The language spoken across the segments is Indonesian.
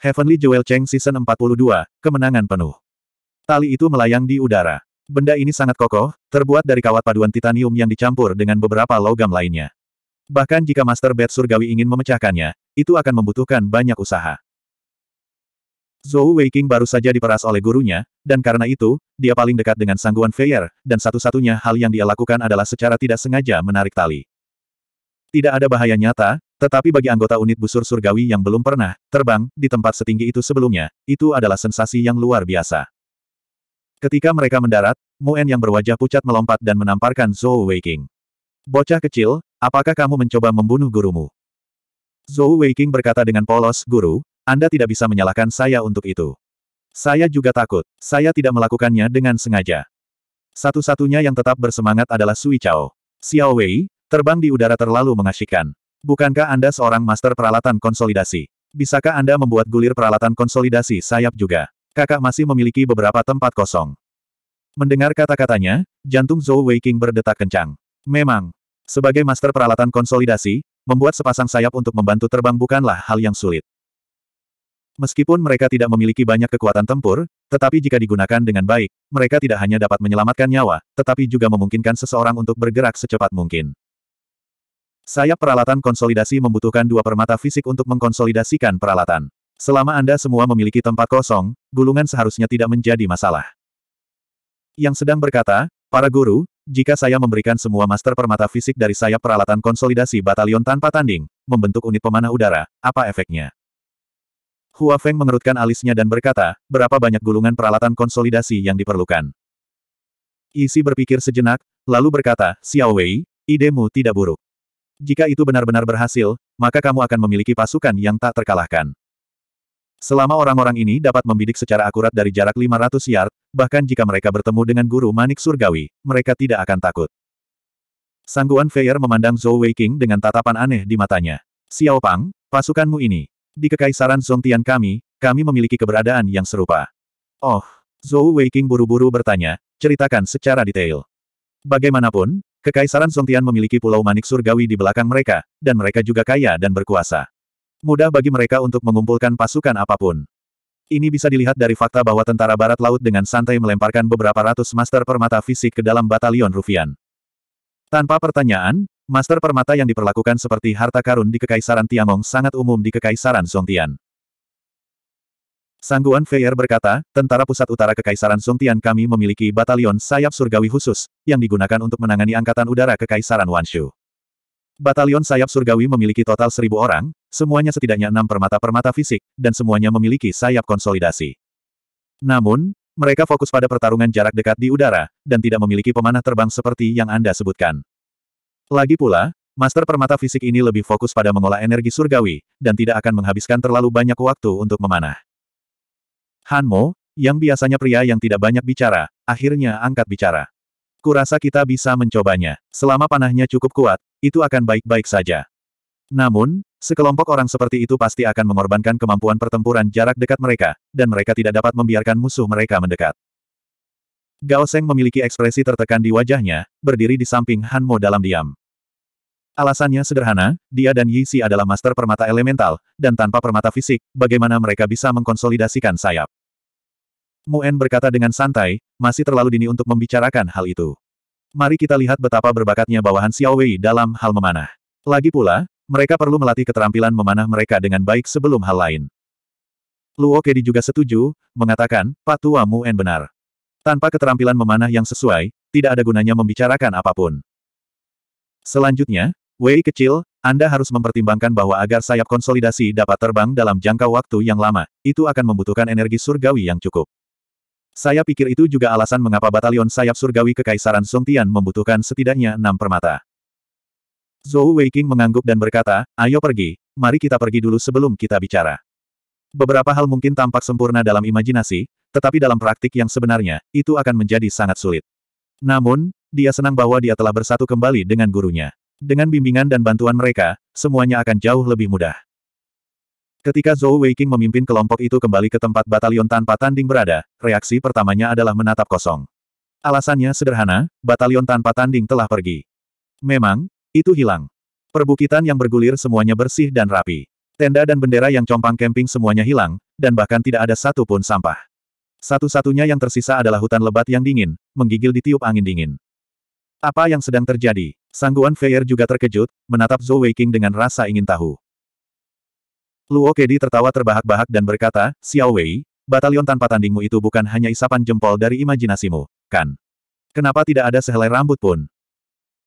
Heavenly Jewel Cheng Season 42, kemenangan penuh. Tali itu melayang di udara. Benda ini sangat kokoh, terbuat dari kawat paduan titanium yang dicampur dengan beberapa logam lainnya. Bahkan jika Master Bed Surgawi ingin memecahkannya, itu akan membutuhkan banyak usaha. Zhou Weiqing baru saja diperas oleh gurunya, dan karena itu, dia paling dekat dengan sangguan Feier, dan satu-satunya hal yang dia lakukan adalah secara tidak sengaja menarik tali. Tidak ada bahaya nyata, tetapi bagi anggota unit busur surgawi yang belum pernah terbang di tempat setinggi itu sebelumnya, itu adalah sensasi yang luar biasa. Ketika mereka mendarat, Muen yang berwajah pucat melompat dan menamparkan Zhou Weiking. Bocah kecil, apakah kamu mencoba membunuh gurumu? Zhou Weiking berkata dengan polos, Guru, Anda tidak bisa menyalahkan saya untuk itu. Saya juga takut, saya tidak melakukannya dengan sengaja. Satu-satunya yang tetap bersemangat adalah Sui Chao. Xiao Wei, Terbang di udara terlalu mengasyikan. Bukankah Anda seorang master peralatan konsolidasi? Bisakah Anda membuat gulir peralatan konsolidasi sayap juga? Kakak masih memiliki beberapa tempat kosong. Mendengar kata-katanya, jantung Zhou Weiqing berdetak kencang. Memang, sebagai master peralatan konsolidasi, membuat sepasang sayap untuk membantu terbang bukanlah hal yang sulit. Meskipun mereka tidak memiliki banyak kekuatan tempur, tetapi jika digunakan dengan baik, mereka tidak hanya dapat menyelamatkan nyawa, tetapi juga memungkinkan seseorang untuk bergerak secepat mungkin. Sayap peralatan konsolidasi membutuhkan dua permata fisik untuk mengkonsolidasikan peralatan. Selama Anda semua memiliki tempat kosong, gulungan seharusnya tidak menjadi masalah. Yang sedang berkata, para guru, jika saya memberikan semua master permata fisik dari sayap peralatan konsolidasi batalion tanpa tanding, membentuk unit pemanah udara, apa efeknya? Hua Feng mengerutkan alisnya dan berkata, berapa banyak gulungan peralatan konsolidasi yang diperlukan? Isi berpikir sejenak, lalu berkata, Xiao Wei, idemu tidak buruk. Jika itu benar-benar berhasil, maka kamu akan memiliki pasukan yang tak terkalahkan. Selama orang-orang ini dapat membidik secara akurat dari jarak 500 yard, bahkan jika mereka bertemu dengan guru manik surgawi, mereka tidak akan takut. Sangguan Feier memandang Zhou Weiqing dengan tatapan aneh di matanya. Xiao Pang, pasukanmu ini. Di Kekaisaran Zongtian kami, kami memiliki keberadaan yang serupa. Oh, Zhou Weiqing buru-buru bertanya, ceritakan secara detail. Bagaimanapun, Kekaisaran Songtian memiliki pulau manik surgawi di belakang mereka, dan mereka juga kaya dan berkuasa. Mudah bagi mereka untuk mengumpulkan pasukan apapun. Ini bisa dilihat dari fakta bahwa tentara barat laut dengan santai melemparkan beberapa ratus master permata fisik ke dalam batalion Rufian. Tanpa pertanyaan, master permata yang diperlakukan seperti harta karun di Kekaisaran Tiangong sangat umum di Kekaisaran Songtian. Sangguan Feier berkata, tentara pusat utara Kekaisaran Songtian kami memiliki batalion sayap surgawi khusus, yang digunakan untuk menangani Angkatan Udara Kekaisaran Wanshu. Batalion sayap surgawi memiliki total seribu orang, semuanya setidaknya enam permata-permata fisik, dan semuanya memiliki sayap konsolidasi. Namun, mereka fokus pada pertarungan jarak dekat di udara, dan tidak memiliki pemanah terbang seperti yang Anda sebutkan. Lagi pula, Master permata fisik ini lebih fokus pada mengolah energi surgawi, dan tidak akan menghabiskan terlalu banyak waktu untuk memanah. Han Mo, yang biasanya pria yang tidak banyak bicara, akhirnya angkat bicara. Kurasa kita bisa mencobanya. Selama panahnya cukup kuat, itu akan baik-baik saja. Namun, sekelompok orang seperti itu pasti akan mengorbankan kemampuan pertempuran jarak dekat mereka, dan mereka tidak dapat membiarkan musuh mereka mendekat. Gao Seng memiliki ekspresi tertekan di wajahnya, berdiri di samping Han Mo dalam diam. Alasannya sederhana, dia dan Yi Si adalah master permata elemental, dan tanpa permata fisik, bagaimana mereka bisa mengkonsolidasikan sayap? Muen berkata dengan santai, masih terlalu dini untuk membicarakan hal itu. Mari kita lihat betapa berbakatnya bawahan Xiao Wei dalam hal memanah. Lagi pula, mereka perlu melatih keterampilan memanah mereka dengan baik sebelum hal lain. Luo Kedi juga setuju, mengatakan, Pak Tua Muen benar. Tanpa keterampilan memanah yang sesuai, tidak ada gunanya membicarakan apapun. Selanjutnya, Wei kecil, Anda harus mempertimbangkan bahwa agar sayap konsolidasi dapat terbang dalam jangka waktu yang lama, itu akan membutuhkan energi surgawi yang cukup. Saya pikir itu juga alasan mengapa batalion sayap surgawi kekaisaran Tian membutuhkan setidaknya enam permata. Zhou Weiqing mengangguk dan berkata, ayo pergi, mari kita pergi dulu sebelum kita bicara. Beberapa hal mungkin tampak sempurna dalam imajinasi, tetapi dalam praktik yang sebenarnya, itu akan menjadi sangat sulit. Namun, dia senang bahwa dia telah bersatu kembali dengan gurunya. Dengan bimbingan dan bantuan mereka, semuanya akan jauh lebih mudah. Ketika Zhou Weiqing memimpin kelompok itu kembali ke tempat batalion tanpa tanding berada, reaksi pertamanya adalah menatap kosong. Alasannya sederhana, batalion tanpa tanding telah pergi. Memang, itu hilang. Perbukitan yang bergulir semuanya bersih dan rapi. Tenda dan bendera yang compang camping semuanya hilang, dan bahkan tidak ada satu pun sampah. Satu-satunya yang tersisa adalah hutan lebat yang dingin, menggigil di tiup angin dingin. Apa yang sedang terjadi? Sangguan Feier juga terkejut, menatap Zhou Weiqing dengan rasa ingin tahu. Luo Kedi tertawa terbahak-bahak dan berkata, Xiao Wei, batalion tanpa tandingmu itu bukan hanya isapan jempol dari imajinasimu, kan? Kenapa tidak ada sehelai rambut pun?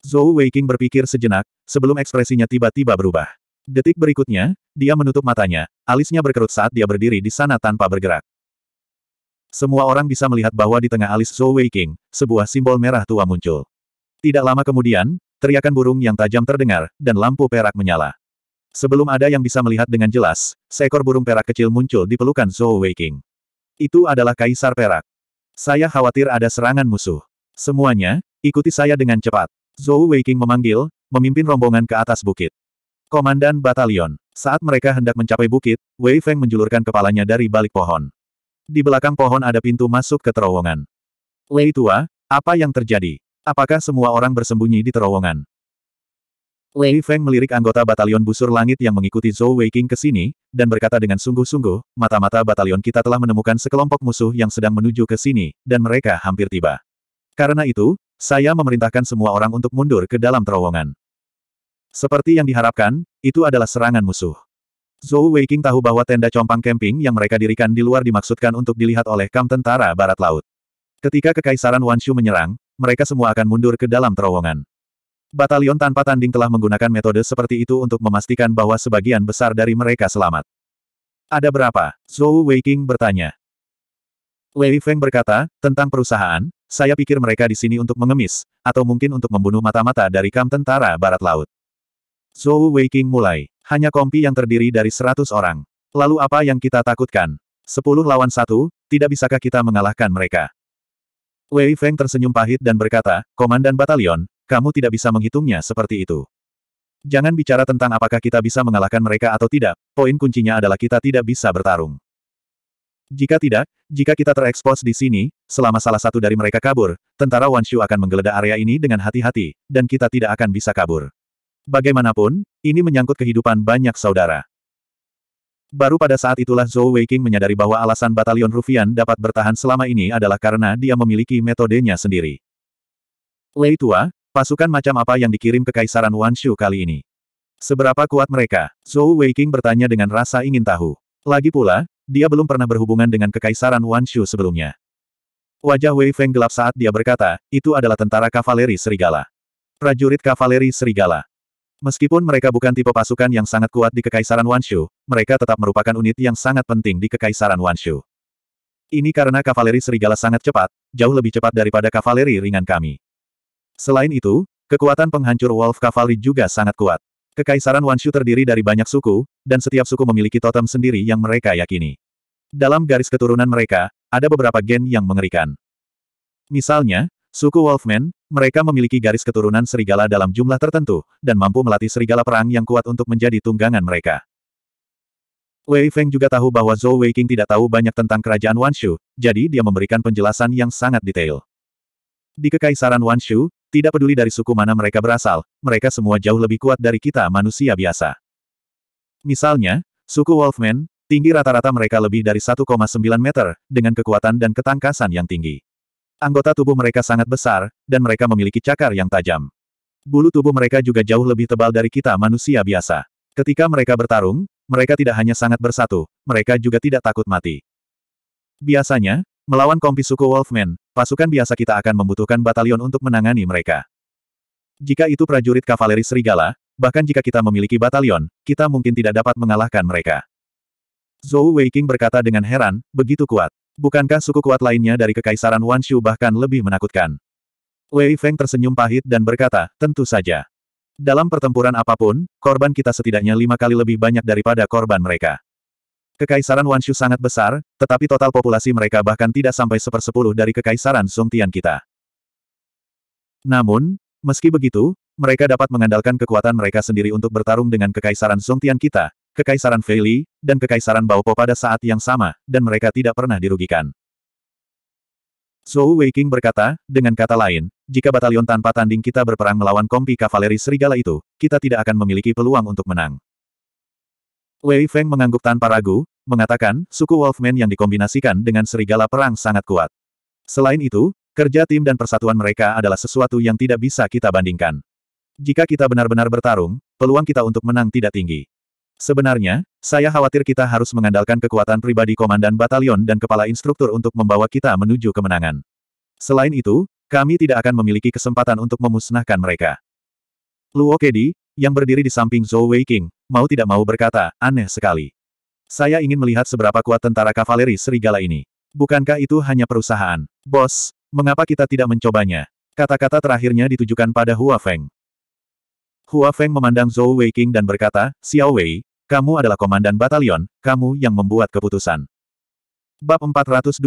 Zhou Weiqing berpikir sejenak, sebelum ekspresinya tiba-tiba berubah. Detik berikutnya, dia menutup matanya, alisnya berkerut saat dia berdiri di sana tanpa bergerak. Semua orang bisa melihat bahwa di tengah alis Zhou Weiqing, sebuah simbol merah tua muncul. Tidak lama kemudian, teriakan burung yang tajam terdengar, dan lampu perak menyala. Sebelum ada yang bisa melihat dengan jelas, seekor burung perak kecil muncul di pelukan Zhou Weiqing. Itu adalah Kaisar Perak. Saya khawatir ada serangan musuh. Semuanya, ikuti saya dengan cepat. Zhou Weiqing memanggil, memimpin rombongan ke atas bukit. Komandan Batalion. Saat mereka hendak mencapai bukit, Wei Feng menjulurkan kepalanya dari balik pohon. Di belakang pohon ada pintu masuk ke terowongan. Lei Tua, apa yang terjadi? Apakah semua orang bersembunyi di terowongan? Wei Feng melirik anggota batalion busur langit yang mengikuti Zhou Weiqing ke sini, dan berkata dengan sungguh-sungguh, mata-mata batalion kita telah menemukan sekelompok musuh yang sedang menuju ke sini, dan mereka hampir tiba. Karena itu, saya memerintahkan semua orang untuk mundur ke dalam terowongan. Seperti yang diharapkan, itu adalah serangan musuh. Zhou Weiqing tahu bahwa tenda compang camping yang mereka dirikan di luar dimaksudkan untuk dilihat oleh kam tentara barat laut. Ketika Kekaisaran Wanshu menyerang, mereka semua akan mundur ke dalam terowongan. Batalion tanpa tanding telah menggunakan metode seperti itu untuk memastikan bahwa sebagian besar dari mereka selamat. Ada berapa? Zhou Weiking bertanya. Wei Feng berkata, tentang perusahaan, saya pikir mereka di sini untuk mengemis, atau mungkin untuk membunuh mata-mata dari kam tentara barat laut. Zhou Weiking mulai. Hanya kompi yang terdiri dari seratus orang. Lalu apa yang kita takutkan? Sepuluh lawan satu, tidak bisakah kita mengalahkan mereka? Wei Feng tersenyum pahit dan berkata, Komandan Batalion, kamu tidak bisa menghitungnya seperti itu. Jangan bicara tentang apakah kita bisa mengalahkan mereka atau tidak, poin kuncinya adalah kita tidak bisa bertarung. Jika tidak, jika kita terekspos di sini, selama salah satu dari mereka kabur, tentara Wanshu akan menggeledah area ini dengan hati-hati, dan kita tidak akan bisa kabur. Bagaimanapun, ini menyangkut kehidupan banyak saudara. Baru pada saat itulah Zhou Weiqing menyadari bahwa alasan batalion Rufian dapat bertahan selama ini adalah karena dia memiliki metodenya sendiri. Lei Tua, Pasukan macam apa yang dikirim ke Kaisaran Wanshu kali ini? Seberapa kuat mereka? Zhou Weiqing bertanya dengan rasa ingin tahu. Lagi pula, dia belum pernah berhubungan dengan Kekaisaran Wanshu sebelumnya. Wajah Wei Feng gelap saat dia berkata, itu adalah tentara kavaleri serigala. Prajurit kavaleri serigala. Meskipun mereka bukan tipe pasukan yang sangat kuat di Kekaisaran Wanshu, mereka tetap merupakan unit yang sangat penting di Kekaisaran Wanshu. Ini karena kavaleri serigala sangat cepat, jauh lebih cepat daripada kavaleri ringan kami. Selain itu, kekuatan penghancur Wolf Cavalry juga sangat kuat. Kekaisaran Wanshu terdiri dari banyak suku, dan setiap suku memiliki totem sendiri yang mereka yakini. Dalam garis keturunan mereka, ada beberapa gen yang mengerikan. Misalnya, suku Wolfman, mereka memiliki garis keturunan serigala dalam jumlah tertentu, dan mampu melatih serigala perang yang kuat untuk menjadi tunggangan mereka. Wei Feng juga tahu bahwa Zhou Weiqing tidak tahu banyak tentang kerajaan Wanshu, jadi dia memberikan penjelasan yang sangat detail. Di kekaisaran Wanshu, tidak peduli dari suku mana mereka berasal, mereka semua jauh lebih kuat dari kita manusia biasa. Misalnya, suku Wolfman, tinggi rata-rata mereka lebih dari 1,9 meter, dengan kekuatan dan ketangkasan yang tinggi. Anggota tubuh mereka sangat besar, dan mereka memiliki cakar yang tajam. Bulu tubuh mereka juga jauh lebih tebal dari kita manusia biasa. Ketika mereka bertarung, mereka tidak hanya sangat bersatu, mereka juga tidak takut mati. Biasanya, Melawan kompi suku Wolfman, pasukan biasa kita akan membutuhkan batalion untuk menangani mereka. Jika itu prajurit kavaleri serigala, bahkan jika kita memiliki batalion, kita mungkin tidak dapat mengalahkan mereka. Zhou Weiking berkata dengan heran, begitu kuat. Bukankah suku kuat lainnya dari Kekaisaran Wanshu bahkan lebih menakutkan? Wei Feng tersenyum pahit dan berkata, tentu saja. Dalam pertempuran apapun, korban kita setidaknya lima kali lebih banyak daripada korban mereka. Kekaisaran Wanshu sangat besar, tetapi total populasi mereka bahkan tidak sampai sepersepuluh dari kekaisaran Song Tian kita. Namun, meski begitu, mereka dapat mengandalkan kekuatan mereka sendiri untuk bertarung dengan kekaisaran Song Tian kita, kekaisaran Feili, dan kekaisaran Baopo pada saat yang sama, dan mereka tidak pernah dirugikan. Zhou Weiking berkata, dengan kata lain, jika batalion tanpa tanding kita berperang melawan kompi kavaleri serigala itu, kita tidak akan memiliki peluang untuk menang. Wei Feng mengangguk tanpa ragu, mengatakan, suku Wolfman yang dikombinasikan dengan serigala perang sangat kuat. Selain itu, kerja tim dan persatuan mereka adalah sesuatu yang tidak bisa kita bandingkan. Jika kita benar-benar bertarung, peluang kita untuk menang tidak tinggi. Sebenarnya, saya khawatir kita harus mengandalkan kekuatan pribadi komandan batalion dan kepala instruktur untuk membawa kita menuju kemenangan. Selain itu, kami tidak akan memiliki kesempatan untuk memusnahkan mereka. Luo Kedi, yang berdiri di samping Zhou Wei mau tidak mau berkata, aneh sekali. Saya ingin melihat seberapa kuat tentara kavaleri serigala ini. Bukankah itu hanya perusahaan? Bos, mengapa kita tidak mencobanya? Kata-kata terakhirnya ditujukan pada Hua Feng. Hua Feng memandang Zhou Wei dan berkata, Xiao Wei, kamu adalah komandan batalion, kamu yang membuat keputusan. Bab 412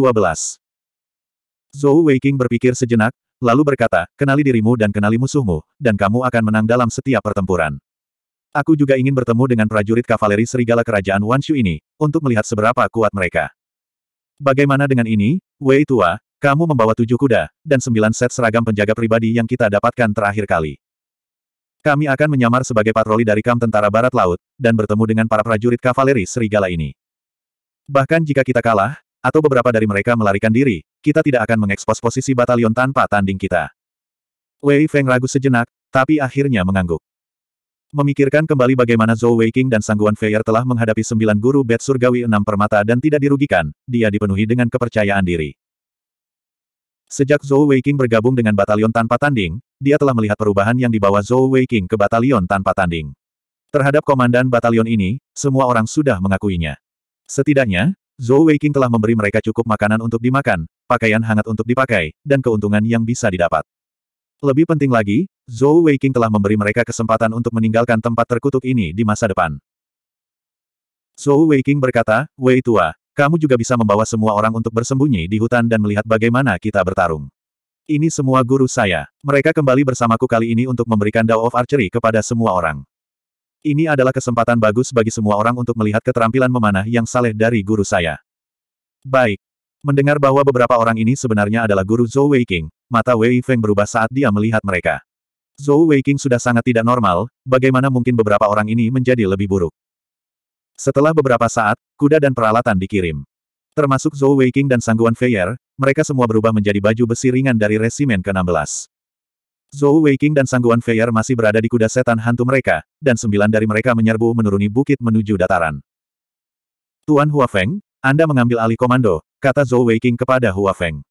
Zhou Weiqing berpikir sejenak, lalu berkata, kenali dirimu dan kenali musuhmu, dan kamu akan menang dalam setiap pertempuran. Aku juga ingin bertemu dengan prajurit kavaleri serigala kerajaan Wanshu ini, untuk melihat seberapa kuat mereka. Bagaimana dengan ini, Wei Tua, kamu membawa tujuh kuda, dan sembilan set seragam penjaga pribadi yang kita dapatkan terakhir kali. Kami akan menyamar sebagai patroli dari kamp tentara barat laut, dan bertemu dengan para prajurit kavaleri serigala ini. Bahkan jika kita kalah, atau beberapa dari mereka melarikan diri, kita tidak akan mengekspos posisi batalion tanpa tanding kita. Wei Feng ragu sejenak, tapi akhirnya mengangguk. Memikirkan kembali bagaimana Zhou Weiqing dan Sangguan Feier telah menghadapi sembilan guru bed surgawi enam permata dan tidak dirugikan, dia dipenuhi dengan kepercayaan diri. Sejak Zhou Weiqing bergabung dengan batalion tanpa tanding, dia telah melihat perubahan yang dibawa Zhou Weiqing ke batalion tanpa tanding. Terhadap komandan batalion ini, semua orang sudah mengakuinya. Setidaknya, Zhou Weiqing telah memberi mereka cukup makanan untuk dimakan, pakaian hangat untuk dipakai, dan keuntungan yang bisa didapat. Lebih penting lagi, Zhou Weiqing telah memberi mereka kesempatan untuk meninggalkan tempat terkutuk ini di masa depan. Zhou Weiqing berkata, Wei Tua, kamu juga bisa membawa semua orang untuk bersembunyi di hutan dan melihat bagaimana kita bertarung. Ini semua guru saya. Mereka kembali bersamaku kali ini untuk memberikan Dao of Archery kepada semua orang. Ini adalah kesempatan bagus bagi semua orang untuk melihat keterampilan memanah yang saleh dari guru saya. Baik. Mendengar bahwa beberapa orang ini sebenarnya adalah guru Zhou Weiqing, mata Wei Feng berubah saat dia melihat mereka. Zhou Weiqing sudah sangat tidak normal, bagaimana mungkin beberapa orang ini menjadi lebih buruk. Setelah beberapa saat, kuda dan peralatan dikirim. Termasuk Zhou Weiqing dan Sangguan Feier, mereka semua berubah menjadi baju besi ringan dari resimen ke-16. Zhou Weiqing dan Sangguan Feier masih berada di kuda setan hantu mereka, dan sembilan dari mereka menyerbu menuruni bukit menuju dataran. Tuan Hua Feng, Anda mengambil alih komando, kata Zhou Weiqing kepada Hua Feng.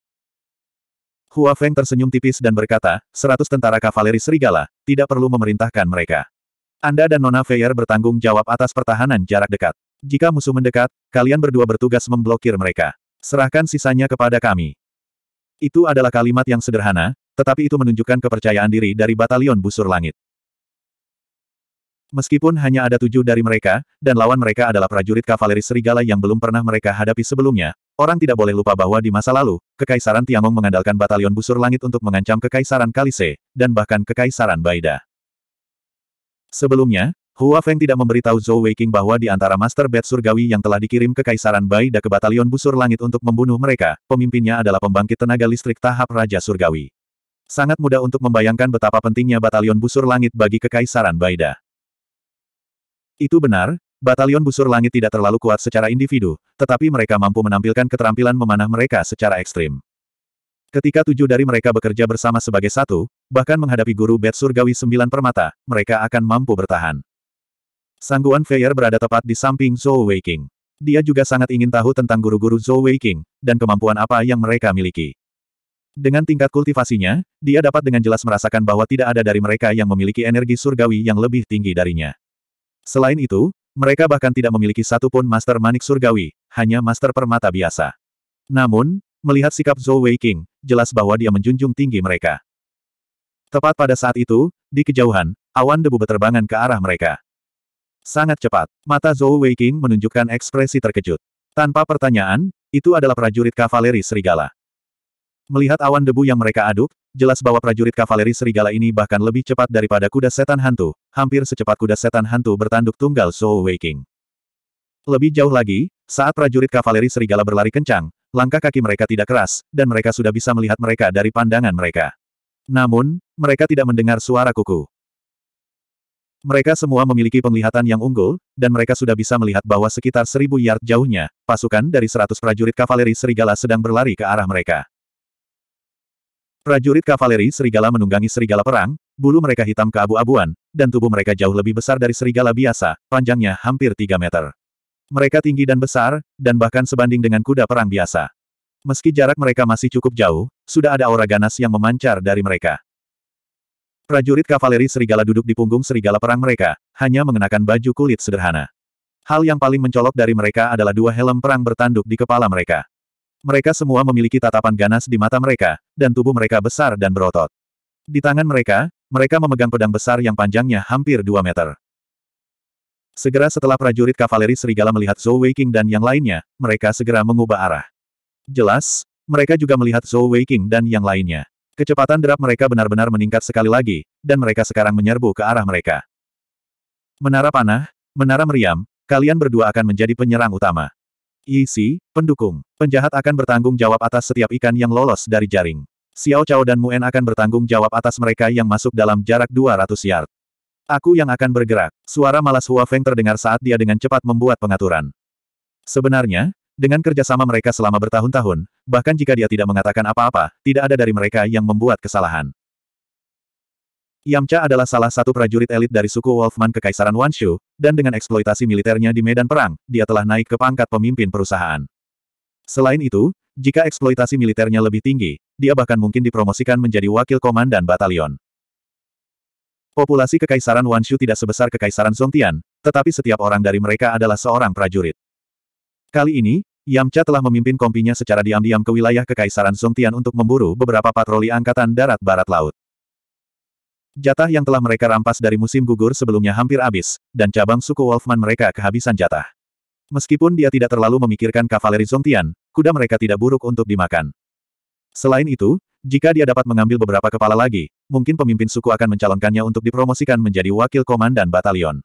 Hua Feng tersenyum tipis dan berkata, seratus tentara kavaleri serigala, tidak perlu memerintahkan mereka. Anda dan Nona Feier bertanggung jawab atas pertahanan jarak dekat. Jika musuh mendekat, kalian berdua bertugas memblokir mereka. Serahkan sisanya kepada kami. Itu adalah kalimat yang sederhana, tetapi itu menunjukkan kepercayaan diri dari batalion busur langit. Meskipun hanya ada tujuh dari mereka, dan lawan mereka adalah prajurit kavaleri serigala yang belum pernah mereka hadapi sebelumnya, orang tidak boleh lupa bahwa di masa lalu, Kekaisaran Tiangong mengandalkan batalion busur langit untuk mengancam Kekaisaran Kalise, dan bahkan Kekaisaran Baida. Sebelumnya, Hua Feng tidak memberitahu Zhou Weiqing bahwa di antara Master Bed Surgawi yang telah dikirim ke Kaisaran Baida ke batalion busur langit untuk membunuh mereka, pemimpinnya adalah pembangkit tenaga listrik tahap Raja Surgawi. Sangat mudah untuk membayangkan betapa pentingnya batalion busur langit bagi kekaisaran Baida. Itu benar, batalion busur langit tidak terlalu kuat secara individu, tetapi mereka mampu menampilkan keterampilan memanah mereka secara ekstrim. Ketika tujuh dari mereka bekerja bersama sebagai satu, bahkan menghadapi guru bed surgawi sembilan permata, mereka akan mampu bertahan. Sangguan Feier berada tepat di samping Zhou Weiking. Dia juga sangat ingin tahu tentang guru-guru Zhou Weiking dan kemampuan apa yang mereka miliki. Dengan tingkat kultivasinya, dia dapat dengan jelas merasakan bahwa tidak ada dari mereka yang memiliki energi surgawi yang lebih tinggi darinya. Selain itu, mereka bahkan tidak memiliki satu pun master manik surgawi, hanya master permata biasa. Namun, melihat sikap Zhou Weiqing, jelas bahwa dia menjunjung tinggi mereka. Tepat pada saat itu, di kejauhan, awan debu berterbangan ke arah mereka. Sangat cepat, mata Zhou Weiqing menunjukkan ekspresi terkejut. Tanpa pertanyaan, itu adalah prajurit kavaleri serigala. Melihat awan debu yang mereka aduk, jelas bahwa prajurit kavaleri serigala ini bahkan lebih cepat daripada kuda setan hantu, hampir secepat kuda setan hantu bertanduk tunggal So Waking. Lebih jauh lagi, saat prajurit kavaleri serigala berlari kencang, langkah kaki mereka tidak keras, dan mereka sudah bisa melihat mereka dari pandangan mereka. Namun, mereka tidak mendengar suara kuku. Mereka semua memiliki penglihatan yang unggul, dan mereka sudah bisa melihat bahwa sekitar seribu yard jauhnya, pasukan dari seratus prajurit kavaleri serigala sedang berlari ke arah mereka. Prajurit kavaleri serigala menunggangi serigala perang, bulu mereka hitam keabu-abuan, dan tubuh mereka jauh lebih besar dari serigala biasa, panjangnya hampir 3 meter. Mereka tinggi dan besar, dan bahkan sebanding dengan kuda perang biasa. Meski jarak mereka masih cukup jauh, sudah ada aura ganas yang memancar dari mereka. Prajurit kavaleri serigala duduk di punggung serigala perang mereka, hanya mengenakan baju kulit sederhana. Hal yang paling mencolok dari mereka adalah dua helm perang bertanduk di kepala mereka. Mereka semua memiliki tatapan ganas di mata mereka, dan tubuh mereka besar dan berotot. Di tangan mereka, mereka memegang pedang besar yang panjangnya hampir 2 meter. Segera setelah prajurit kavaleri serigala melihat Zhou Weiqing dan yang lainnya, mereka segera mengubah arah. Jelas, mereka juga melihat Zhou Weiqing dan yang lainnya. Kecepatan derap mereka benar-benar meningkat sekali lagi, dan mereka sekarang menyerbu ke arah mereka. Menara panah, menara meriam, kalian berdua akan menjadi penyerang utama. Isi, pendukung. Penjahat akan bertanggung jawab atas setiap ikan yang lolos dari jaring. Xiao Chao dan Muen akan bertanggung jawab atas mereka yang masuk dalam jarak 200 yard. Aku yang akan bergerak. Suara malas Hua Feng terdengar saat dia dengan cepat membuat pengaturan. Sebenarnya, dengan kerjasama mereka selama bertahun-tahun, bahkan jika dia tidak mengatakan apa-apa, tidak ada dari mereka yang membuat kesalahan. Yamcha adalah salah satu prajurit elit dari suku Wolfman Kekaisaran Wanshu, dan dengan eksploitasi militernya di medan perang, dia telah naik ke pangkat pemimpin perusahaan. Selain itu, jika eksploitasi militernya lebih tinggi, dia bahkan mungkin dipromosikan menjadi wakil komandan batalion. Populasi Kekaisaran Wanshu tidak sebesar Kekaisaran Zongtian, tetapi setiap orang dari mereka adalah seorang prajurit. Kali ini, Yamcha telah memimpin kompinya secara diam-diam ke wilayah Kekaisaran Zongtian untuk memburu beberapa patroli Angkatan Darat Barat Laut. Jatah yang telah mereka rampas dari musim gugur sebelumnya hampir habis, dan cabang suku Wolfman mereka kehabisan jatah. Meskipun dia tidak terlalu memikirkan kavaleri Zongtian, kuda mereka tidak buruk untuk dimakan. Selain itu, jika dia dapat mengambil beberapa kepala lagi, mungkin pemimpin suku akan mencalonkannya untuk dipromosikan menjadi wakil komandan batalion.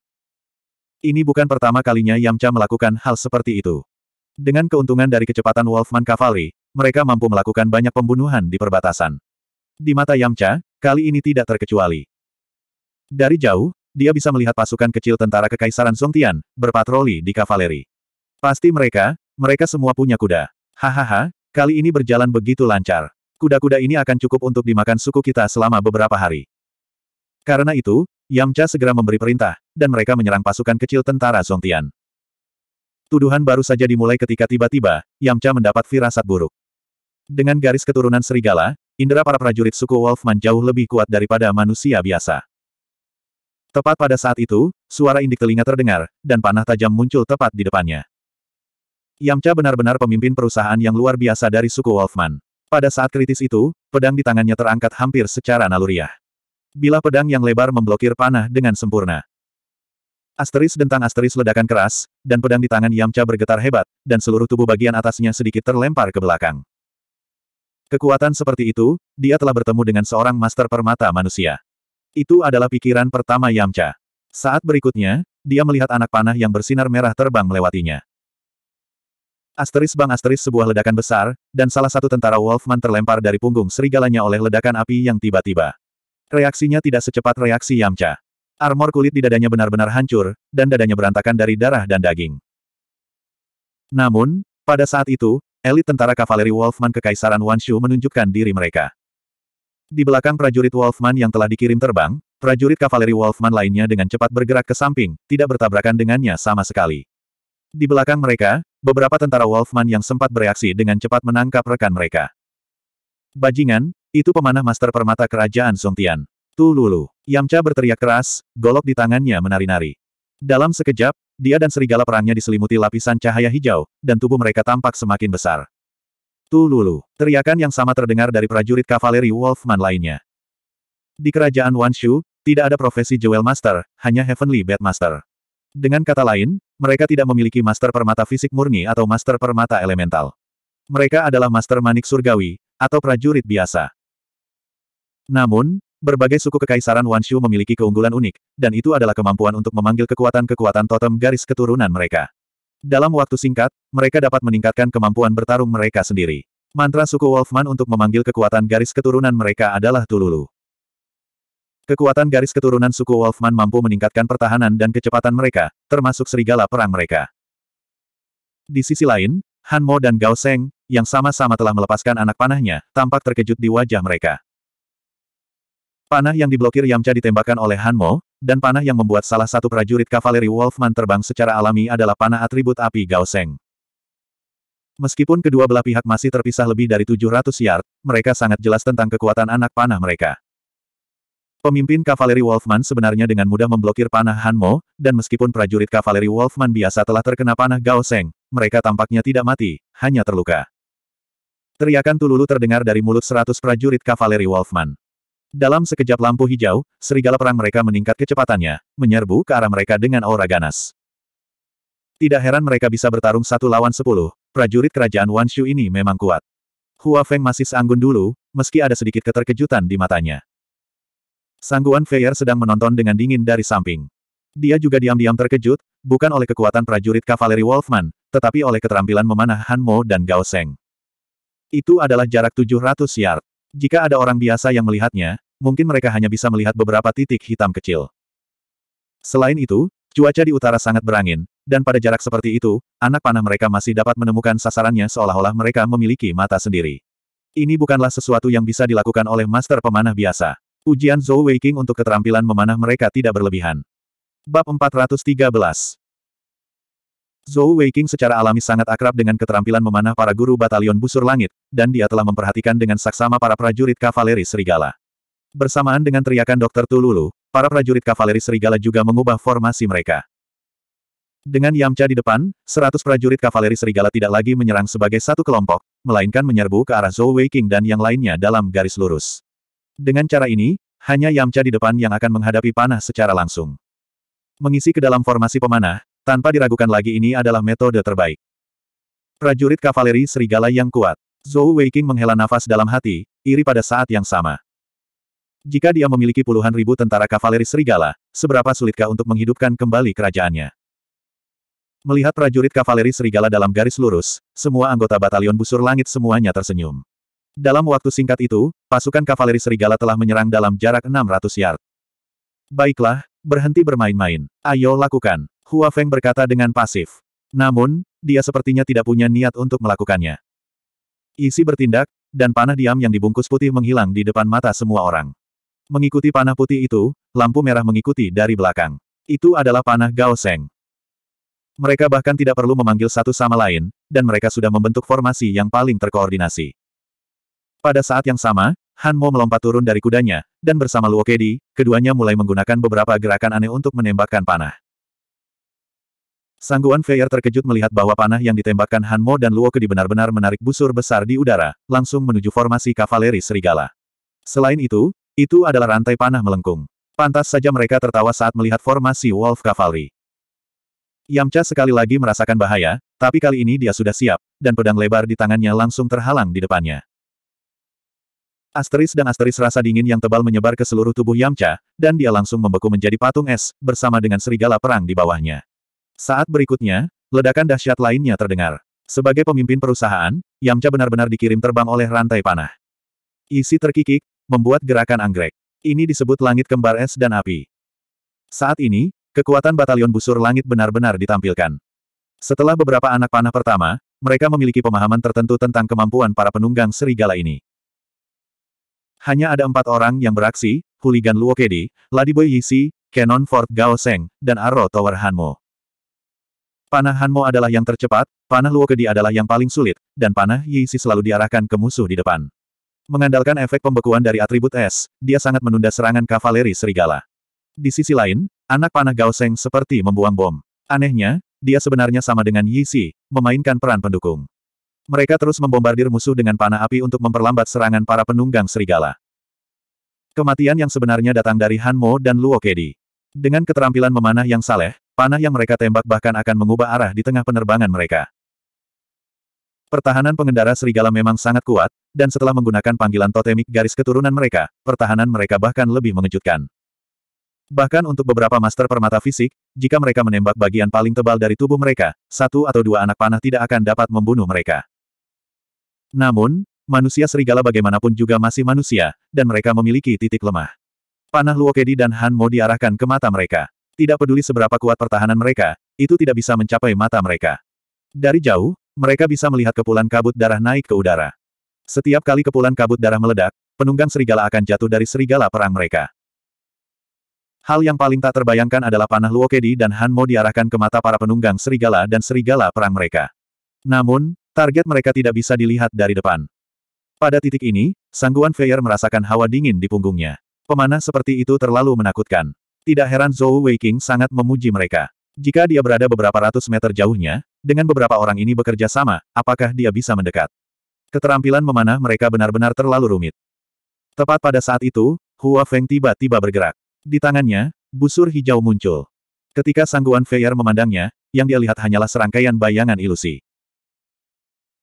Ini bukan pertama kalinya Yamcha melakukan hal seperti itu. Dengan keuntungan dari kecepatan Wolfman Cavalry, mereka mampu melakukan banyak pembunuhan di perbatasan. Di mata Yamcha, kali ini tidak terkecuali. Dari jauh, dia bisa melihat pasukan kecil tentara Kekaisaran Songtian, berpatroli di kavaleri. Pasti mereka, mereka semua punya kuda. Hahaha, kali ini berjalan begitu lancar. Kuda-kuda ini akan cukup untuk dimakan suku kita selama beberapa hari. Karena itu, Yamcha segera memberi perintah, dan mereka menyerang pasukan kecil tentara Songtian. Tuduhan baru saja dimulai ketika tiba-tiba, Yamcha mendapat firasat buruk. Dengan garis keturunan serigala, Indra para prajurit suku Wolfman jauh lebih kuat daripada manusia biasa. Tepat pada saat itu, suara indik telinga terdengar, dan panah tajam muncul tepat di depannya. Yamcha benar-benar pemimpin perusahaan yang luar biasa dari suku Wolfman. Pada saat kritis itu, pedang di tangannya terangkat hampir secara naluriah. Bila pedang yang lebar memblokir panah dengan sempurna. Asteris dentang asteris ledakan keras, dan pedang di tangan Yamcha bergetar hebat, dan seluruh tubuh bagian atasnya sedikit terlempar ke belakang. Kekuatan seperti itu, dia telah bertemu dengan seorang master permata manusia. Itu adalah pikiran pertama Yamcha. Saat berikutnya, dia melihat anak panah yang bersinar merah terbang melewatinya. Asteris bang asteris sebuah ledakan besar, dan salah satu tentara Wolfman terlempar dari punggung serigalanya oleh ledakan api yang tiba-tiba. Reaksinya tidak secepat reaksi Yamcha. Armor kulit di dadanya benar-benar hancur, dan dadanya berantakan dari darah dan daging. Namun, pada saat itu, Elit tentara kavaleri Wolfman Kekaisaran Wanshu menunjukkan diri mereka. Di belakang prajurit Wolfman yang telah dikirim terbang, prajurit kavaleri Wolfman lainnya dengan cepat bergerak ke samping, tidak bertabrakan dengannya sama sekali. Di belakang mereka, beberapa tentara Wolfman yang sempat bereaksi dengan cepat menangkap rekan mereka. Bajingan, itu pemanah master permata kerajaan Songtian. Tululu, Lulu. Yamcha berteriak keras, golok di tangannya menari-nari. Dalam sekejap, dia dan serigala perangnya diselimuti lapisan cahaya hijau, dan tubuh mereka tampak semakin besar. Tululu, teriakan yang sama terdengar dari prajurit kavaleri Wolfman lainnya. Di kerajaan Wanshu, tidak ada profesi Jewel Master, hanya Heavenly Batmaster. Master. Dengan kata lain, mereka tidak memiliki master permata fisik murni atau master permata elemental. Mereka adalah master manik surgawi, atau prajurit biasa. Namun, Berbagai suku kekaisaran Wanshu memiliki keunggulan unik, dan itu adalah kemampuan untuk memanggil kekuatan-kekuatan totem garis keturunan mereka. Dalam waktu singkat, mereka dapat meningkatkan kemampuan bertarung mereka sendiri. Mantra suku Wolfman untuk memanggil kekuatan garis keturunan mereka adalah Tululu. Kekuatan garis keturunan suku Wolfman mampu meningkatkan pertahanan dan kecepatan mereka, termasuk serigala perang mereka. Di sisi lain, Han Mo dan Gao Seng, yang sama-sama telah melepaskan anak panahnya, tampak terkejut di wajah mereka. Panah yang diblokir Yamcha ditembakkan oleh Hanmo, dan panah yang membuat salah satu prajurit kavaleri Wolfman terbang secara alami adalah panah atribut api Gaoseng. Meskipun kedua belah pihak masih terpisah lebih dari 700 yard, mereka sangat jelas tentang kekuatan anak panah mereka. Pemimpin kavaleri Wolfman sebenarnya dengan mudah memblokir panah Hanmo, dan meskipun prajurit kavaleri Wolfman biasa telah terkena panah Gaoseng, mereka tampaknya tidak mati, hanya terluka. Teriakan Tululu terdengar dari mulut seratus prajurit kavaleri Wolfman. Dalam sekejap lampu hijau, serigala perang mereka meningkat kecepatannya, menyerbu ke arah mereka dengan aura ganas. Tidak heran mereka bisa bertarung satu lawan sepuluh, prajurit kerajaan Wanshu ini memang kuat. Hua Feng masih seanggun dulu, meski ada sedikit keterkejutan di matanya. Sangguan Feier sedang menonton dengan dingin dari samping. Dia juga diam-diam terkejut, bukan oleh kekuatan prajurit kavaleri Wolfman, tetapi oleh keterampilan memanah Han Mo dan Gao Seng. Itu adalah jarak 700 yard. Jika ada orang biasa yang melihatnya, mungkin mereka hanya bisa melihat beberapa titik hitam kecil. Selain itu, cuaca di utara sangat berangin, dan pada jarak seperti itu, anak panah mereka masih dapat menemukan sasarannya seolah-olah mereka memiliki mata sendiri. Ini bukanlah sesuatu yang bisa dilakukan oleh master pemanah biasa. Ujian Zhou Weiqing untuk keterampilan memanah mereka tidak berlebihan. Bab 413 Zhou Weiqing secara alami sangat akrab dengan keterampilan memanah para guru batalion busur langit, dan dia telah memperhatikan dengan saksama para prajurit kavaleri serigala. Bersamaan dengan teriakan Dr. Tululu, para prajurit kavaleri serigala juga mengubah formasi mereka. Dengan Yamcha di depan, 100 prajurit kavaleri serigala tidak lagi menyerang sebagai satu kelompok, melainkan menyerbu ke arah Zhou Weiqing dan yang lainnya dalam garis lurus. Dengan cara ini, hanya Yamcha di depan yang akan menghadapi panah secara langsung. Mengisi ke dalam formasi pemanah, tanpa diragukan lagi ini adalah metode terbaik. Prajurit kavaleri serigala yang kuat. Zhou Weiqing menghela nafas dalam hati, iri pada saat yang sama. Jika dia memiliki puluhan ribu tentara kavaleri serigala, seberapa sulitkah untuk menghidupkan kembali kerajaannya? Melihat prajurit kavaleri serigala dalam garis lurus, semua anggota batalion busur langit semuanya tersenyum. Dalam waktu singkat itu, pasukan kavaleri serigala telah menyerang dalam jarak 600 yard. Baiklah, berhenti bermain-main. Ayo lakukan. Hua Feng berkata dengan pasif. Namun, dia sepertinya tidak punya niat untuk melakukannya. Isi bertindak, dan panah diam yang dibungkus putih menghilang di depan mata semua orang. Mengikuti panah putih itu, lampu merah mengikuti dari belakang. Itu adalah panah Gao Seng. Mereka bahkan tidak perlu memanggil satu sama lain, dan mereka sudah membentuk formasi yang paling terkoordinasi. Pada saat yang sama, Han Mo melompat turun dari kudanya, dan bersama Luo Kedi, keduanya mulai menggunakan beberapa gerakan aneh untuk menembakkan panah. Sangguan Feier terkejut melihat bahwa panah yang ditembakkan Han Mo dan Luo Kedi benar-benar menarik busur besar di udara, langsung menuju formasi kavaleri serigala. Selain itu, itu adalah rantai panah melengkung. Pantas saja mereka tertawa saat melihat formasi Wolf Cavalry. Yamcha sekali lagi merasakan bahaya, tapi kali ini dia sudah siap, dan pedang lebar di tangannya langsung terhalang di depannya. Asteris dan asteris rasa dingin yang tebal menyebar ke seluruh tubuh Yamcha, dan dia langsung membeku menjadi patung es, bersama dengan serigala perang di bawahnya. Saat berikutnya, ledakan dahsyat lainnya terdengar. Sebagai pemimpin perusahaan, Yamcha benar-benar dikirim terbang oleh rantai panah. Isi terkikik, membuat gerakan anggrek. Ini disebut langit kembar es dan api. Saat ini, kekuatan batalion busur langit benar-benar ditampilkan. Setelah beberapa anak panah pertama, mereka memiliki pemahaman tertentu tentang kemampuan para penunggang serigala ini. Hanya ada empat orang yang beraksi, huligan Luokedi, Ladiboy Yisi, Canon Fort Gao dan Arrow Tower Hanmo. Panah Hanmo adalah yang tercepat, panah Luo Kedi adalah yang paling sulit, dan panah Yisi selalu diarahkan ke musuh di depan. Mengandalkan efek pembekuan dari atribut es, dia sangat menunda serangan kavaleri serigala. Di sisi lain, anak panah Gao Gaoseng seperti membuang bom. Anehnya, dia sebenarnya sama dengan Yisi, memainkan peran pendukung. Mereka terus membombardir musuh dengan panah api untuk memperlambat serangan para penunggang serigala. Kematian yang sebenarnya datang dari Hanmo dan Luo Kedi. Dengan keterampilan memanah yang saleh, panah yang mereka tembak bahkan akan mengubah arah di tengah penerbangan mereka. Pertahanan pengendara serigala memang sangat kuat, dan setelah menggunakan panggilan totemik garis keturunan mereka, pertahanan mereka bahkan lebih mengejutkan. Bahkan untuk beberapa master permata fisik, jika mereka menembak bagian paling tebal dari tubuh mereka, satu atau dua anak panah tidak akan dapat membunuh mereka. Namun, manusia serigala bagaimanapun juga masih manusia, dan mereka memiliki titik lemah. Panah Luokedi dan Han Mo diarahkan ke mata mereka. Tidak peduli seberapa kuat pertahanan mereka, itu tidak bisa mencapai mata mereka. Dari jauh, mereka bisa melihat kepulan kabut darah naik ke udara. Setiap kali kepulan kabut darah meledak, penunggang serigala akan jatuh dari serigala perang mereka. Hal yang paling tak terbayangkan adalah panah Luokedi dan Han Mo diarahkan ke mata para penunggang serigala dan serigala perang mereka. Namun, target mereka tidak bisa dilihat dari depan. Pada titik ini, sangguan Feier merasakan hawa dingin di punggungnya. Pemanah seperti itu terlalu menakutkan. Tidak heran Zhou Weiqing sangat memuji mereka. Jika dia berada beberapa ratus meter jauhnya, dengan beberapa orang ini bekerja sama, apakah dia bisa mendekat? Keterampilan memanah mereka benar-benar terlalu rumit. Tepat pada saat itu, Hua Feng tiba-tiba bergerak. Di tangannya, busur hijau muncul. Ketika sangguan Feier memandangnya, yang dia lihat hanyalah serangkaian bayangan ilusi.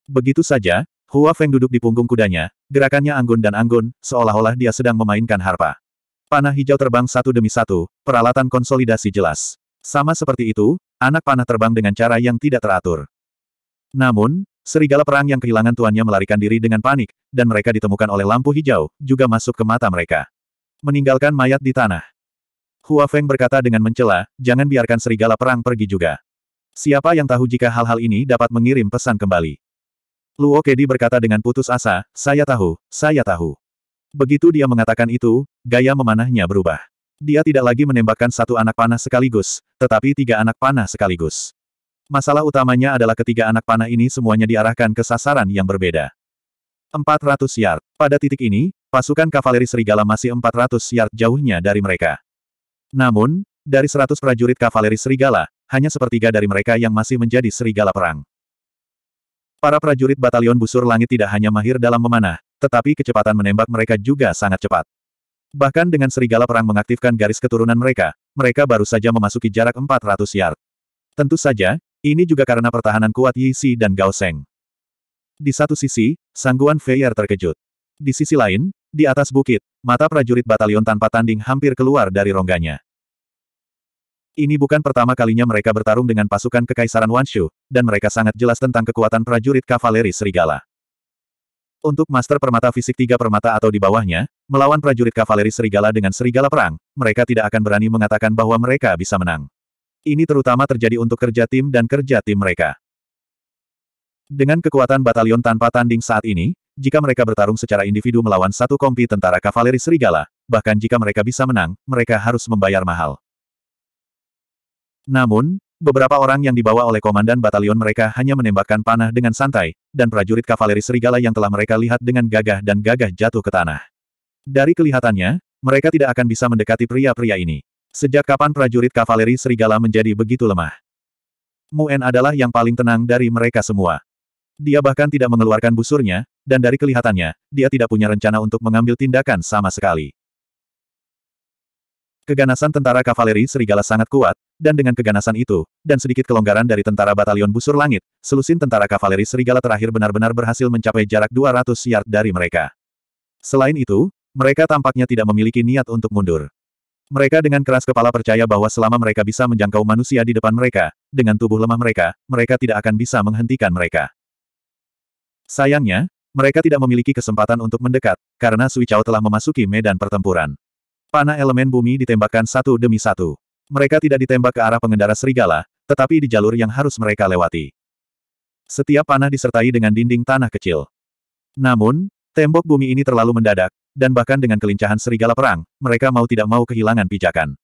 Begitu saja, Hua Feng duduk di punggung kudanya, gerakannya anggun dan anggun, seolah-olah dia sedang memainkan harpa. Panah hijau terbang satu demi satu, peralatan konsolidasi jelas. Sama seperti itu, anak panah terbang dengan cara yang tidak teratur. Namun, serigala perang yang kehilangan tuannya melarikan diri dengan panik, dan mereka ditemukan oleh lampu hijau, juga masuk ke mata mereka. Meninggalkan mayat di tanah. Hua Feng berkata dengan mencela, jangan biarkan serigala perang pergi juga. Siapa yang tahu jika hal-hal ini dapat mengirim pesan kembali. Luo Kedi berkata dengan putus asa, saya tahu, saya tahu. Begitu dia mengatakan itu, gaya memanahnya berubah. Dia tidak lagi menembakkan satu anak panah sekaligus, tetapi tiga anak panah sekaligus. Masalah utamanya adalah ketiga anak panah ini semuanya diarahkan ke sasaran yang berbeda. 400 yard. Pada titik ini, pasukan kavaleri serigala masih 400 yard jauhnya dari mereka. Namun, dari 100 prajurit kavaleri serigala, hanya sepertiga dari mereka yang masih menjadi serigala perang. Para prajurit batalion busur langit tidak hanya mahir dalam memanah, tetapi kecepatan menembak mereka juga sangat cepat. Bahkan dengan serigala perang mengaktifkan garis keturunan mereka, mereka baru saja memasuki jarak 400 yard. Tentu saja, ini juga karena pertahanan kuat Yixi dan Gao Seng. Di satu sisi, sangguan Feier terkejut. Di sisi lain, di atas bukit, mata prajurit batalion tanpa tanding hampir keluar dari rongganya. Ini bukan pertama kalinya mereka bertarung dengan pasukan Kekaisaran Wanshu, dan mereka sangat jelas tentang kekuatan prajurit kavaleri serigala. Untuk master permata fisik tiga permata atau di bawahnya, melawan prajurit kavaleri serigala dengan serigala perang, mereka tidak akan berani mengatakan bahwa mereka bisa menang. Ini terutama terjadi untuk kerja tim dan kerja tim mereka. Dengan kekuatan batalion tanpa tanding saat ini, jika mereka bertarung secara individu melawan satu kompi tentara kavaleri serigala, bahkan jika mereka bisa menang, mereka harus membayar mahal. Namun, beberapa orang yang dibawa oleh komandan batalion mereka hanya menembakkan panah dengan santai, dan prajurit kavaleri serigala yang telah mereka lihat dengan gagah dan gagah jatuh ke tanah. Dari kelihatannya, mereka tidak akan bisa mendekati pria-pria ini. Sejak kapan prajurit kavaleri serigala menjadi begitu lemah? Muen adalah yang paling tenang dari mereka semua. Dia bahkan tidak mengeluarkan busurnya, dan dari kelihatannya, dia tidak punya rencana untuk mengambil tindakan sama sekali. Keganasan tentara kavaleri serigala sangat kuat, dan dengan keganasan itu, dan sedikit kelonggaran dari tentara batalion busur langit, selusin tentara kavaleri serigala terakhir benar-benar berhasil mencapai jarak 200 yard dari mereka. Selain itu, mereka tampaknya tidak memiliki niat untuk mundur. Mereka dengan keras kepala percaya bahwa selama mereka bisa menjangkau manusia di depan mereka, dengan tubuh lemah mereka, mereka tidak akan bisa menghentikan mereka. Sayangnya, mereka tidak memiliki kesempatan untuk mendekat, karena Sui Chao telah memasuki medan pertempuran. Panah elemen bumi ditembakkan satu demi satu. Mereka tidak ditembak ke arah pengendara serigala, tetapi di jalur yang harus mereka lewati. Setiap panah disertai dengan dinding tanah kecil. Namun, tembok bumi ini terlalu mendadak, dan bahkan dengan kelincahan serigala perang, mereka mau tidak mau kehilangan pijakan.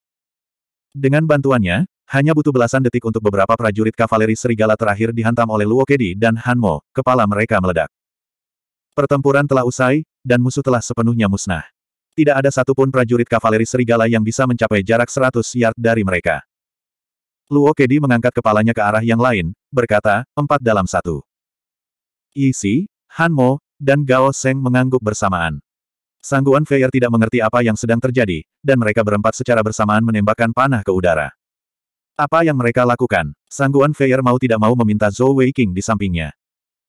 Dengan bantuannya, hanya butuh belasan detik untuk beberapa prajurit kavaleri serigala terakhir dihantam oleh Luo Kedi dan Mo. kepala mereka meledak. Pertempuran telah usai, dan musuh telah sepenuhnya musnah. Tidak ada satupun prajurit kavaleri serigala yang bisa mencapai jarak 100 yard dari mereka. Luo Kedi mengangkat kepalanya ke arah yang lain, berkata, empat dalam satu. Si, Han Mo, dan Gao Seng mengangguk bersamaan. Sangguan Feier tidak mengerti apa yang sedang terjadi, dan mereka berempat secara bersamaan menembakkan panah ke udara. Apa yang mereka lakukan? Sangguan Feier mau tidak mau meminta Zhou Weiqing di sampingnya.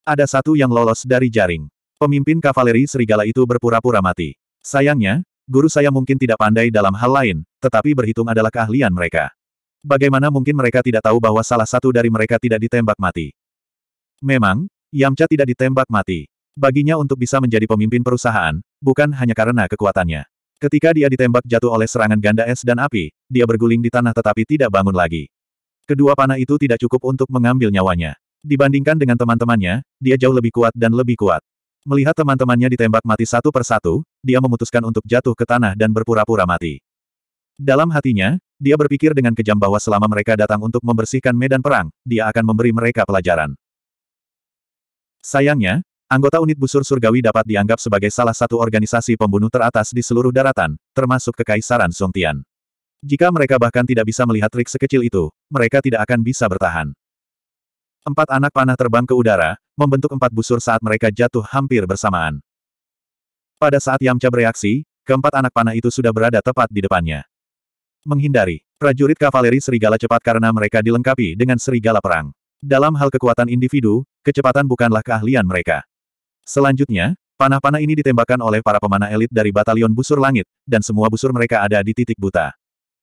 Ada satu yang lolos dari jaring. Pemimpin kavaleri serigala itu berpura-pura mati. Sayangnya, guru saya mungkin tidak pandai dalam hal lain, tetapi berhitung adalah keahlian mereka. Bagaimana mungkin mereka tidak tahu bahwa salah satu dari mereka tidak ditembak mati? Memang, Yamcha tidak ditembak mati. Baginya untuk bisa menjadi pemimpin perusahaan, bukan hanya karena kekuatannya. Ketika dia ditembak jatuh oleh serangan ganda es dan api, dia berguling di tanah tetapi tidak bangun lagi. Kedua panah itu tidak cukup untuk mengambil nyawanya. Dibandingkan dengan teman-temannya, dia jauh lebih kuat dan lebih kuat. Melihat teman-temannya ditembak mati satu persatu, dia memutuskan untuk jatuh ke tanah dan berpura-pura mati. Dalam hatinya, dia berpikir dengan kejam bahwa selama mereka datang untuk membersihkan medan perang, dia akan memberi mereka pelajaran. Sayangnya, anggota unit busur surgawi dapat dianggap sebagai salah satu organisasi pembunuh teratas di seluruh daratan, termasuk Kekaisaran Songtian. Jika mereka bahkan tidak bisa melihat trik sekecil itu, mereka tidak akan bisa bertahan. Empat anak panah terbang ke udara, membentuk empat busur saat mereka jatuh hampir bersamaan. Pada saat Yamcha bereaksi, keempat anak panah itu sudah berada tepat di depannya. Menghindari, prajurit kavaleri serigala cepat karena mereka dilengkapi dengan serigala perang. Dalam hal kekuatan individu, kecepatan bukanlah keahlian mereka. Selanjutnya, panah-panah ini ditembakkan oleh para pemanah elit dari batalion busur langit, dan semua busur mereka ada di titik buta.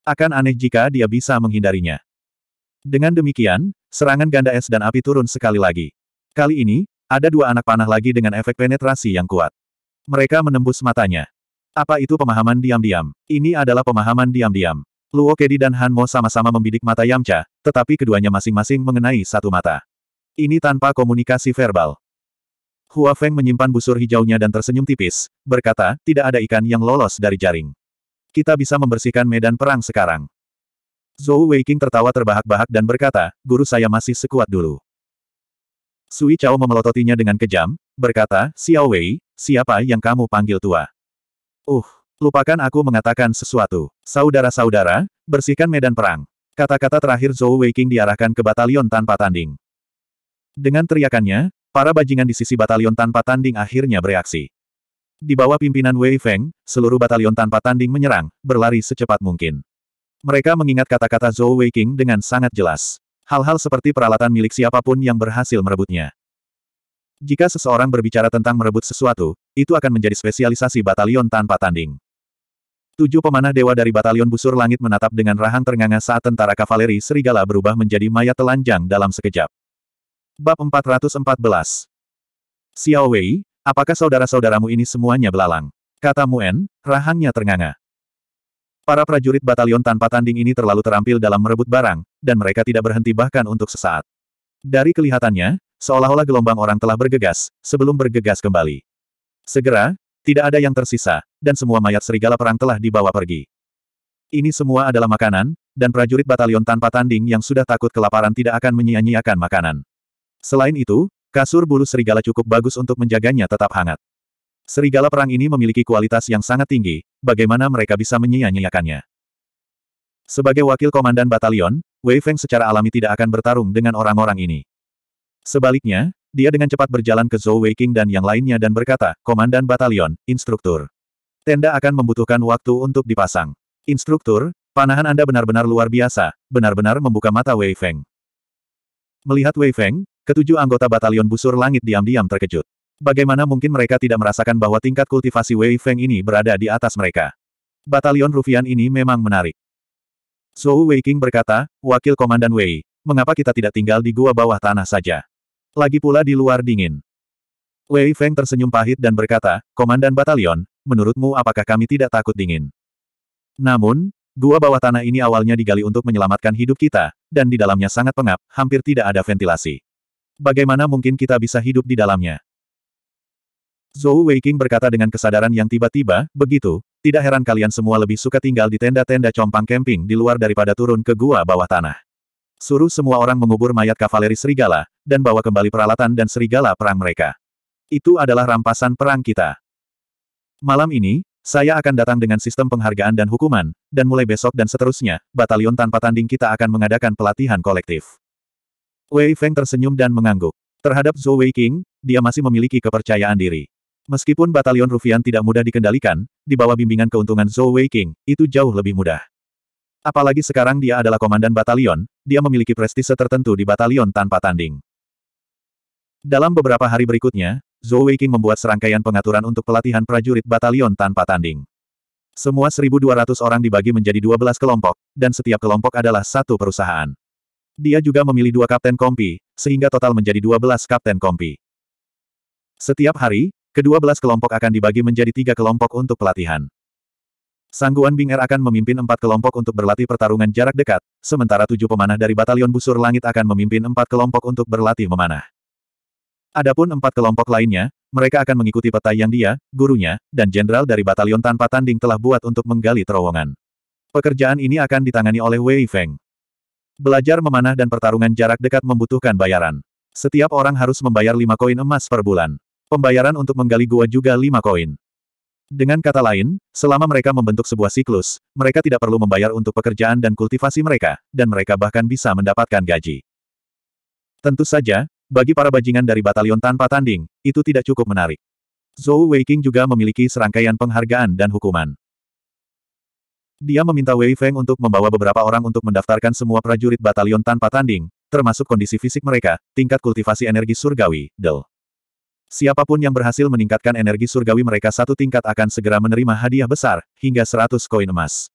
Akan aneh jika dia bisa menghindarinya. Dengan demikian, serangan ganda es dan api turun sekali lagi. Kali ini, ada dua anak panah lagi dengan efek penetrasi yang kuat. Mereka menembus matanya. Apa itu pemahaman diam-diam? Ini adalah pemahaman diam-diam. Luo Kedi dan Han Mo sama-sama membidik mata Yamcha, tetapi keduanya masing-masing mengenai satu mata. Ini tanpa komunikasi verbal. Hua Feng menyimpan busur hijaunya dan tersenyum tipis, berkata, tidak ada ikan yang lolos dari jaring. Kita bisa membersihkan medan perang sekarang. Zhou Weiking tertawa terbahak-bahak dan berkata, guru saya masih sekuat dulu. Sui Chao memelototinya dengan kejam, berkata, Xiao Wei, siapa yang kamu panggil tua? Uh, lupakan aku mengatakan sesuatu. Saudara-saudara, bersihkan medan perang. Kata-kata terakhir Zhou Weiking diarahkan ke batalion tanpa tanding. Dengan teriakannya, para bajingan di sisi batalion tanpa tanding akhirnya bereaksi. Di bawah pimpinan Wei Feng, seluruh batalion tanpa tanding menyerang, berlari secepat mungkin. Mereka mengingat kata-kata Zhou Weiqing dengan sangat jelas. Hal-hal seperti peralatan milik siapapun yang berhasil merebutnya. Jika seseorang berbicara tentang merebut sesuatu, itu akan menjadi spesialisasi batalion tanpa tanding. Tujuh pemanah dewa dari batalion busur langit menatap dengan rahang ternganga saat tentara kavaleri serigala berubah menjadi mayat telanjang dalam sekejap. Bab 414 Xiao Wei, apakah saudara-saudaramu ini semuanya belalang? Kata Muen, rahangnya ternganga. Para prajurit batalion tanpa tanding ini terlalu terampil dalam merebut barang, dan mereka tidak berhenti bahkan untuk sesaat. Dari kelihatannya, seolah-olah gelombang orang telah bergegas, sebelum bergegas kembali. Segera, tidak ada yang tersisa, dan semua mayat serigala perang telah dibawa pergi. Ini semua adalah makanan, dan prajurit batalion tanpa tanding yang sudah takut kelaparan tidak akan menyia-nyiakan makanan. Selain itu, kasur bulu serigala cukup bagus untuk menjaganya tetap hangat. Serigala perang ini memiliki kualitas yang sangat tinggi, bagaimana mereka bisa menyia-nyiakannya. Sebagai wakil komandan batalion, Wei Feng secara alami tidak akan bertarung dengan orang-orang ini. Sebaliknya, dia dengan cepat berjalan ke Zhou Weiqing dan yang lainnya dan berkata, Komandan Batalion, Instruktur. Tenda akan membutuhkan waktu untuk dipasang. Instruktur, panahan Anda benar-benar luar biasa, benar-benar membuka mata Wei Feng. Melihat Wei Feng, ketujuh anggota batalion busur langit diam-diam terkejut. Bagaimana mungkin mereka tidak merasakan bahwa tingkat kultivasi Wei Feng ini berada di atas mereka? Batalion Rufian ini memang menarik. Zhou Weiqing berkata, Wakil Komandan Wei, mengapa kita tidak tinggal di gua bawah tanah saja? Lagi pula di luar dingin. Wei Feng tersenyum pahit dan berkata, Komandan Batalion, menurutmu apakah kami tidak takut dingin? Namun, gua bawah tanah ini awalnya digali untuk menyelamatkan hidup kita, dan di dalamnya sangat pengap, hampir tidak ada ventilasi. Bagaimana mungkin kita bisa hidup di dalamnya? Zhou Weiqing berkata dengan kesadaran yang tiba-tiba, begitu, tidak heran kalian semua lebih suka tinggal di tenda-tenda compang camping di luar daripada turun ke gua bawah tanah. Suruh semua orang mengubur mayat kavaleri serigala, dan bawa kembali peralatan dan serigala perang mereka. Itu adalah rampasan perang kita. Malam ini, saya akan datang dengan sistem penghargaan dan hukuman, dan mulai besok dan seterusnya, batalion tanpa tanding kita akan mengadakan pelatihan kolektif. Wei Feng tersenyum dan mengangguk. Terhadap Zhou Weiqing, dia masih memiliki kepercayaan diri. Meskipun batalion Rufian tidak mudah dikendalikan, di bawah bimbingan keuntungan Zhou Weiqing, itu jauh lebih mudah. Apalagi sekarang dia adalah komandan batalion, dia memiliki prestise tertentu di batalion tanpa tanding. Dalam beberapa hari berikutnya, Zhou Weiqing membuat serangkaian pengaturan untuk pelatihan prajurit batalion tanpa tanding. Semua 1.200 orang dibagi menjadi 12 kelompok, dan setiap kelompok adalah satu perusahaan. Dia juga memilih dua kapten kompi, sehingga total menjadi 12 kapten kompi. Setiap hari, Kedua belas kelompok akan dibagi menjadi tiga kelompok untuk pelatihan. Sangguan Bing'er akan memimpin empat kelompok untuk berlatih pertarungan jarak dekat, sementara tujuh pemanah dari Batalion Busur Langit akan memimpin empat kelompok untuk berlatih memanah. Adapun empat kelompok lainnya, mereka akan mengikuti peta yang dia, gurunya, dan jenderal dari batalion tanpa tanding telah buat untuk menggali terowongan. Pekerjaan ini akan ditangani oleh Wei Feng. Belajar memanah dan pertarungan jarak dekat membutuhkan bayaran. Setiap orang harus membayar lima koin emas per bulan. Pembayaran untuk menggali gua juga 5 koin. Dengan kata lain, selama mereka membentuk sebuah siklus, mereka tidak perlu membayar untuk pekerjaan dan kultivasi mereka, dan mereka bahkan bisa mendapatkan gaji. Tentu saja, bagi para bajingan dari batalion tanpa tanding, itu tidak cukup menarik. Zhou Weiqing juga memiliki serangkaian penghargaan dan hukuman. Dia meminta Wei Feng untuk membawa beberapa orang untuk mendaftarkan semua prajurit batalion tanpa tanding, termasuk kondisi fisik mereka, tingkat kultivasi energi surgawi, Del. Siapapun yang berhasil meningkatkan energi surgawi mereka satu tingkat akan segera menerima hadiah besar, hingga 100 koin emas.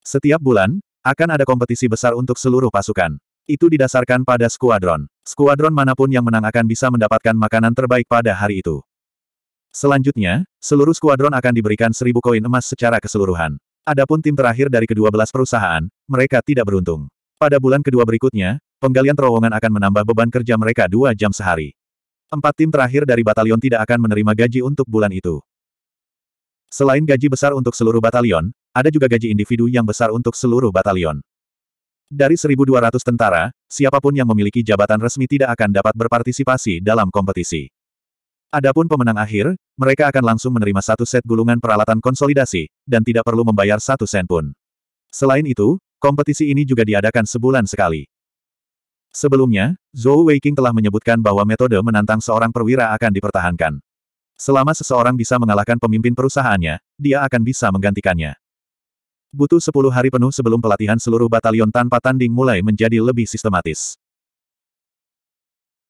Setiap bulan, akan ada kompetisi besar untuk seluruh pasukan. Itu didasarkan pada skuadron. Skuadron manapun yang menang akan bisa mendapatkan makanan terbaik pada hari itu. Selanjutnya, seluruh skuadron akan diberikan 1000 koin emas secara keseluruhan. Adapun tim terakhir dari kedua belas perusahaan, mereka tidak beruntung. Pada bulan kedua berikutnya, penggalian terowongan akan menambah beban kerja mereka dua jam sehari. Empat tim terakhir dari batalion tidak akan menerima gaji untuk bulan itu. Selain gaji besar untuk seluruh batalion, ada juga gaji individu yang besar untuk seluruh batalion. Dari 1.200 tentara, siapapun yang memiliki jabatan resmi tidak akan dapat berpartisipasi dalam kompetisi. Adapun pemenang akhir, mereka akan langsung menerima satu set gulungan peralatan konsolidasi, dan tidak perlu membayar satu sen pun. Selain itu, kompetisi ini juga diadakan sebulan sekali. Sebelumnya, Zhou Weiqing telah menyebutkan bahwa metode menantang seorang perwira akan dipertahankan. Selama seseorang bisa mengalahkan pemimpin perusahaannya, dia akan bisa menggantikannya. Butuh 10 hari penuh sebelum pelatihan seluruh batalion tanpa tanding mulai menjadi lebih sistematis.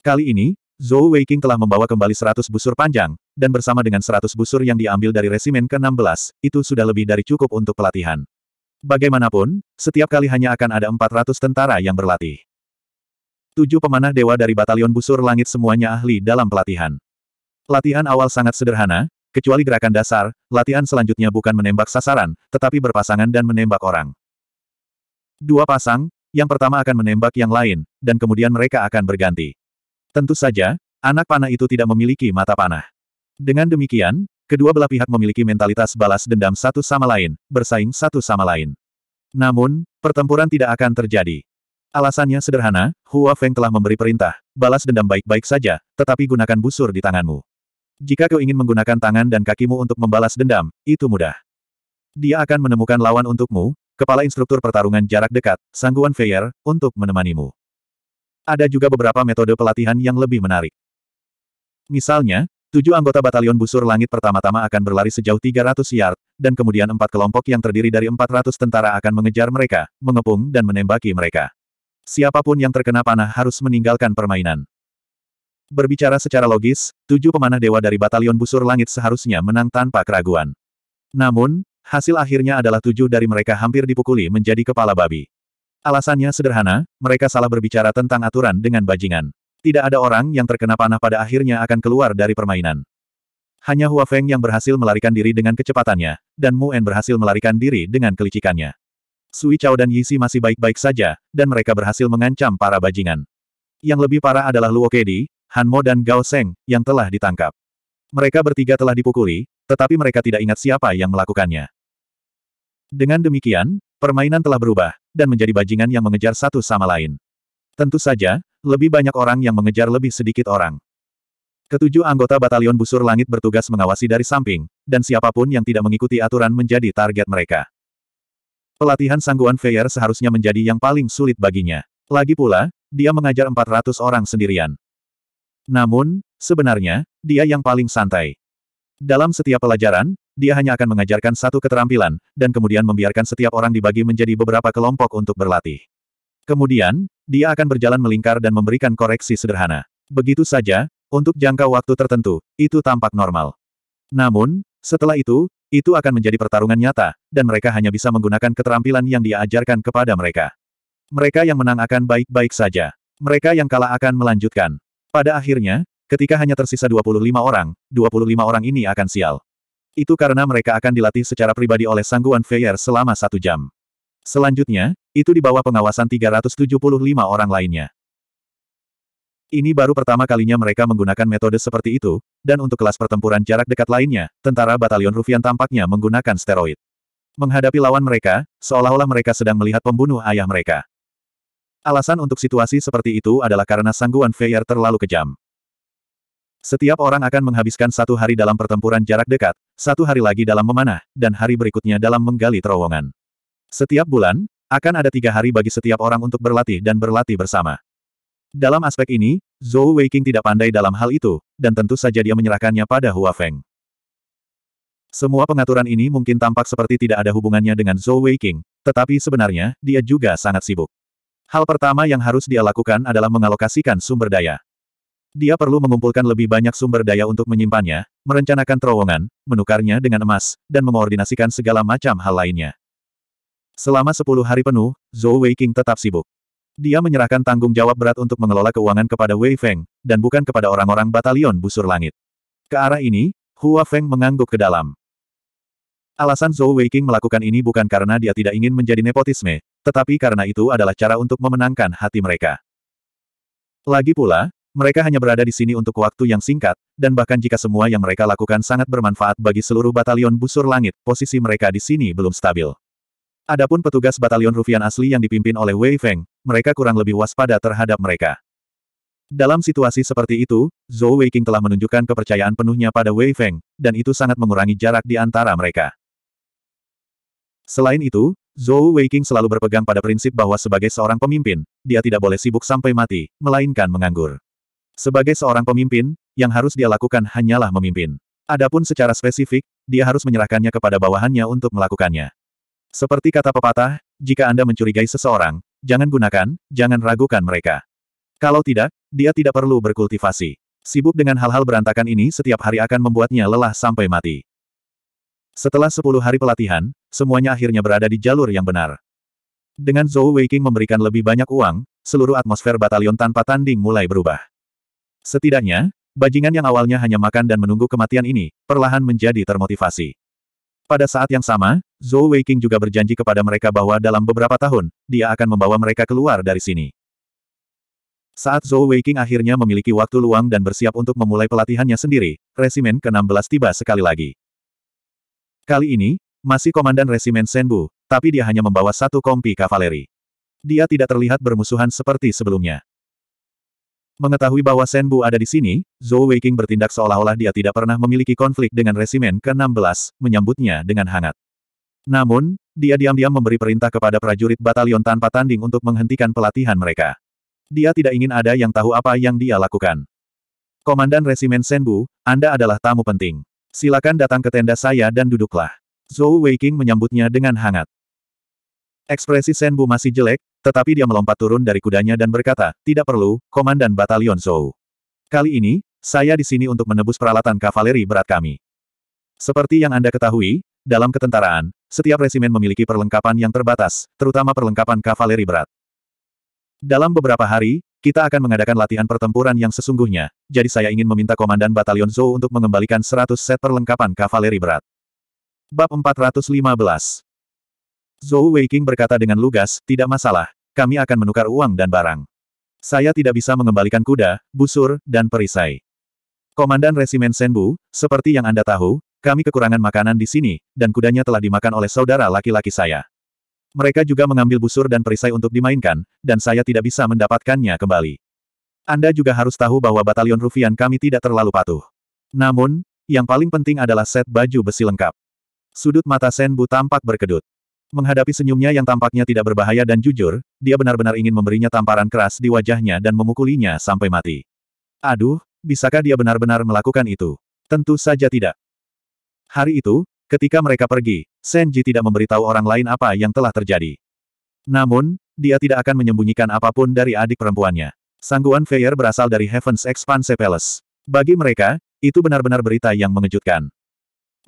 Kali ini, Zhou Weiqing telah membawa kembali 100 busur panjang, dan bersama dengan 100 busur yang diambil dari resimen ke-16, itu sudah lebih dari cukup untuk pelatihan. Bagaimanapun, setiap kali hanya akan ada 400 tentara yang berlatih. Tujuh pemanah dewa dari batalion busur langit semuanya ahli dalam pelatihan. Latihan awal sangat sederhana, kecuali gerakan dasar, latihan selanjutnya bukan menembak sasaran, tetapi berpasangan dan menembak orang. Dua pasang, yang pertama akan menembak yang lain, dan kemudian mereka akan berganti. Tentu saja, anak panah itu tidak memiliki mata panah. Dengan demikian, kedua belah pihak memiliki mentalitas balas dendam satu sama lain, bersaing satu sama lain. Namun, pertempuran tidak akan terjadi. Alasannya sederhana, Hua Feng telah memberi perintah, balas dendam baik-baik saja, tetapi gunakan busur di tanganmu. Jika kau ingin menggunakan tangan dan kakimu untuk membalas dendam, itu mudah. Dia akan menemukan lawan untukmu, kepala instruktur pertarungan jarak dekat, Sangguan Feier, untuk menemanimu. Ada juga beberapa metode pelatihan yang lebih menarik. Misalnya, tujuh anggota batalion busur langit pertama-tama akan berlari sejauh 300 yard, dan kemudian empat kelompok yang terdiri dari 400 tentara akan mengejar mereka, mengepung dan menembaki mereka. Siapapun yang terkena panah harus meninggalkan permainan. Berbicara secara logis, tujuh pemanah dewa dari batalion busur langit seharusnya menang tanpa keraguan. Namun, hasil akhirnya adalah tujuh dari mereka hampir dipukuli menjadi kepala babi. Alasannya sederhana, mereka salah berbicara tentang aturan dengan bajingan. Tidak ada orang yang terkena panah pada akhirnya akan keluar dari permainan. Hanya Hua Feng yang berhasil melarikan diri dengan kecepatannya, dan Mu En berhasil melarikan diri dengan kelicikannya. Sui Chao dan Yisi masih baik-baik saja, dan mereka berhasil mengancam para bajingan. Yang lebih parah adalah Luo Kedi, Han Mo dan Gao Seng, yang telah ditangkap. Mereka bertiga telah dipukuli, tetapi mereka tidak ingat siapa yang melakukannya. Dengan demikian, permainan telah berubah, dan menjadi bajingan yang mengejar satu sama lain. Tentu saja, lebih banyak orang yang mengejar lebih sedikit orang. Ketujuh anggota batalion busur langit bertugas mengawasi dari samping, dan siapapun yang tidak mengikuti aturan menjadi target mereka. Pelatihan sangguan Feyer seharusnya menjadi yang paling sulit baginya. Lagi pula, dia mengajar 400 orang sendirian. Namun, sebenarnya, dia yang paling santai. Dalam setiap pelajaran, dia hanya akan mengajarkan satu keterampilan, dan kemudian membiarkan setiap orang dibagi menjadi beberapa kelompok untuk berlatih. Kemudian, dia akan berjalan melingkar dan memberikan koreksi sederhana. Begitu saja, untuk jangka waktu tertentu, itu tampak normal. Namun, setelah itu, itu akan menjadi pertarungan nyata, dan mereka hanya bisa menggunakan keterampilan yang dia ajarkan kepada mereka. Mereka yang menang akan baik-baik saja. Mereka yang kalah akan melanjutkan. Pada akhirnya, ketika hanya tersisa 25 orang, 25 orang ini akan sial. Itu karena mereka akan dilatih secara pribadi oleh Sangguan Feier selama satu jam. Selanjutnya, itu di bawah pengawasan 375 orang lainnya. Ini baru pertama kalinya mereka menggunakan metode seperti itu, dan untuk kelas pertempuran jarak dekat lainnya, tentara batalion Rufian tampaknya menggunakan steroid. Menghadapi lawan mereka, seolah-olah mereka sedang melihat pembunuh ayah mereka. Alasan untuk situasi seperti itu adalah karena sangguan Feyer terlalu kejam. Setiap orang akan menghabiskan satu hari dalam pertempuran jarak dekat, satu hari lagi dalam memanah, dan hari berikutnya dalam menggali terowongan. Setiap bulan, akan ada tiga hari bagi setiap orang untuk berlatih dan berlatih bersama. Dalam aspek ini, Zhou Weiqing tidak pandai dalam hal itu, dan tentu saja dia menyerahkannya pada Hua Feng. Semua pengaturan ini mungkin tampak seperti tidak ada hubungannya dengan Zhou Weiqing, tetapi sebenarnya, dia juga sangat sibuk. Hal pertama yang harus dia lakukan adalah mengalokasikan sumber daya. Dia perlu mengumpulkan lebih banyak sumber daya untuk menyimpannya, merencanakan terowongan, menukarnya dengan emas, dan mengoordinasikan segala macam hal lainnya. Selama sepuluh hari penuh, Zhou Weiqing tetap sibuk. Dia menyerahkan tanggung jawab berat untuk mengelola keuangan kepada Wei Feng, dan bukan kepada orang-orang batalion busur langit. Ke arah ini, Hua Feng mengangguk ke dalam. Alasan Zhou Weiqing melakukan ini bukan karena dia tidak ingin menjadi nepotisme, tetapi karena itu adalah cara untuk memenangkan hati mereka. Lagi pula, mereka hanya berada di sini untuk waktu yang singkat, dan bahkan jika semua yang mereka lakukan sangat bermanfaat bagi seluruh batalion busur langit, posisi mereka di sini belum stabil. Adapun petugas batalion Rufian asli yang dipimpin oleh Wei Feng, mereka kurang lebih waspada terhadap mereka. Dalam situasi seperti itu, Zhou Weiqing telah menunjukkan kepercayaan penuhnya pada Wei Feng, dan itu sangat mengurangi jarak di antara mereka. Selain itu, Zhou Weiqing selalu berpegang pada prinsip bahwa sebagai seorang pemimpin, dia tidak boleh sibuk sampai mati, melainkan menganggur. Sebagai seorang pemimpin, yang harus dia lakukan hanyalah memimpin. Adapun secara spesifik, dia harus menyerahkannya kepada bawahannya untuk melakukannya. Seperti kata pepatah, jika Anda mencurigai seseorang, jangan gunakan, jangan ragukan mereka. Kalau tidak, dia tidak perlu berkultivasi. Sibuk dengan hal-hal berantakan ini setiap hari akan membuatnya lelah sampai mati. Setelah 10 hari pelatihan, semuanya akhirnya berada di jalur yang benar. Dengan Zhou Weiqing memberikan lebih banyak uang, seluruh atmosfer batalion tanpa tanding mulai berubah. Setidaknya, bajingan yang awalnya hanya makan dan menunggu kematian ini, perlahan menjadi termotivasi. Pada saat yang sama, Zhou Weiqing juga berjanji kepada mereka bahwa dalam beberapa tahun, dia akan membawa mereka keluar dari sini. Saat Zhou Weiqing akhirnya memiliki waktu luang dan bersiap untuk memulai pelatihannya sendiri, Resimen ke-16 tiba sekali lagi. Kali ini, masih Komandan Resimen Senbu, tapi dia hanya membawa satu kompi kavaleri. Dia tidak terlihat bermusuhan seperti sebelumnya. Mengetahui bahwa Senbu ada di sini, Zhou Weiqing bertindak seolah-olah dia tidak pernah memiliki konflik dengan Resimen ke-16, menyambutnya dengan hangat. Namun, dia diam-diam memberi perintah kepada prajurit batalion tanpa tanding untuk menghentikan pelatihan mereka. Dia tidak ingin ada yang tahu apa yang dia lakukan. Komandan Resimen Senbu, Anda adalah tamu penting. Silakan datang ke tenda saya dan duduklah. Zhou Weiqing menyambutnya dengan hangat. Ekspresi Senbu masih jelek, tetapi dia melompat turun dari kudanya dan berkata, tidak perlu, Komandan Batalion Zhou. Kali ini, saya di sini untuk menebus peralatan kavaleri berat kami. Seperti yang Anda ketahui, dalam ketentaraan, setiap resimen memiliki perlengkapan yang terbatas, terutama perlengkapan kavaleri berat. Dalam beberapa hari, kita akan mengadakan latihan pertempuran yang sesungguhnya, jadi saya ingin meminta Komandan Batalion Zhou untuk mengembalikan 100 set perlengkapan kavaleri berat. Bab 415 Zhou Weiqing berkata dengan lugas, tidak masalah, kami akan menukar uang dan barang. Saya tidak bisa mengembalikan kuda, busur, dan perisai. Komandan Resimen Senbu, seperti yang Anda tahu, kami kekurangan makanan di sini, dan kudanya telah dimakan oleh saudara laki-laki saya. Mereka juga mengambil busur dan perisai untuk dimainkan, dan saya tidak bisa mendapatkannya kembali. Anda juga harus tahu bahwa batalion Rufian kami tidak terlalu patuh. Namun, yang paling penting adalah set baju besi lengkap. Sudut mata Senbu tampak berkedut. Menghadapi senyumnya yang tampaknya tidak berbahaya dan jujur, dia benar-benar ingin memberinya tamparan keras di wajahnya dan memukulinya sampai mati. Aduh, bisakah dia benar-benar melakukan itu? Tentu saja tidak. Hari itu, ketika mereka pergi, Senji tidak memberitahu orang lain apa yang telah terjadi. Namun, dia tidak akan menyembunyikan apapun dari adik perempuannya. Sangguan Feier berasal dari Heaven's Expanse Palace. Bagi mereka, itu benar-benar berita yang mengejutkan.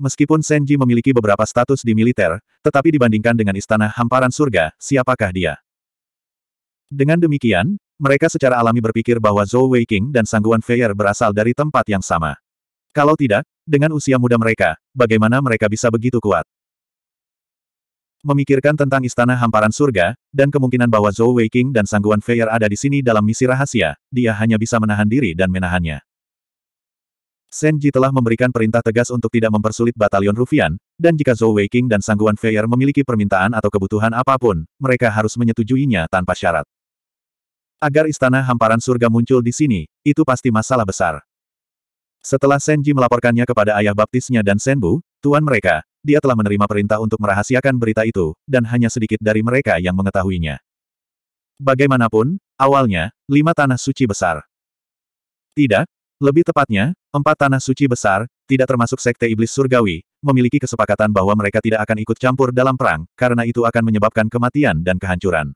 Meskipun Senji memiliki beberapa status di militer, tetapi dibandingkan dengan istana hamparan surga, siapakah dia? Dengan demikian, mereka secara alami berpikir bahwa Zhou Weiqing dan Sangguan Feier berasal dari tempat yang sama. Kalau tidak, dengan usia muda mereka, bagaimana mereka bisa begitu kuat? Memikirkan tentang istana hamparan surga, dan kemungkinan bahwa Zhou Weiqing dan Sangguan Feier ada di sini dalam misi rahasia, dia hanya bisa menahan diri dan menahannya. Senji telah memberikan perintah tegas untuk tidak mempersulit batalion Rufian, dan jika Zhou Weiqing dan Sangguan Feier memiliki permintaan atau kebutuhan apapun, mereka harus menyetujuinya tanpa syarat. Agar istana hamparan surga muncul di sini, itu pasti masalah besar. Setelah Senji melaporkannya kepada ayah baptisnya dan Senbu, tuan mereka, dia telah menerima perintah untuk merahasiakan berita itu, dan hanya sedikit dari mereka yang mengetahuinya. Bagaimanapun, awalnya, lima tanah suci besar. Tidak, lebih tepatnya, empat tanah suci besar, tidak termasuk sekte iblis surgawi, memiliki kesepakatan bahwa mereka tidak akan ikut campur dalam perang, karena itu akan menyebabkan kematian dan kehancuran.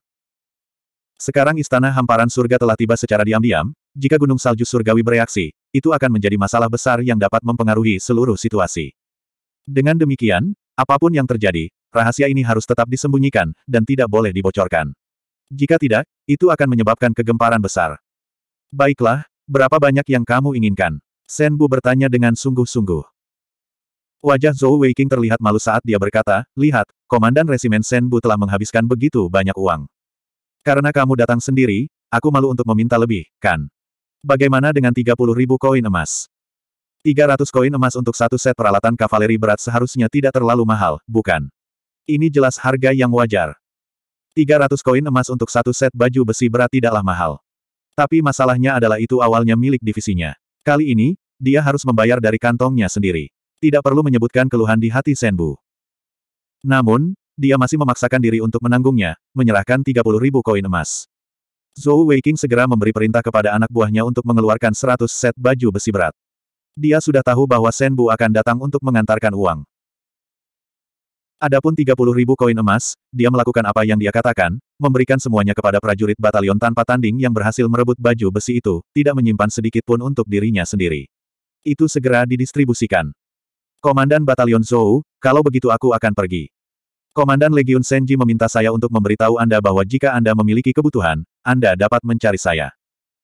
Sekarang istana hamparan surga telah tiba secara diam-diam, jika gunung salju surgawi bereaksi, itu akan menjadi masalah besar yang dapat mempengaruhi seluruh situasi. Dengan demikian, apapun yang terjadi, rahasia ini harus tetap disembunyikan, dan tidak boleh dibocorkan. Jika tidak, itu akan menyebabkan kegemparan besar. Baiklah, berapa banyak yang kamu inginkan? Senbu bertanya dengan sungguh-sungguh. Wajah Zhou Weiqing terlihat malu saat dia berkata, lihat, Komandan Resimen Senbu telah menghabiskan begitu banyak uang. Karena kamu datang sendiri, aku malu untuk meminta lebih, kan? Bagaimana dengan 30 ribu koin emas? 300 koin emas untuk satu set peralatan kavaleri berat seharusnya tidak terlalu mahal, bukan? Ini jelas harga yang wajar. 300 koin emas untuk satu set baju besi berat tidaklah mahal. Tapi masalahnya adalah itu awalnya milik divisinya. Kali ini, dia harus membayar dari kantongnya sendiri. Tidak perlu menyebutkan keluhan di hati Senbu. Namun, dia masih memaksakan diri untuk menanggungnya, menyerahkan 30 ribu koin emas. Zhou Weiqing segera memberi perintah kepada anak buahnya untuk mengeluarkan 100 set baju besi berat. Dia sudah tahu bahwa Shen Bu akan datang untuk mengantarkan uang. Adapun 30 ribu koin emas, dia melakukan apa yang dia katakan, memberikan semuanya kepada prajurit batalion tanpa tanding yang berhasil merebut baju besi itu, tidak menyimpan sedikit pun untuk dirinya sendiri. Itu segera didistribusikan. Komandan Batalion Zhou, kalau begitu aku akan pergi. Komandan Legiun Senji meminta saya untuk memberitahu Anda bahwa jika Anda memiliki kebutuhan, Anda dapat mencari saya.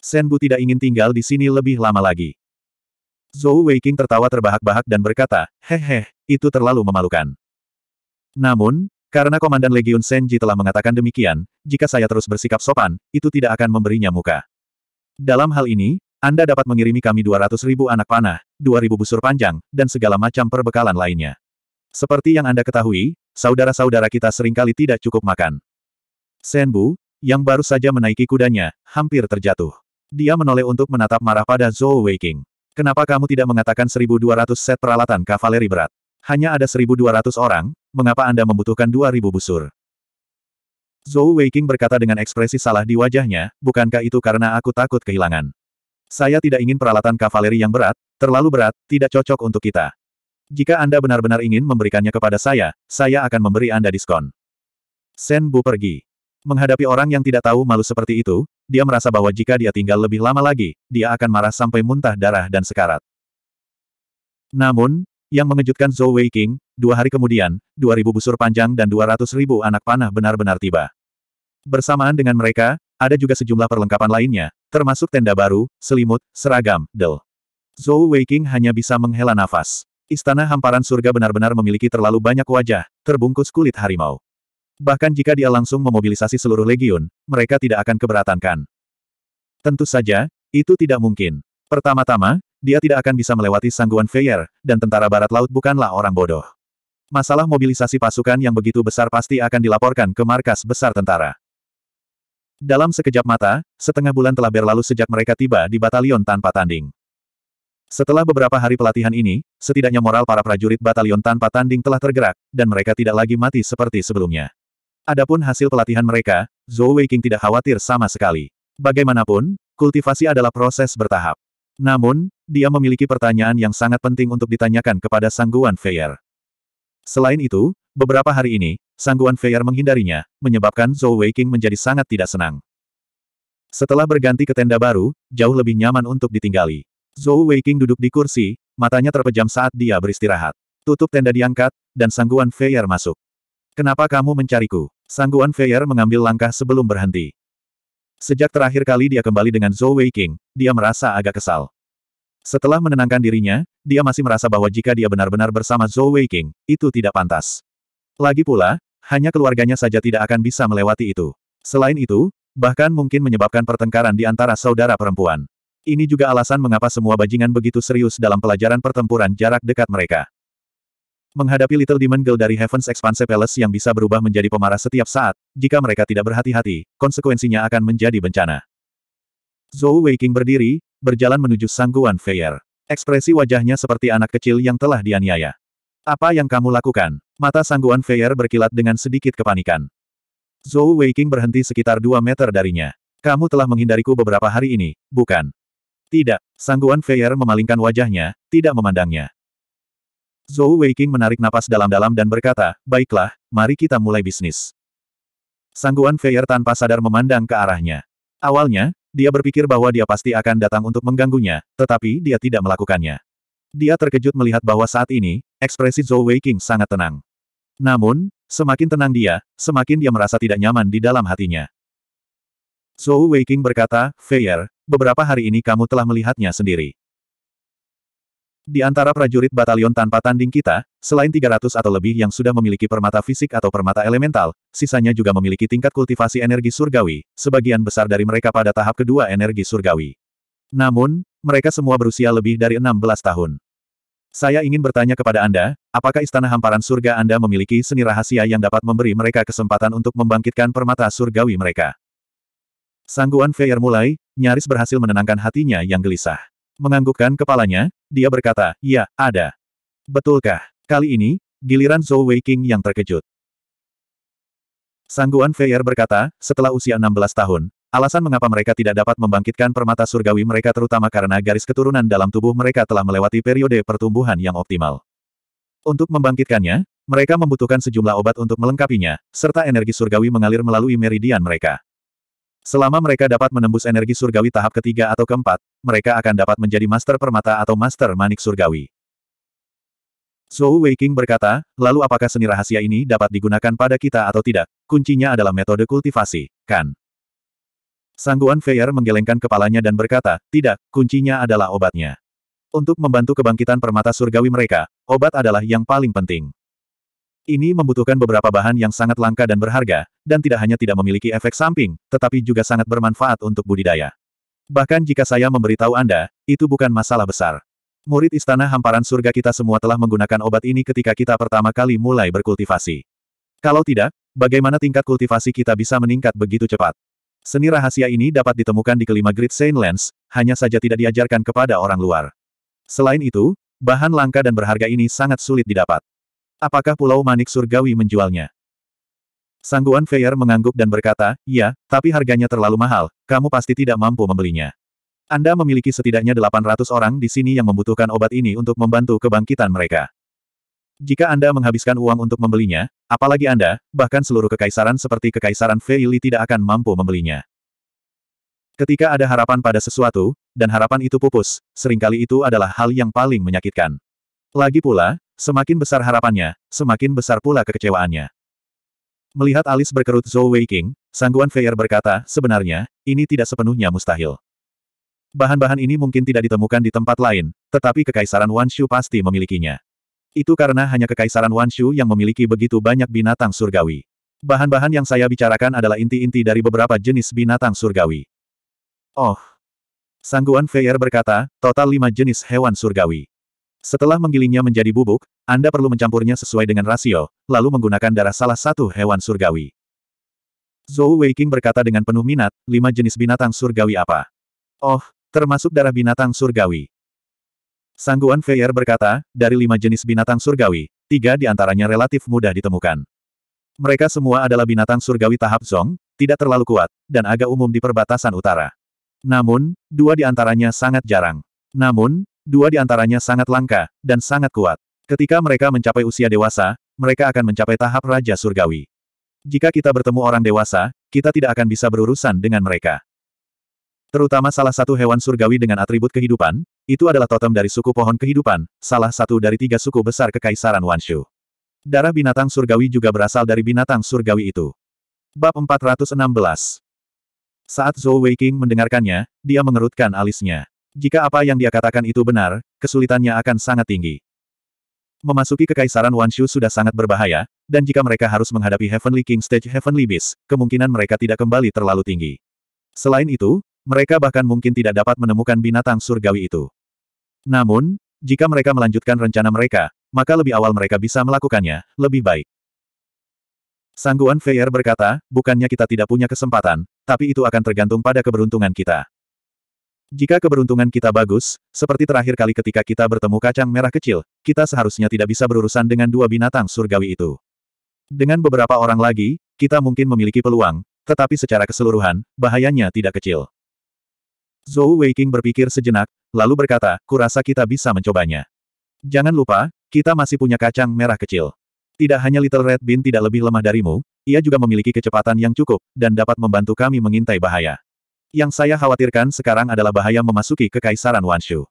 Senbu tidak ingin tinggal di sini lebih lama lagi. Zhou Weiking tertawa terbahak-bahak dan berkata, Hehe, itu terlalu memalukan. Namun, karena Komandan Legiun Senji telah mengatakan demikian, jika saya terus bersikap sopan, itu tidak akan memberinya muka. Dalam hal ini, Anda dapat mengirimi kami 200 ribu anak panah, ribu busur panjang, dan segala macam perbekalan lainnya. Seperti yang Anda ketahui, saudara-saudara kita seringkali tidak cukup makan. Senbu, yang baru saja menaiki kudanya, hampir terjatuh. Dia menoleh untuk menatap marah pada Zhou Weiking. Kenapa kamu tidak mengatakan 1200 set peralatan kavaleri berat? Hanya ada 1200 orang, mengapa Anda membutuhkan 2000 busur? Zhou Weiking berkata dengan ekspresi salah di wajahnya, bukankah itu karena aku takut kehilangan? Saya tidak ingin peralatan kavaleri yang berat, terlalu berat, tidak cocok untuk kita. Jika Anda benar-benar ingin memberikannya kepada saya, saya akan memberi Anda diskon. Sen Bu pergi. Menghadapi orang yang tidak tahu malu seperti itu, dia merasa bahwa jika dia tinggal lebih lama lagi, dia akan marah sampai muntah darah dan sekarat. Namun, yang mengejutkan Zhou Wei King, dua hari kemudian, 2000 busur panjang dan 200 ribu anak panah benar-benar tiba. Bersamaan dengan mereka, ada juga sejumlah perlengkapan lainnya, termasuk tenda baru, selimut, seragam, del. Zhou Wei King hanya bisa menghela nafas. Istana hamparan surga benar-benar memiliki terlalu banyak wajah, terbungkus kulit harimau. Bahkan jika dia langsung memobilisasi seluruh legiun, mereka tidak akan keberatankan. Tentu saja, itu tidak mungkin. Pertama-tama, dia tidak akan bisa melewati sangguan Feyer, dan tentara barat laut bukanlah orang bodoh. Masalah mobilisasi pasukan yang begitu besar pasti akan dilaporkan ke markas besar tentara. Dalam sekejap mata, setengah bulan telah berlalu sejak mereka tiba di batalion tanpa tanding. Setelah beberapa hari pelatihan ini, setidaknya moral para prajurit batalion tanpa tanding telah tergerak, dan mereka tidak lagi mati seperti sebelumnya. Adapun hasil pelatihan mereka, Zhou Weiqing tidak khawatir sama sekali. Bagaimanapun, kultivasi adalah proses bertahap. Namun, dia memiliki pertanyaan yang sangat penting untuk ditanyakan kepada Sangguan Feier. Selain itu, beberapa hari ini, Sangguan Feier menghindarinya, menyebabkan Zhou Weiqing menjadi sangat tidak senang. Setelah berganti ke tenda baru, jauh lebih nyaman untuk ditinggali. Zhou Weiqing duduk di kursi, matanya terpejam saat dia beristirahat. Tutup tenda diangkat, dan Sangguan Feier masuk. Kenapa kamu mencariku? Sangguan Feier mengambil langkah sebelum berhenti. Sejak terakhir kali dia kembali dengan Zhou Weiqing, dia merasa agak kesal. Setelah menenangkan dirinya, dia masih merasa bahwa jika dia benar-benar bersama Zhou Weiqing, itu tidak pantas. Lagi pula, hanya keluarganya saja tidak akan bisa melewati itu. Selain itu, bahkan mungkin menyebabkan pertengkaran di antara saudara perempuan. Ini juga alasan mengapa semua bajingan begitu serius dalam pelajaran pertempuran jarak dekat mereka. Menghadapi Little Demon Girl dari Heaven's Expanse Palace yang bisa berubah menjadi pemarah setiap saat, jika mereka tidak berhati-hati, konsekuensinya akan menjadi bencana. Zhou Weiqing berdiri, berjalan menuju sangguan Feier. Ekspresi wajahnya seperti anak kecil yang telah dianiaya. Apa yang kamu lakukan? Mata sangguan Feier berkilat dengan sedikit kepanikan. Zhou Weiqing berhenti sekitar dua meter darinya. Kamu telah menghindariku beberapa hari ini, bukan? Tidak, Sangguan Feier memalingkan wajahnya, tidak memandangnya. Zhou Weiking menarik napas dalam-dalam dan berkata, baiklah, mari kita mulai bisnis. Sangguan Feier tanpa sadar memandang ke arahnya. Awalnya, dia berpikir bahwa dia pasti akan datang untuk mengganggunya, tetapi dia tidak melakukannya. Dia terkejut melihat bahwa saat ini, ekspresi Zhou Weiking sangat tenang. Namun, semakin tenang dia, semakin dia merasa tidak nyaman di dalam hatinya. Zhou Weiking berkata, Feier, beberapa hari ini kamu telah melihatnya sendiri. Di antara prajurit batalion tanpa tanding kita, selain 300 atau lebih yang sudah memiliki permata fisik atau permata elemental, sisanya juga memiliki tingkat kultivasi energi surgawi, sebagian besar dari mereka pada tahap kedua energi surgawi. Namun, mereka semua berusia lebih dari 16 tahun. Saya ingin bertanya kepada Anda, apakah Istana Hamparan Surga Anda memiliki seni rahasia yang dapat memberi mereka kesempatan untuk membangkitkan permata surgawi mereka? Sangguan Feier mulai, nyaris berhasil menenangkan hatinya yang gelisah. Menganggukkan kepalanya, dia berkata, ya, ada. Betulkah? Kali ini, giliran Zhou Weiqing yang terkejut. Sangguan Feier berkata, setelah usia 16 tahun, alasan mengapa mereka tidak dapat membangkitkan permata surgawi mereka terutama karena garis keturunan dalam tubuh mereka telah melewati periode pertumbuhan yang optimal. Untuk membangkitkannya, mereka membutuhkan sejumlah obat untuk melengkapinya, serta energi surgawi mengalir melalui meridian mereka. Selama mereka dapat menembus energi surgawi tahap ketiga atau keempat, mereka akan dapat menjadi master permata atau master manik surgawi. Zhou Weiking berkata, lalu apakah seni rahasia ini dapat digunakan pada kita atau tidak? Kuncinya adalah metode kultivasi, kan? Sangguan Feier menggelengkan kepalanya dan berkata, tidak, kuncinya adalah obatnya. Untuk membantu kebangkitan permata surgawi mereka, obat adalah yang paling penting. Ini membutuhkan beberapa bahan yang sangat langka dan berharga, dan tidak hanya tidak memiliki efek samping, tetapi juga sangat bermanfaat untuk budidaya. Bahkan jika saya memberitahu Anda, itu bukan masalah besar. Murid Istana Hamparan Surga kita semua telah menggunakan obat ini ketika kita pertama kali mulai berkultivasi. Kalau tidak, bagaimana tingkat kultivasi kita bisa meningkat begitu cepat? Seni rahasia ini dapat ditemukan di kelima grid Saint Lens, hanya saja tidak diajarkan kepada orang luar. Selain itu, bahan langka dan berharga ini sangat sulit didapat. Apakah Pulau Manik Surgawi menjualnya? Sangguan Feyer mengangguk dan berkata, "Ya, tapi harganya terlalu mahal, kamu pasti tidak mampu membelinya. Anda memiliki setidaknya 800 orang di sini yang membutuhkan obat ini untuk membantu kebangkitan mereka. Jika Anda menghabiskan uang untuk membelinya, apalagi Anda, bahkan seluruh kekaisaran seperti kekaisaran Feili tidak akan mampu membelinya. Ketika ada harapan pada sesuatu, dan harapan itu pupus, seringkali itu adalah hal yang paling menyakitkan. Lagi pula, Semakin besar harapannya, semakin besar pula kekecewaannya. Melihat alis berkerut Zhou Weiqing, Sangguan Feier berkata, sebenarnya, ini tidak sepenuhnya mustahil. Bahan-bahan ini mungkin tidak ditemukan di tempat lain, tetapi Kekaisaran Wanshu pasti memilikinya. Itu karena hanya Kekaisaran Wanshu yang memiliki begitu banyak binatang surgawi. Bahan-bahan yang saya bicarakan adalah inti-inti dari beberapa jenis binatang surgawi. Oh! Sangguan Feier berkata, total lima jenis hewan surgawi. Setelah menggilingnya menjadi bubuk, Anda perlu mencampurnya sesuai dengan rasio, lalu menggunakan darah salah satu hewan surgawi. Zhou Weiqing berkata dengan penuh minat, lima jenis binatang surgawi apa? Oh, termasuk darah binatang surgawi. Sangguan Feier berkata, dari lima jenis binatang surgawi, tiga di antaranya relatif mudah ditemukan. Mereka semua adalah binatang surgawi tahap Zong, tidak terlalu kuat, dan agak umum di perbatasan utara. Namun, dua di antaranya sangat jarang. Namun, dua di antaranya sangat langka, dan sangat kuat. Ketika mereka mencapai usia dewasa, mereka akan mencapai tahap Raja Surgawi. Jika kita bertemu orang dewasa, kita tidak akan bisa berurusan dengan mereka. Terutama salah satu hewan surgawi dengan atribut kehidupan, itu adalah totem dari suku pohon kehidupan, salah satu dari tiga suku besar Kekaisaran Wanshu. Darah binatang surgawi juga berasal dari binatang surgawi itu. Bab 416 Saat Zhou Weiqing mendengarkannya, dia mengerutkan alisnya. Jika apa yang dia katakan itu benar, kesulitannya akan sangat tinggi. Memasuki kekaisaran Wanshu sudah sangat berbahaya, dan jika mereka harus menghadapi Heavenly King Stage Heavenly Beast, kemungkinan mereka tidak kembali terlalu tinggi. Selain itu, mereka bahkan mungkin tidak dapat menemukan binatang surgawi itu. Namun, jika mereka melanjutkan rencana mereka, maka lebih awal mereka bisa melakukannya, lebih baik. Sangguan Feier berkata, bukannya kita tidak punya kesempatan, tapi itu akan tergantung pada keberuntungan kita. Jika keberuntungan kita bagus, seperti terakhir kali ketika kita bertemu kacang merah kecil, kita seharusnya tidak bisa berurusan dengan dua binatang surgawi itu. Dengan beberapa orang lagi, kita mungkin memiliki peluang, tetapi secara keseluruhan, bahayanya tidak kecil. Zhou Weiqing berpikir sejenak, lalu berkata, kurasa kita bisa mencobanya. Jangan lupa, kita masih punya kacang merah kecil. Tidak hanya Little Red Bean tidak lebih lemah darimu, ia juga memiliki kecepatan yang cukup, dan dapat membantu kami mengintai bahaya. Yang saya khawatirkan sekarang adalah bahaya memasuki Kekaisaran Wanshu.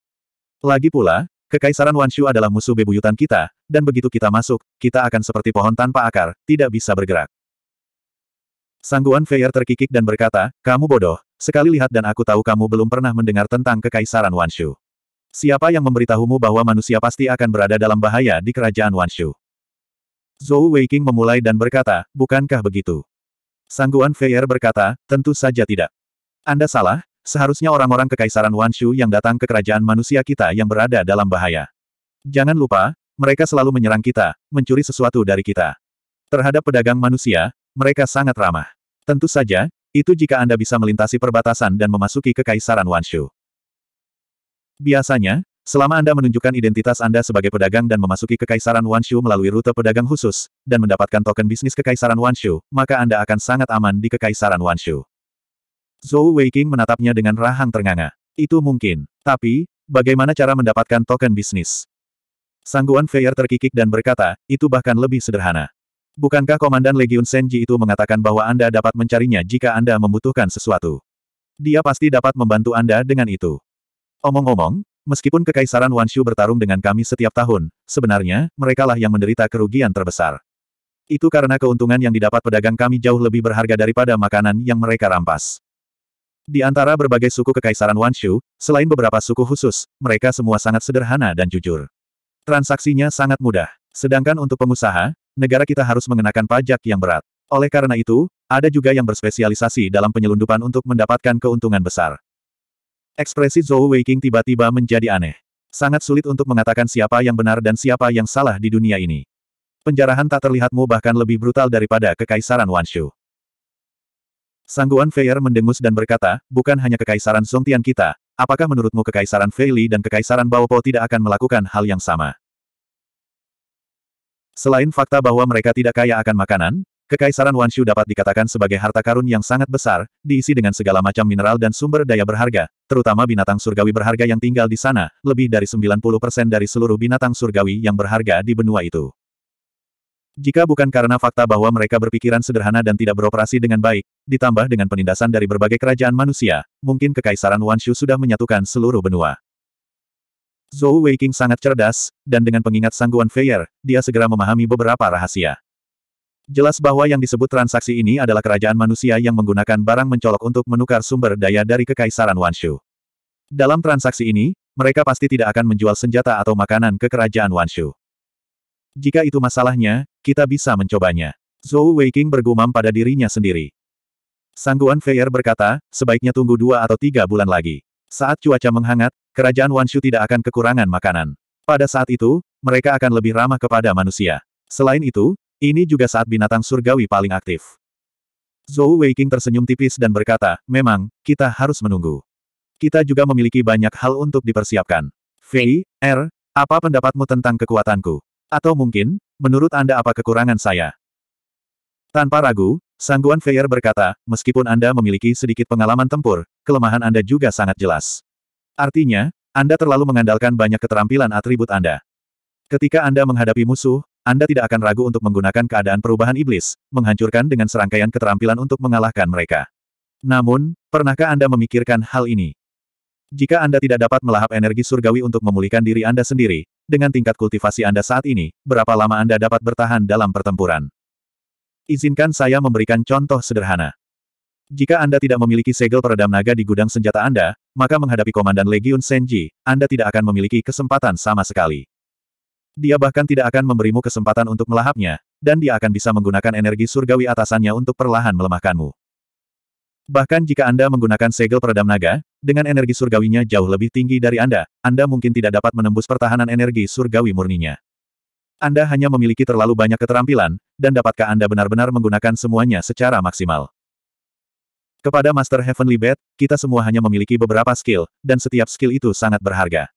Lagi pula, Kekaisaran Wanshu adalah musuh bebuyutan kita, dan begitu kita masuk, kita akan seperti pohon tanpa akar, tidak bisa bergerak. Sangguan Feier terkikik dan berkata, kamu bodoh, sekali lihat dan aku tahu kamu belum pernah mendengar tentang Kekaisaran Wanshu. Siapa yang memberitahumu bahwa manusia pasti akan berada dalam bahaya di kerajaan Wanshu? Zhou Weiqing memulai dan berkata, bukankah begitu? Sangguan Feier berkata, tentu saja tidak. Anda salah, seharusnya orang-orang kekaisaran Wanshu yang datang ke kerajaan manusia kita yang berada dalam bahaya. Jangan lupa, mereka selalu menyerang kita, mencuri sesuatu dari kita. Terhadap pedagang manusia, mereka sangat ramah. Tentu saja, itu jika Anda bisa melintasi perbatasan dan memasuki kekaisaran Wanshu. Biasanya, selama Anda menunjukkan identitas Anda sebagai pedagang dan memasuki kekaisaran Wanshu melalui rute pedagang khusus, dan mendapatkan token bisnis kekaisaran Wanshu, maka Anda akan sangat aman di kekaisaran Wanshu. Zhou King menatapnya dengan rahang ternganga. Itu mungkin. Tapi, bagaimana cara mendapatkan token bisnis? Sangguan Feier terkikik dan berkata, itu bahkan lebih sederhana. Bukankah Komandan Legiun Senji itu mengatakan bahwa Anda dapat mencarinya jika Anda membutuhkan sesuatu? Dia pasti dapat membantu Anda dengan itu. Omong-omong, meskipun Kekaisaran Wanshu bertarung dengan kami setiap tahun, sebenarnya, merekalah yang menderita kerugian terbesar. Itu karena keuntungan yang didapat pedagang kami jauh lebih berharga daripada makanan yang mereka rampas. Di antara berbagai suku Kekaisaran Wanshu, selain beberapa suku khusus, mereka semua sangat sederhana dan jujur. Transaksinya sangat mudah. Sedangkan untuk pengusaha, negara kita harus mengenakan pajak yang berat. Oleh karena itu, ada juga yang berspesialisasi dalam penyelundupan untuk mendapatkan keuntungan besar. Ekspresi Zhou Weiqing tiba-tiba menjadi aneh. Sangat sulit untuk mengatakan siapa yang benar dan siapa yang salah di dunia ini. Penjarahan tak terlihatmu bahkan lebih brutal daripada Kekaisaran Wanshu. Sangguan Feier mendengus dan berkata, bukan hanya Kekaisaran Songtian kita, apakah menurutmu Kekaisaran Feili dan Kekaisaran Baopo tidak akan melakukan hal yang sama? Selain fakta bahwa mereka tidak kaya akan makanan, Kekaisaran Wanshu dapat dikatakan sebagai harta karun yang sangat besar, diisi dengan segala macam mineral dan sumber daya berharga, terutama binatang surgawi berharga yang tinggal di sana, lebih dari 90% dari seluruh binatang surgawi yang berharga di benua itu. Jika bukan karena fakta bahwa mereka berpikiran sederhana dan tidak beroperasi dengan baik, ditambah dengan penindasan dari berbagai kerajaan manusia, mungkin kekaisaran Wanshu sudah menyatukan seluruh benua. Zhou Weiqing sangat cerdas, dan dengan pengingat sangguan Feier, dia segera memahami beberapa rahasia. Jelas bahwa yang disebut transaksi ini adalah kerajaan manusia yang menggunakan barang mencolok untuk menukar sumber daya dari kekaisaran Wanshu. Dalam transaksi ini, mereka pasti tidak akan menjual senjata atau makanan ke kerajaan Wanshu. Jika itu masalahnya, kita bisa mencobanya. Zhou Weiking bergumam pada dirinya sendiri. Sangguan Feier berkata, sebaiknya tunggu dua atau tiga bulan lagi. Saat cuaca menghangat, kerajaan Wanshu tidak akan kekurangan makanan. Pada saat itu, mereka akan lebih ramah kepada manusia. Selain itu, ini juga saat binatang surgawi paling aktif. Zhou Weiking tersenyum tipis dan berkata, memang, kita harus menunggu. Kita juga memiliki banyak hal untuk dipersiapkan. Fei, R, er, apa pendapatmu tentang kekuatanku? Atau mungkin, menurut Anda apa kekurangan saya? Tanpa ragu, Sangguan Feyer berkata, meskipun Anda memiliki sedikit pengalaman tempur, kelemahan Anda juga sangat jelas. Artinya, Anda terlalu mengandalkan banyak keterampilan atribut Anda. Ketika Anda menghadapi musuh, Anda tidak akan ragu untuk menggunakan keadaan perubahan iblis, menghancurkan dengan serangkaian keterampilan untuk mengalahkan mereka. Namun, pernahkah Anda memikirkan hal ini? Jika Anda tidak dapat melahap energi surgawi untuk memulihkan diri Anda sendiri, dengan tingkat kultivasi Anda saat ini, berapa lama Anda dapat bertahan dalam pertempuran? Izinkan saya memberikan contoh sederhana. Jika Anda tidak memiliki segel peredam naga di gudang senjata Anda, maka menghadapi Komandan Legion Senji, Anda tidak akan memiliki kesempatan sama sekali. Dia bahkan tidak akan memberimu kesempatan untuk melahapnya, dan dia akan bisa menggunakan energi surgawi atasannya untuk perlahan melemahkanmu. Bahkan jika Anda menggunakan segel peredam naga, dengan energi surgawinya jauh lebih tinggi dari Anda, Anda mungkin tidak dapat menembus pertahanan energi surgawi murninya. Anda hanya memiliki terlalu banyak keterampilan, dan dapatkah Anda benar-benar menggunakan semuanya secara maksimal? Kepada Master Heavenly Bat, kita semua hanya memiliki beberapa skill, dan setiap skill itu sangat berharga.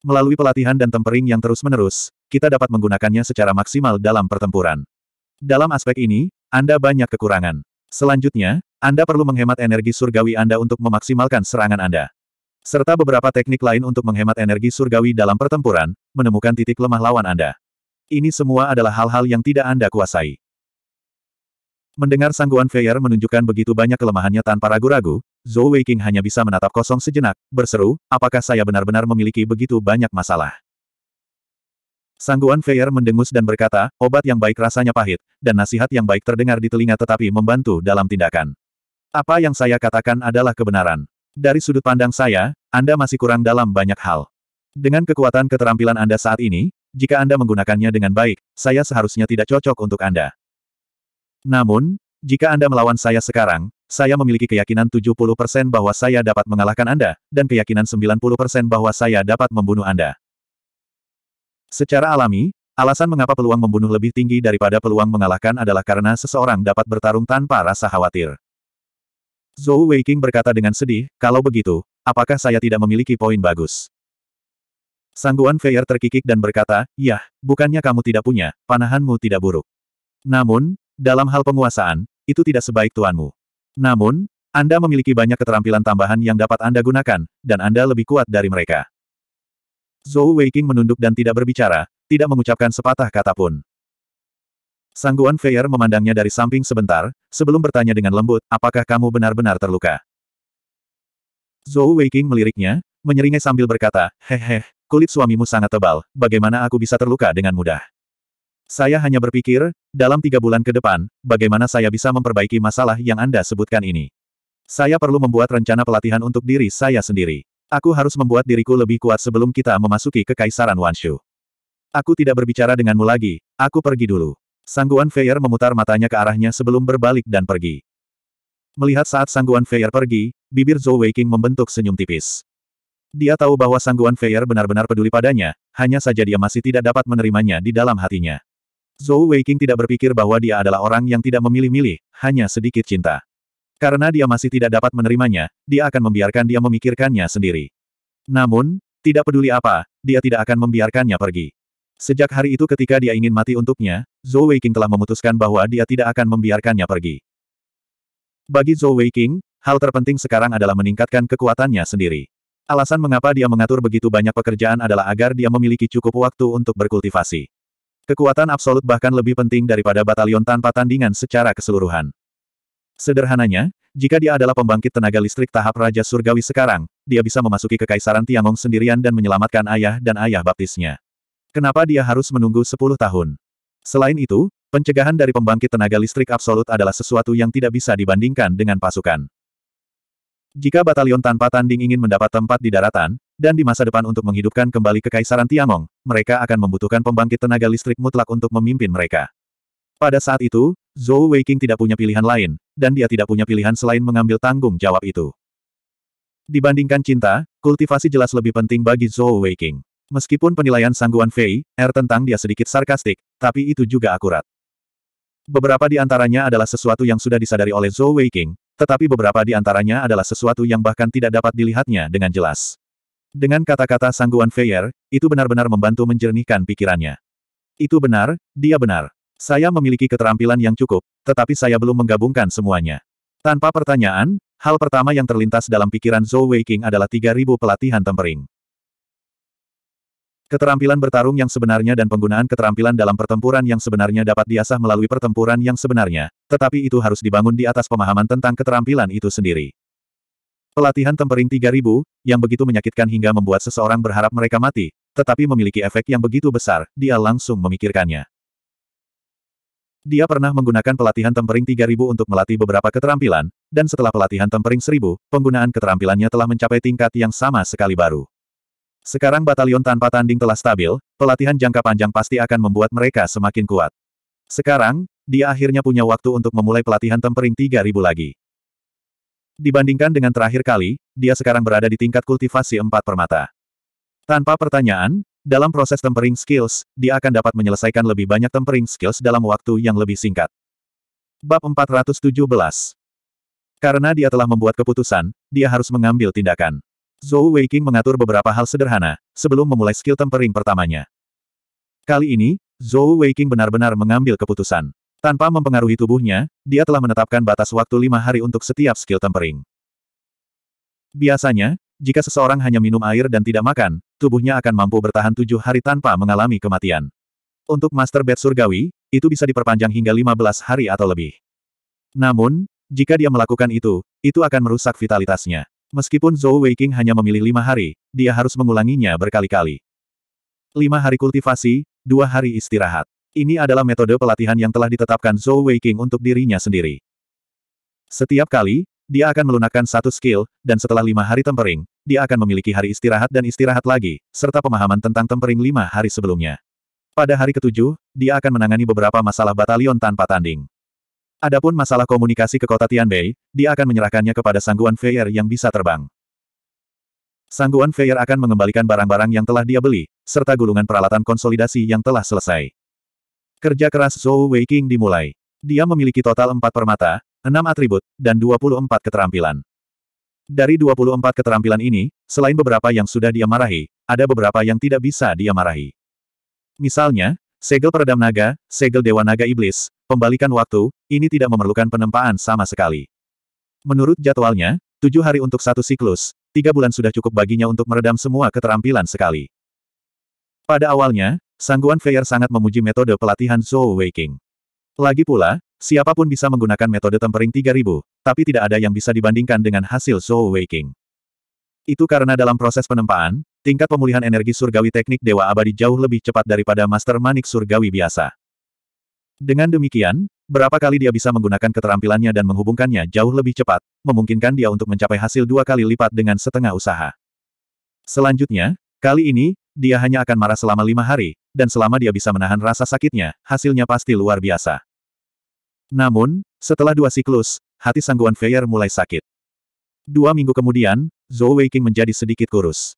Melalui pelatihan dan tempering yang terus-menerus, kita dapat menggunakannya secara maksimal dalam pertempuran. Dalam aspek ini, Anda banyak kekurangan. Selanjutnya, anda perlu menghemat energi surgawi Anda untuk memaksimalkan serangan Anda. Serta beberapa teknik lain untuk menghemat energi surgawi dalam pertempuran, menemukan titik lemah lawan Anda. Ini semua adalah hal-hal yang tidak Anda kuasai. Mendengar sangguan Feier menunjukkan begitu banyak kelemahannya tanpa ragu-ragu, Zhou Weiqing hanya bisa menatap kosong sejenak, berseru, apakah saya benar-benar memiliki begitu banyak masalah? Sangguan Feier mendengus dan berkata, obat yang baik rasanya pahit, dan nasihat yang baik terdengar di telinga tetapi membantu dalam tindakan. Apa yang saya katakan adalah kebenaran. Dari sudut pandang saya, Anda masih kurang dalam banyak hal. Dengan kekuatan keterampilan Anda saat ini, jika Anda menggunakannya dengan baik, saya seharusnya tidak cocok untuk Anda. Namun, jika Anda melawan saya sekarang, saya memiliki keyakinan 70% bahwa saya dapat mengalahkan Anda, dan keyakinan 90% bahwa saya dapat membunuh Anda. Secara alami, alasan mengapa peluang membunuh lebih tinggi daripada peluang mengalahkan adalah karena seseorang dapat bertarung tanpa rasa khawatir. Zhou Weiqing berkata dengan sedih, kalau begitu, apakah saya tidak memiliki poin bagus? Sangguan Feier terkikik dan berkata, Yah, bukannya kamu tidak punya, panahanmu tidak buruk. Namun, dalam hal penguasaan, itu tidak sebaik tuanmu. Namun, Anda memiliki banyak keterampilan tambahan yang dapat Anda gunakan, dan Anda lebih kuat dari mereka. Zhou Weiqing menunduk dan tidak berbicara, tidak mengucapkan sepatah kata pun. Sangguan Feyer memandangnya dari samping sebentar, sebelum bertanya dengan lembut, apakah kamu benar-benar terluka? Zhou Weiqing meliriknya, menyeringai sambil berkata, Hehe, kulit suamimu sangat tebal, bagaimana aku bisa terluka dengan mudah? Saya hanya berpikir, dalam tiga bulan ke depan, bagaimana saya bisa memperbaiki masalah yang Anda sebutkan ini. Saya perlu membuat rencana pelatihan untuk diri saya sendiri. Aku harus membuat diriku lebih kuat sebelum kita memasuki kekaisaran Wanshu. Aku tidak berbicara denganmu lagi, aku pergi dulu. Sangguan Feier memutar matanya ke arahnya sebelum berbalik dan pergi. Melihat saat Sangguan Feier pergi, bibir Zhou Weiqing membentuk senyum tipis. Dia tahu bahwa Sangguan Feier benar-benar peduli padanya, hanya saja dia masih tidak dapat menerimanya di dalam hatinya. Zhou Weiqing tidak berpikir bahwa dia adalah orang yang tidak memilih-milih, hanya sedikit cinta. Karena dia masih tidak dapat menerimanya, dia akan membiarkan dia memikirkannya sendiri. Namun, tidak peduli apa, dia tidak akan membiarkannya pergi. Sejak hari itu ketika dia ingin mati untuknya, Zhou Weiqing telah memutuskan bahwa dia tidak akan membiarkannya pergi. Bagi Zhou Weiqing, hal terpenting sekarang adalah meningkatkan kekuatannya sendiri. Alasan mengapa dia mengatur begitu banyak pekerjaan adalah agar dia memiliki cukup waktu untuk berkultivasi. Kekuatan absolut bahkan lebih penting daripada batalion tanpa tandingan secara keseluruhan. Sederhananya, jika dia adalah pembangkit tenaga listrik tahap Raja Surgawi sekarang, dia bisa memasuki kekaisaran Tiangong sendirian dan menyelamatkan ayah dan ayah baptisnya. Kenapa dia harus menunggu 10 tahun? Selain itu, pencegahan dari pembangkit tenaga listrik absolut adalah sesuatu yang tidak bisa dibandingkan dengan pasukan. Jika batalion tanpa tanding ingin mendapat tempat di daratan, dan di masa depan untuk menghidupkan kembali kekaisaran Tiamong, mereka akan membutuhkan pembangkit tenaga listrik mutlak untuk memimpin mereka. Pada saat itu, Zhou Weiqing tidak punya pilihan lain, dan dia tidak punya pilihan selain mengambil tanggung jawab itu. Dibandingkan cinta, kultivasi jelas lebih penting bagi Zhou Weiqing. Meskipun penilaian Sangguan Fei, Er tentang dia sedikit sarkastik, tapi itu juga akurat. Beberapa di antaranya adalah sesuatu yang sudah disadari oleh Zhou Weiqing, tetapi beberapa di antaranya adalah sesuatu yang bahkan tidak dapat dilihatnya dengan jelas. Dengan kata-kata Sangguan Fei Feier, itu benar-benar membantu menjernihkan pikirannya. Itu benar, dia benar. Saya memiliki keterampilan yang cukup, tetapi saya belum menggabungkan semuanya. Tanpa pertanyaan, hal pertama yang terlintas dalam pikiran Zhou Weiqing adalah 3000 pelatihan tempering. Keterampilan bertarung yang sebenarnya dan penggunaan keterampilan dalam pertempuran yang sebenarnya dapat diasah melalui pertempuran yang sebenarnya, tetapi itu harus dibangun di atas pemahaman tentang keterampilan itu sendiri. Pelatihan tempering 3000, yang begitu menyakitkan hingga membuat seseorang berharap mereka mati, tetapi memiliki efek yang begitu besar, dia langsung memikirkannya. Dia pernah menggunakan pelatihan tempering 3000 untuk melatih beberapa keterampilan, dan setelah pelatihan tempering 1000, penggunaan keterampilannya telah mencapai tingkat yang sama sekali baru. Sekarang batalion tanpa tanding telah stabil, pelatihan jangka panjang pasti akan membuat mereka semakin kuat. Sekarang, dia akhirnya punya waktu untuk memulai pelatihan tempering 3000 lagi. Dibandingkan dengan terakhir kali, dia sekarang berada di tingkat kultivasi 4 permata. Tanpa pertanyaan, dalam proses tempering skills, dia akan dapat menyelesaikan lebih banyak tempering skills dalam waktu yang lebih singkat. Bab 417 Karena dia telah membuat keputusan, dia harus mengambil tindakan. Zhou Weiqing mengatur beberapa hal sederhana, sebelum memulai skill tempering pertamanya. Kali ini, Zhou Weiqing benar-benar mengambil keputusan. Tanpa mempengaruhi tubuhnya, dia telah menetapkan batas waktu lima hari untuk setiap skill tempering. Biasanya, jika seseorang hanya minum air dan tidak makan, tubuhnya akan mampu bertahan tujuh hari tanpa mengalami kematian. Untuk Master Bed Surgawi, itu bisa diperpanjang hingga 15 hari atau lebih. Namun, jika dia melakukan itu, itu akan merusak vitalitasnya. Meskipun Zhou Weiqing hanya memilih lima hari, dia harus mengulanginya berkali-kali. Lima hari kultivasi, dua hari istirahat. Ini adalah metode pelatihan yang telah ditetapkan Zhou Weiqing untuk dirinya sendiri. Setiap kali, dia akan melunakkan satu skill, dan setelah lima hari tempering, dia akan memiliki hari istirahat dan istirahat lagi, serta pemahaman tentang tempering lima hari sebelumnya. Pada hari ketujuh, dia akan menangani beberapa masalah batalion tanpa tanding. Adapun masalah komunikasi ke kota Tianbei, dia akan menyerahkannya kepada Sangguan Feier yang bisa terbang. Sangguan Feier akan mengembalikan barang-barang yang telah dia beli, serta gulungan peralatan konsolidasi yang telah selesai. Kerja keras Zhou Weiqing dimulai. Dia memiliki total empat permata, enam atribut, dan 24 keterampilan. Dari 24 keterampilan ini, selain beberapa yang sudah dia marahi, ada beberapa yang tidak bisa dia marahi. Misalnya, segel peredam naga, segel dewa naga iblis, Pembalikan waktu, ini tidak memerlukan penempaan sama sekali. Menurut jadwalnya, tujuh hari untuk satu siklus, tiga bulan sudah cukup baginya untuk meredam semua keterampilan sekali. Pada awalnya, Sangguan Feier sangat memuji metode pelatihan Zhou Waking. Lagi pula, siapapun bisa menggunakan metode tempering 3000, tapi tidak ada yang bisa dibandingkan dengan hasil Zhou Waking. Itu karena dalam proses penempaan, tingkat pemulihan energi surgawi teknik Dewa Abadi jauh lebih cepat daripada Master Manik surgawi biasa. Dengan demikian, berapa kali dia bisa menggunakan keterampilannya dan menghubungkannya jauh lebih cepat, memungkinkan dia untuk mencapai hasil dua kali lipat dengan setengah usaha. Selanjutnya, kali ini, dia hanya akan marah selama lima hari, dan selama dia bisa menahan rasa sakitnya, hasilnya pasti luar biasa. Namun, setelah dua siklus, hati sangguan Feier mulai sakit. Dua minggu kemudian, Zhou Weiqing menjadi sedikit kurus.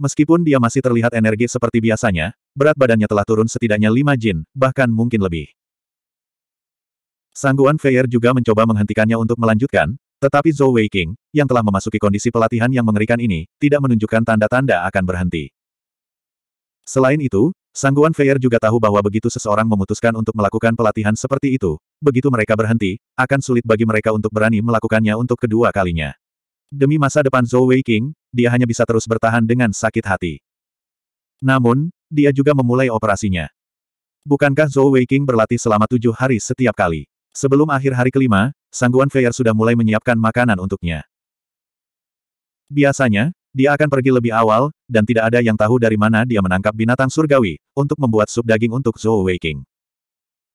Meskipun dia masih terlihat energi seperti biasanya, berat badannya telah turun setidaknya lima jin, bahkan mungkin lebih. Sangguan Feier juga mencoba menghentikannya untuk melanjutkan, tetapi Zhou Weiqing, yang telah memasuki kondisi pelatihan yang mengerikan ini, tidak menunjukkan tanda-tanda akan berhenti. Selain itu, Sangguan Feier juga tahu bahwa begitu seseorang memutuskan untuk melakukan pelatihan seperti itu, begitu mereka berhenti, akan sulit bagi mereka untuk berani melakukannya untuk kedua kalinya. Demi masa depan Zhou Weiqing, dia hanya bisa terus bertahan dengan sakit hati. Namun, dia juga memulai operasinya. Bukankah Zhou Weiqing berlatih selama tujuh hari setiap kali? Sebelum akhir hari kelima, Sangguan Feier sudah mulai menyiapkan makanan untuknya. Biasanya, dia akan pergi lebih awal, dan tidak ada yang tahu dari mana dia menangkap binatang surgawi, untuk membuat sup daging untuk Zhou Weiqing.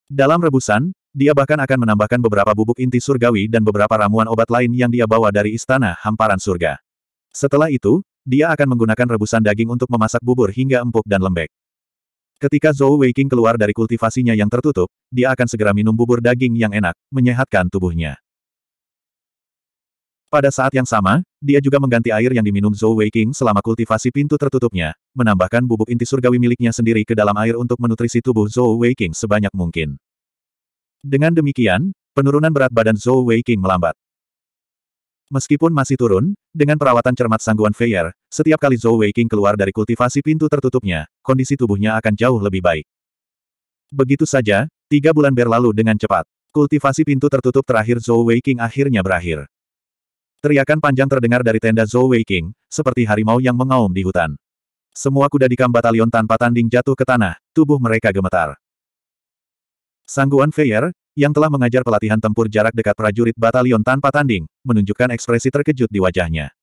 Dalam rebusan, dia bahkan akan menambahkan beberapa bubuk inti surgawi dan beberapa ramuan obat lain yang dia bawa dari istana hamparan surga. Setelah itu, dia akan menggunakan rebusan daging untuk memasak bubur hingga empuk dan lembek. Ketika Zhou Weiqing keluar dari kultivasinya yang tertutup, dia akan segera minum bubur daging yang enak, menyehatkan tubuhnya. Pada saat yang sama, dia juga mengganti air yang diminum Zhou Weiqing selama kultivasi pintu tertutupnya, menambahkan bubuk inti surgawi miliknya sendiri ke dalam air untuk menutrisi tubuh Zhou Weiqing sebanyak mungkin. Dengan demikian, penurunan berat badan Zhou Weiqing melambat. Meskipun masih turun, dengan perawatan cermat sangguan Feier, setiap kali Zhou Weiqing keluar dari kultivasi pintu tertutupnya, kondisi tubuhnya akan jauh lebih baik. Begitu saja, tiga bulan berlalu dengan cepat. Kultivasi pintu tertutup terakhir Zhou Weiqing akhirnya berakhir. Teriakan panjang terdengar dari tenda Zhou Weiqing, seperti harimau yang mengaum di hutan. Semua kuda di batalion tanpa tanding jatuh ke tanah, tubuh mereka gemetar. Sangguan Feier, yang telah mengajar pelatihan tempur jarak dekat prajurit batalion tanpa tanding, menunjukkan ekspresi terkejut di wajahnya.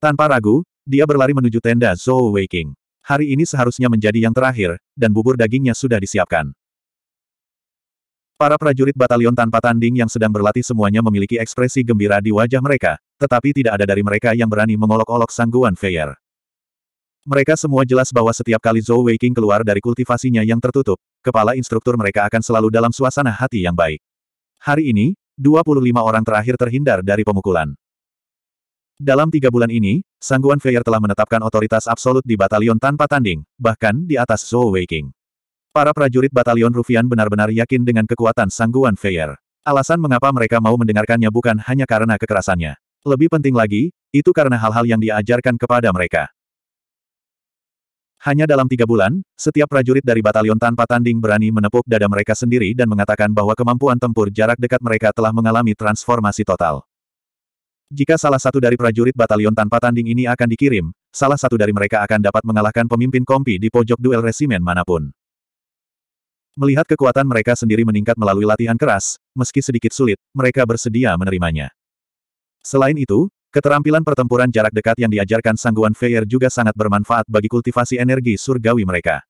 Tanpa ragu, dia berlari menuju tenda Zhou Weiqing. Hari ini seharusnya menjadi yang terakhir, dan bubur dagingnya sudah disiapkan. Para prajurit batalion tanpa tanding yang sedang berlatih semuanya memiliki ekspresi gembira di wajah mereka, tetapi tidak ada dari mereka yang berani mengolok-olok sangguan Feyer. Mereka semua jelas bahwa setiap kali Zhou Weiqing keluar dari kultivasinya yang tertutup, kepala instruktur mereka akan selalu dalam suasana hati yang baik. Hari ini, 25 orang terakhir terhindar dari pemukulan. Dalam tiga bulan ini, Sangguan Feier telah menetapkan otoritas absolut di batalion tanpa tanding, bahkan di atas Zhou Weiqing. Para prajurit batalion Rufian benar-benar yakin dengan kekuatan Sangguan Feier. Alasan mengapa mereka mau mendengarkannya bukan hanya karena kekerasannya. Lebih penting lagi, itu karena hal-hal yang diajarkan kepada mereka. Hanya dalam tiga bulan, setiap prajurit dari batalion tanpa tanding berani menepuk dada mereka sendiri dan mengatakan bahwa kemampuan tempur jarak dekat mereka telah mengalami transformasi total. Jika salah satu dari prajurit batalion tanpa tanding ini akan dikirim, salah satu dari mereka akan dapat mengalahkan pemimpin kompi di pojok duel resimen manapun. Melihat kekuatan mereka sendiri meningkat melalui latihan keras, meski sedikit sulit, mereka bersedia menerimanya. Selain itu, Keterampilan pertempuran jarak dekat yang diajarkan Sangguan Feier juga sangat bermanfaat bagi kultivasi energi surgawi mereka.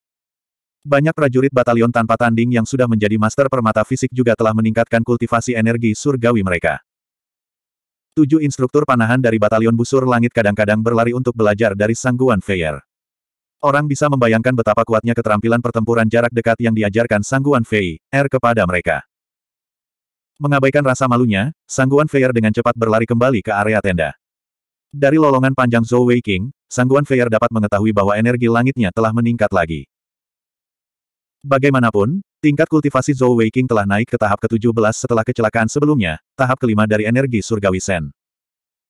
Banyak prajurit batalion tanpa tanding yang sudah menjadi master permata fisik juga telah meningkatkan kultivasi energi surgawi mereka. Tujuh instruktur panahan dari batalion busur langit kadang-kadang berlari untuk belajar dari Sangguan Feier. Orang bisa membayangkan betapa kuatnya keterampilan pertempuran jarak dekat yang diajarkan Sangguan Fei, R kepada mereka. Mengabaikan rasa malunya, Sangguan Feier dengan cepat berlari kembali ke area tenda. Dari lolongan panjang Zhou Wei King, Sangguan Feier dapat mengetahui bahwa energi langitnya telah meningkat lagi. Bagaimanapun, tingkat kultivasi Zhou Wei King telah naik ke tahap ke-17 setelah kecelakaan sebelumnya, tahap kelima dari energi surgawi Sen.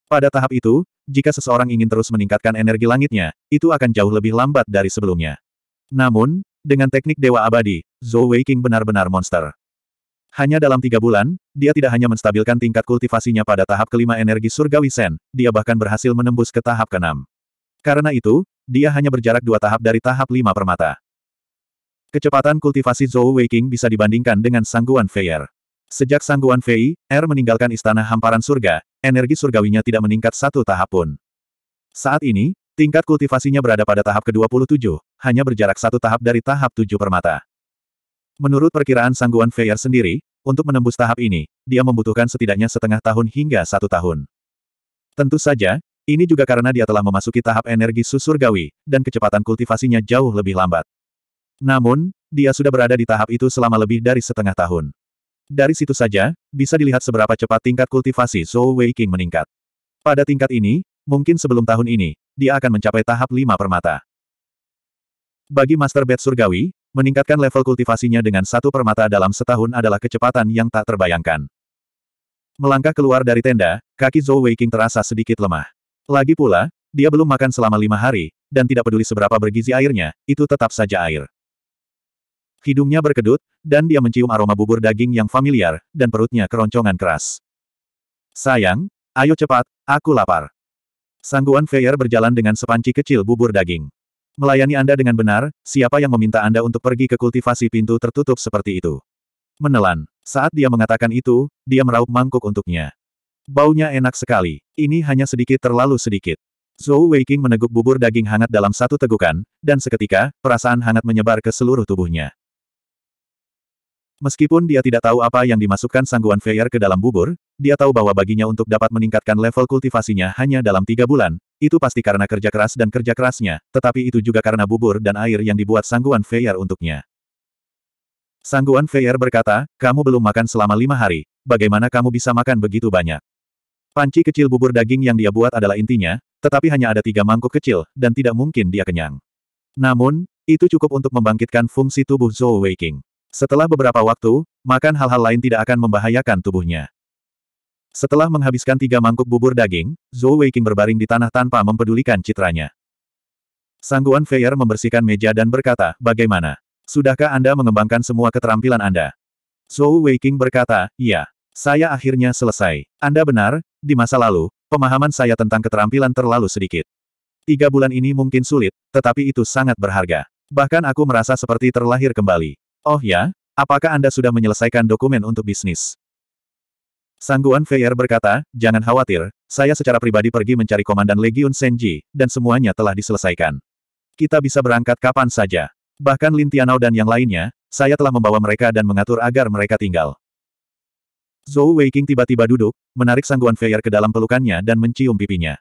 Pada tahap itu, jika seseorang ingin terus meningkatkan energi langitnya, itu akan jauh lebih lambat dari sebelumnya. Namun, dengan teknik Dewa Abadi, Zhou Wei King benar-benar monster. Hanya dalam tiga bulan, dia tidak hanya menstabilkan tingkat kultivasinya pada tahap kelima energi surgawi Sen, dia bahkan berhasil menembus ke tahap keenam. Karena itu, dia hanya berjarak dua tahap dari tahap lima permata. Kecepatan kultivasi Zhou Weiqing bisa dibandingkan dengan sangguan Feier. Sejak sangguan Fei, Er meninggalkan istana hamparan surga, energi surgawinya tidak meningkat satu tahap pun. Saat ini, tingkat kultivasinya berada pada tahap ke-27, hanya berjarak satu tahap dari tahap tujuh permata. Menurut perkiraan sangguan Feier sendiri, untuk menembus tahap ini, dia membutuhkan setidaknya setengah tahun hingga satu tahun. Tentu saja, ini juga karena dia telah memasuki tahap energi susur gawi, dan kecepatan kultivasinya jauh lebih lambat. Namun, dia sudah berada di tahap itu selama lebih dari setengah tahun. Dari situ saja, bisa dilihat seberapa cepat tingkat kultivasi Zhou King meningkat. Pada tingkat ini, mungkin sebelum tahun ini, dia akan mencapai tahap lima permata. Bagi Master Bed Surgawi, Meningkatkan level kultivasinya dengan satu permata dalam setahun adalah kecepatan yang tak terbayangkan. Melangkah keluar dari tenda, kaki Zhou Weiqing terasa sedikit lemah. Lagi pula, dia belum makan selama lima hari, dan tidak peduli seberapa bergizi airnya, itu tetap saja air. Hidungnya berkedut, dan dia mencium aroma bubur daging yang familiar, dan perutnya keroncongan keras. Sayang, ayo cepat, aku lapar. Sangguan Feier berjalan dengan sepanci kecil bubur daging melayani Anda dengan benar, siapa yang meminta Anda untuk pergi ke kultivasi pintu tertutup seperti itu? Menelan. Saat dia mengatakan itu, dia meraup mangkuk untuknya. Baunya enak sekali. Ini hanya sedikit terlalu sedikit. Zhou Weiqing meneguk bubur daging hangat dalam satu tegukan, dan seketika, perasaan hangat menyebar ke seluruh tubuhnya. Meskipun dia tidak tahu apa yang dimasukkan sangguan Feier ke dalam bubur, dia tahu bahwa baginya untuk dapat meningkatkan level kultivasinya hanya dalam tiga bulan, itu pasti karena kerja keras dan kerja kerasnya, tetapi itu juga karena bubur dan air yang dibuat Sangguan Feyer untuknya. Sangguan Feyer berkata, kamu belum makan selama lima hari, bagaimana kamu bisa makan begitu banyak? Panci kecil bubur daging yang dia buat adalah intinya, tetapi hanya ada tiga mangkuk kecil, dan tidak mungkin dia kenyang. Namun, itu cukup untuk membangkitkan fungsi tubuh Zhou Weiking. Setelah beberapa waktu, makan hal-hal lain tidak akan membahayakan tubuhnya. Setelah menghabiskan tiga mangkuk bubur daging, Zhou Weiqing berbaring di tanah tanpa mempedulikan citranya. Sangguan Feier membersihkan meja dan berkata, bagaimana? Sudahkah Anda mengembangkan semua keterampilan Anda? Zhou Weiqing berkata, iya. Saya akhirnya selesai. Anda benar, di masa lalu, pemahaman saya tentang keterampilan terlalu sedikit. Tiga bulan ini mungkin sulit, tetapi itu sangat berharga. Bahkan aku merasa seperti terlahir kembali. Oh ya, apakah Anda sudah menyelesaikan dokumen untuk bisnis? Sangguan Feier berkata, jangan khawatir, saya secara pribadi pergi mencari Komandan Legiun Senji, dan semuanya telah diselesaikan. Kita bisa berangkat kapan saja. Bahkan Lin Tianao dan yang lainnya, saya telah membawa mereka dan mengatur agar mereka tinggal. Zhou Weiqing tiba-tiba duduk, menarik Sangguan Feier ke dalam pelukannya dan mencium pipinya.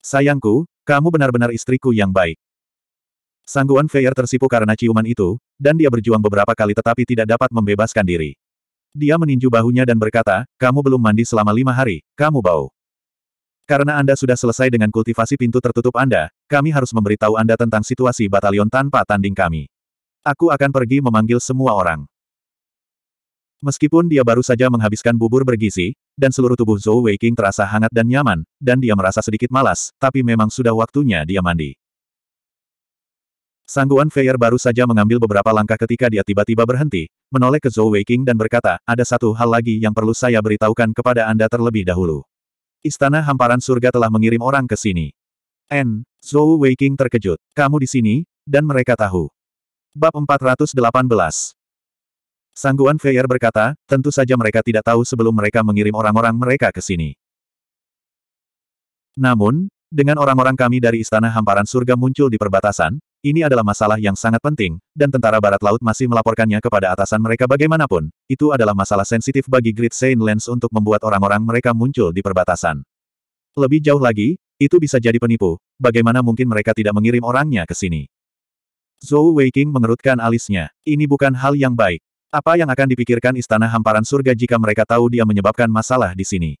Sayangku, kamu benar-benar istriku yang baik. Sangguan Feier tersipu karena ciuman itu, dan dia berjuang beberapa kali tetapi tidak dapat membebaskan diri. Dia meninju bahunya dan berkata, kamu belum mandi selama lima hari, kamu bau. Karena Anda sudah selesai dengan kultivasi pintu tertutup Anda, kami harus memberitahu Anda tentang situasi batalion tanpa tanding kami. Aku akan pergi memanggil semua orang. Meskipun dia baru saja menghabiskan bubur bergizi, dan seluruh tubuh Zhou Weiqing terasa hangat dan nyaman, dan dia merasa sedikit malas, tapi memang sudah waktunya dia mandi. Sangguan Feier baru saja mengambil beberapa langkah ketika dia tiba-tiba berhenti, menoleh ke Zhou Weiqing dan berkata, ada satu hal lagi yang perlu saya beritahukan kepada Anda terlebih dahulu. Istana Hamparan Surga telah mengirim orang ke sini. N. Zhou Weiqing terkejut. Kamu di sini, dan mereka tahu. Bab 418 Sangguan Feier berkata, tentu saja mereka tidak tahu sebelum mereka mengirim orang-orang mereka ke sini. Namun, dengan orang-orang kami dari Istana Hamparan Surga muncul di perbatasan, ini adalah masalah yang sangat penting, dan tentara Barat Laut masih melaporkannya kepada atasan mereka bagaimanapun, itu adalah masalah sensitif bagi Great Saint Lens untuk membuat orang-orang mereka muncul di perbatasan. Lebih jauh lagi, itu bisa jadi penipu, bagaimana mungkin mereka tidak mengirim orangnya ke sini. Zhou Weiking mengerutkan alisnya, ini bukan hal yang baik. Apa yang akan dipikirkan istana hamparan surga jika mereka tahu dia menyebabkan masalah di sini?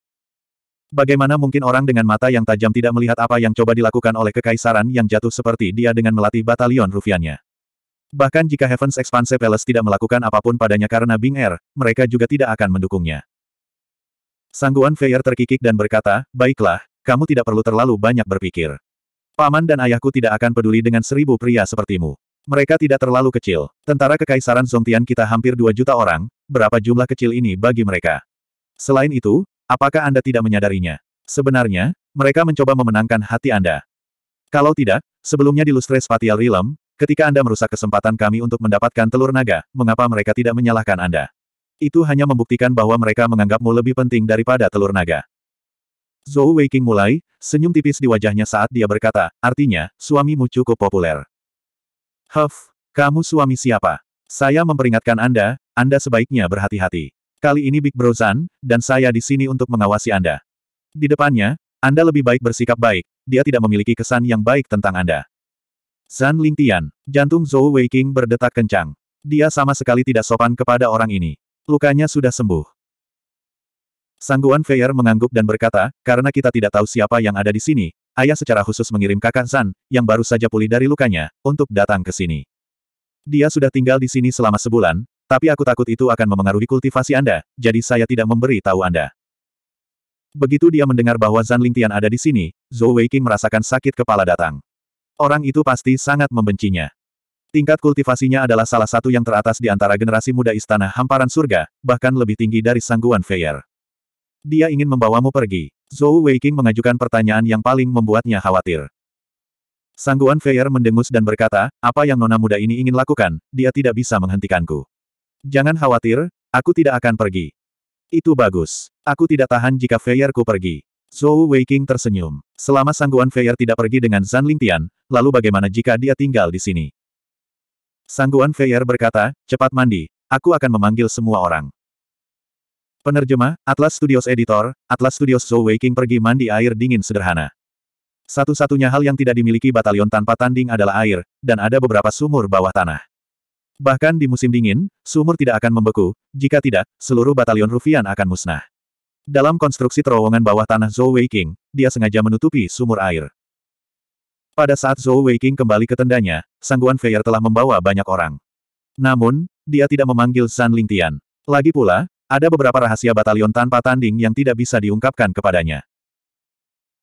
Bagaimana mungkin orang dengan mata yang tajam tidak melihat apa yang coba dilakukan oleh kekaisaran yang jatuh seperti dia dengan melatih batalion rufiannya? Bahkan jika Heaven's Expanse Palace tidak melakukan apapun padanya karena Bing Air, er, mereka juga tidak akan mendukungnya. Sangguan Feier terkikik dan berkata, Baiklah, kamu tidak perlu terlalu banyak berpikir. Paman dan ayahku tidak akan peduli dengan seribu pria sepertimu. Mereka tidak terlalu kecil. Tentara Kekaisaran Zongtian kita hampir dua juta orang, berapa jumlah kecil ini bagi mereka? Selain itu, Apakah Anda tidak menyadarinya? Sebenarnya, mereka mencoba memenangkan hati Anda. Kalau tidak, sebelumnya di Lustre Spatial Realm, ketika Anda merusak kesempatan kami untuk mendapatkan telur naga, mengapa mereka tidak menyalahkan Anda? Itu hanya membuktikan bahwa mereka menganggapmu lebih penting daripada telur naga. Zhou Weiqing mulai, senyum tipis di wajahnya saat dia berkata, artinya, suamimu cukup populer. Huff, kamu suami siapa? Saya memperingatkan Anda, Anda sebaiknya berhati-hati. Kali ini Big Bro Zan, dan saya di sini untuk mengawasi Anda. Di depannya, Anda lebih baik bersikap baik, dia tidak memiliki kesan yang baik tentang Anda. Zan Lingtian, jantung Zhou Weiqing berdetak kencang. Dia sama sekali tidak sopan kepada orang ini. Lukanya sudah sembuh. Sangguan Feier mengangguk dan berkata, karena kita tidak tahu siapa yang ada di sini, ayah secara khusus mengirim kakak Zan, yang baru saja pulih dari lukanya, untuk datang ke sini. Dia sudah tinggal di sini selama sebulan, tapi aku takut itu akan memengaruhi kultivasi Anda, jadi saya tidak memberi tahu Anda. Begitu dia mendengar bahwa Zan Lingtian ada di sini, Zhou Weiqing merasakan sakit kepala datang. Orang itu pasti sangat membencinya. Tingkat kultivasinya adalah salah satu yang teratas di antara generasi muda istana hamparan surga, bahkan lebih tinggi dari sangguan Feier. Dia ingin membawamu pergi. Zhou Weiqing mengajukan pertanyaan yang paling membuatnya khawatir. Sangguan Feier mendengus dan berkata, apa yang nona muda ini ingin lakukan, dia tidak bisa menghentikanku. Jangan khawatir, aku tidak akan pergi. Itu bagus. Aku tidak tahan jika Feyerku pergi. Zhou Weiqing tersenyum. Selama Sangguan Feyer tidak pergi dengan Zan Lingtian, lalu bagaimana jika dia tinggal di sini? Sangguan Feyer berkata, cepat mandi, aku akan memanggil semua orang. Penerjemah, Atlas Studios Editor, Atlas Studios Zhou Weiqing pergi mandi air dingin sederhana. Satu-satunya hal yang tidak dimiliki batalion tanpa tanding adalah air, dan ada beberapa sumur bawah tanah. Bahkan di musim dingin, sumur tidak akan membeku, jika tidak, seluruh batalion Rufian akan musnah. Dalam konstruksi terowongan bawah tanah Zhou Weiqing, dia sengaja menutupi sumur air. Pada saat Zhou Weiqing kembali ke tendanya, Sangguan Feier telah membawa banyak orang. Namun, dia tidak memanggil Zan Lingtian. Lagi pula, ada beberapa rahasia batalion tanpa tanding yang tidak bisa diungkapkan kepadanya.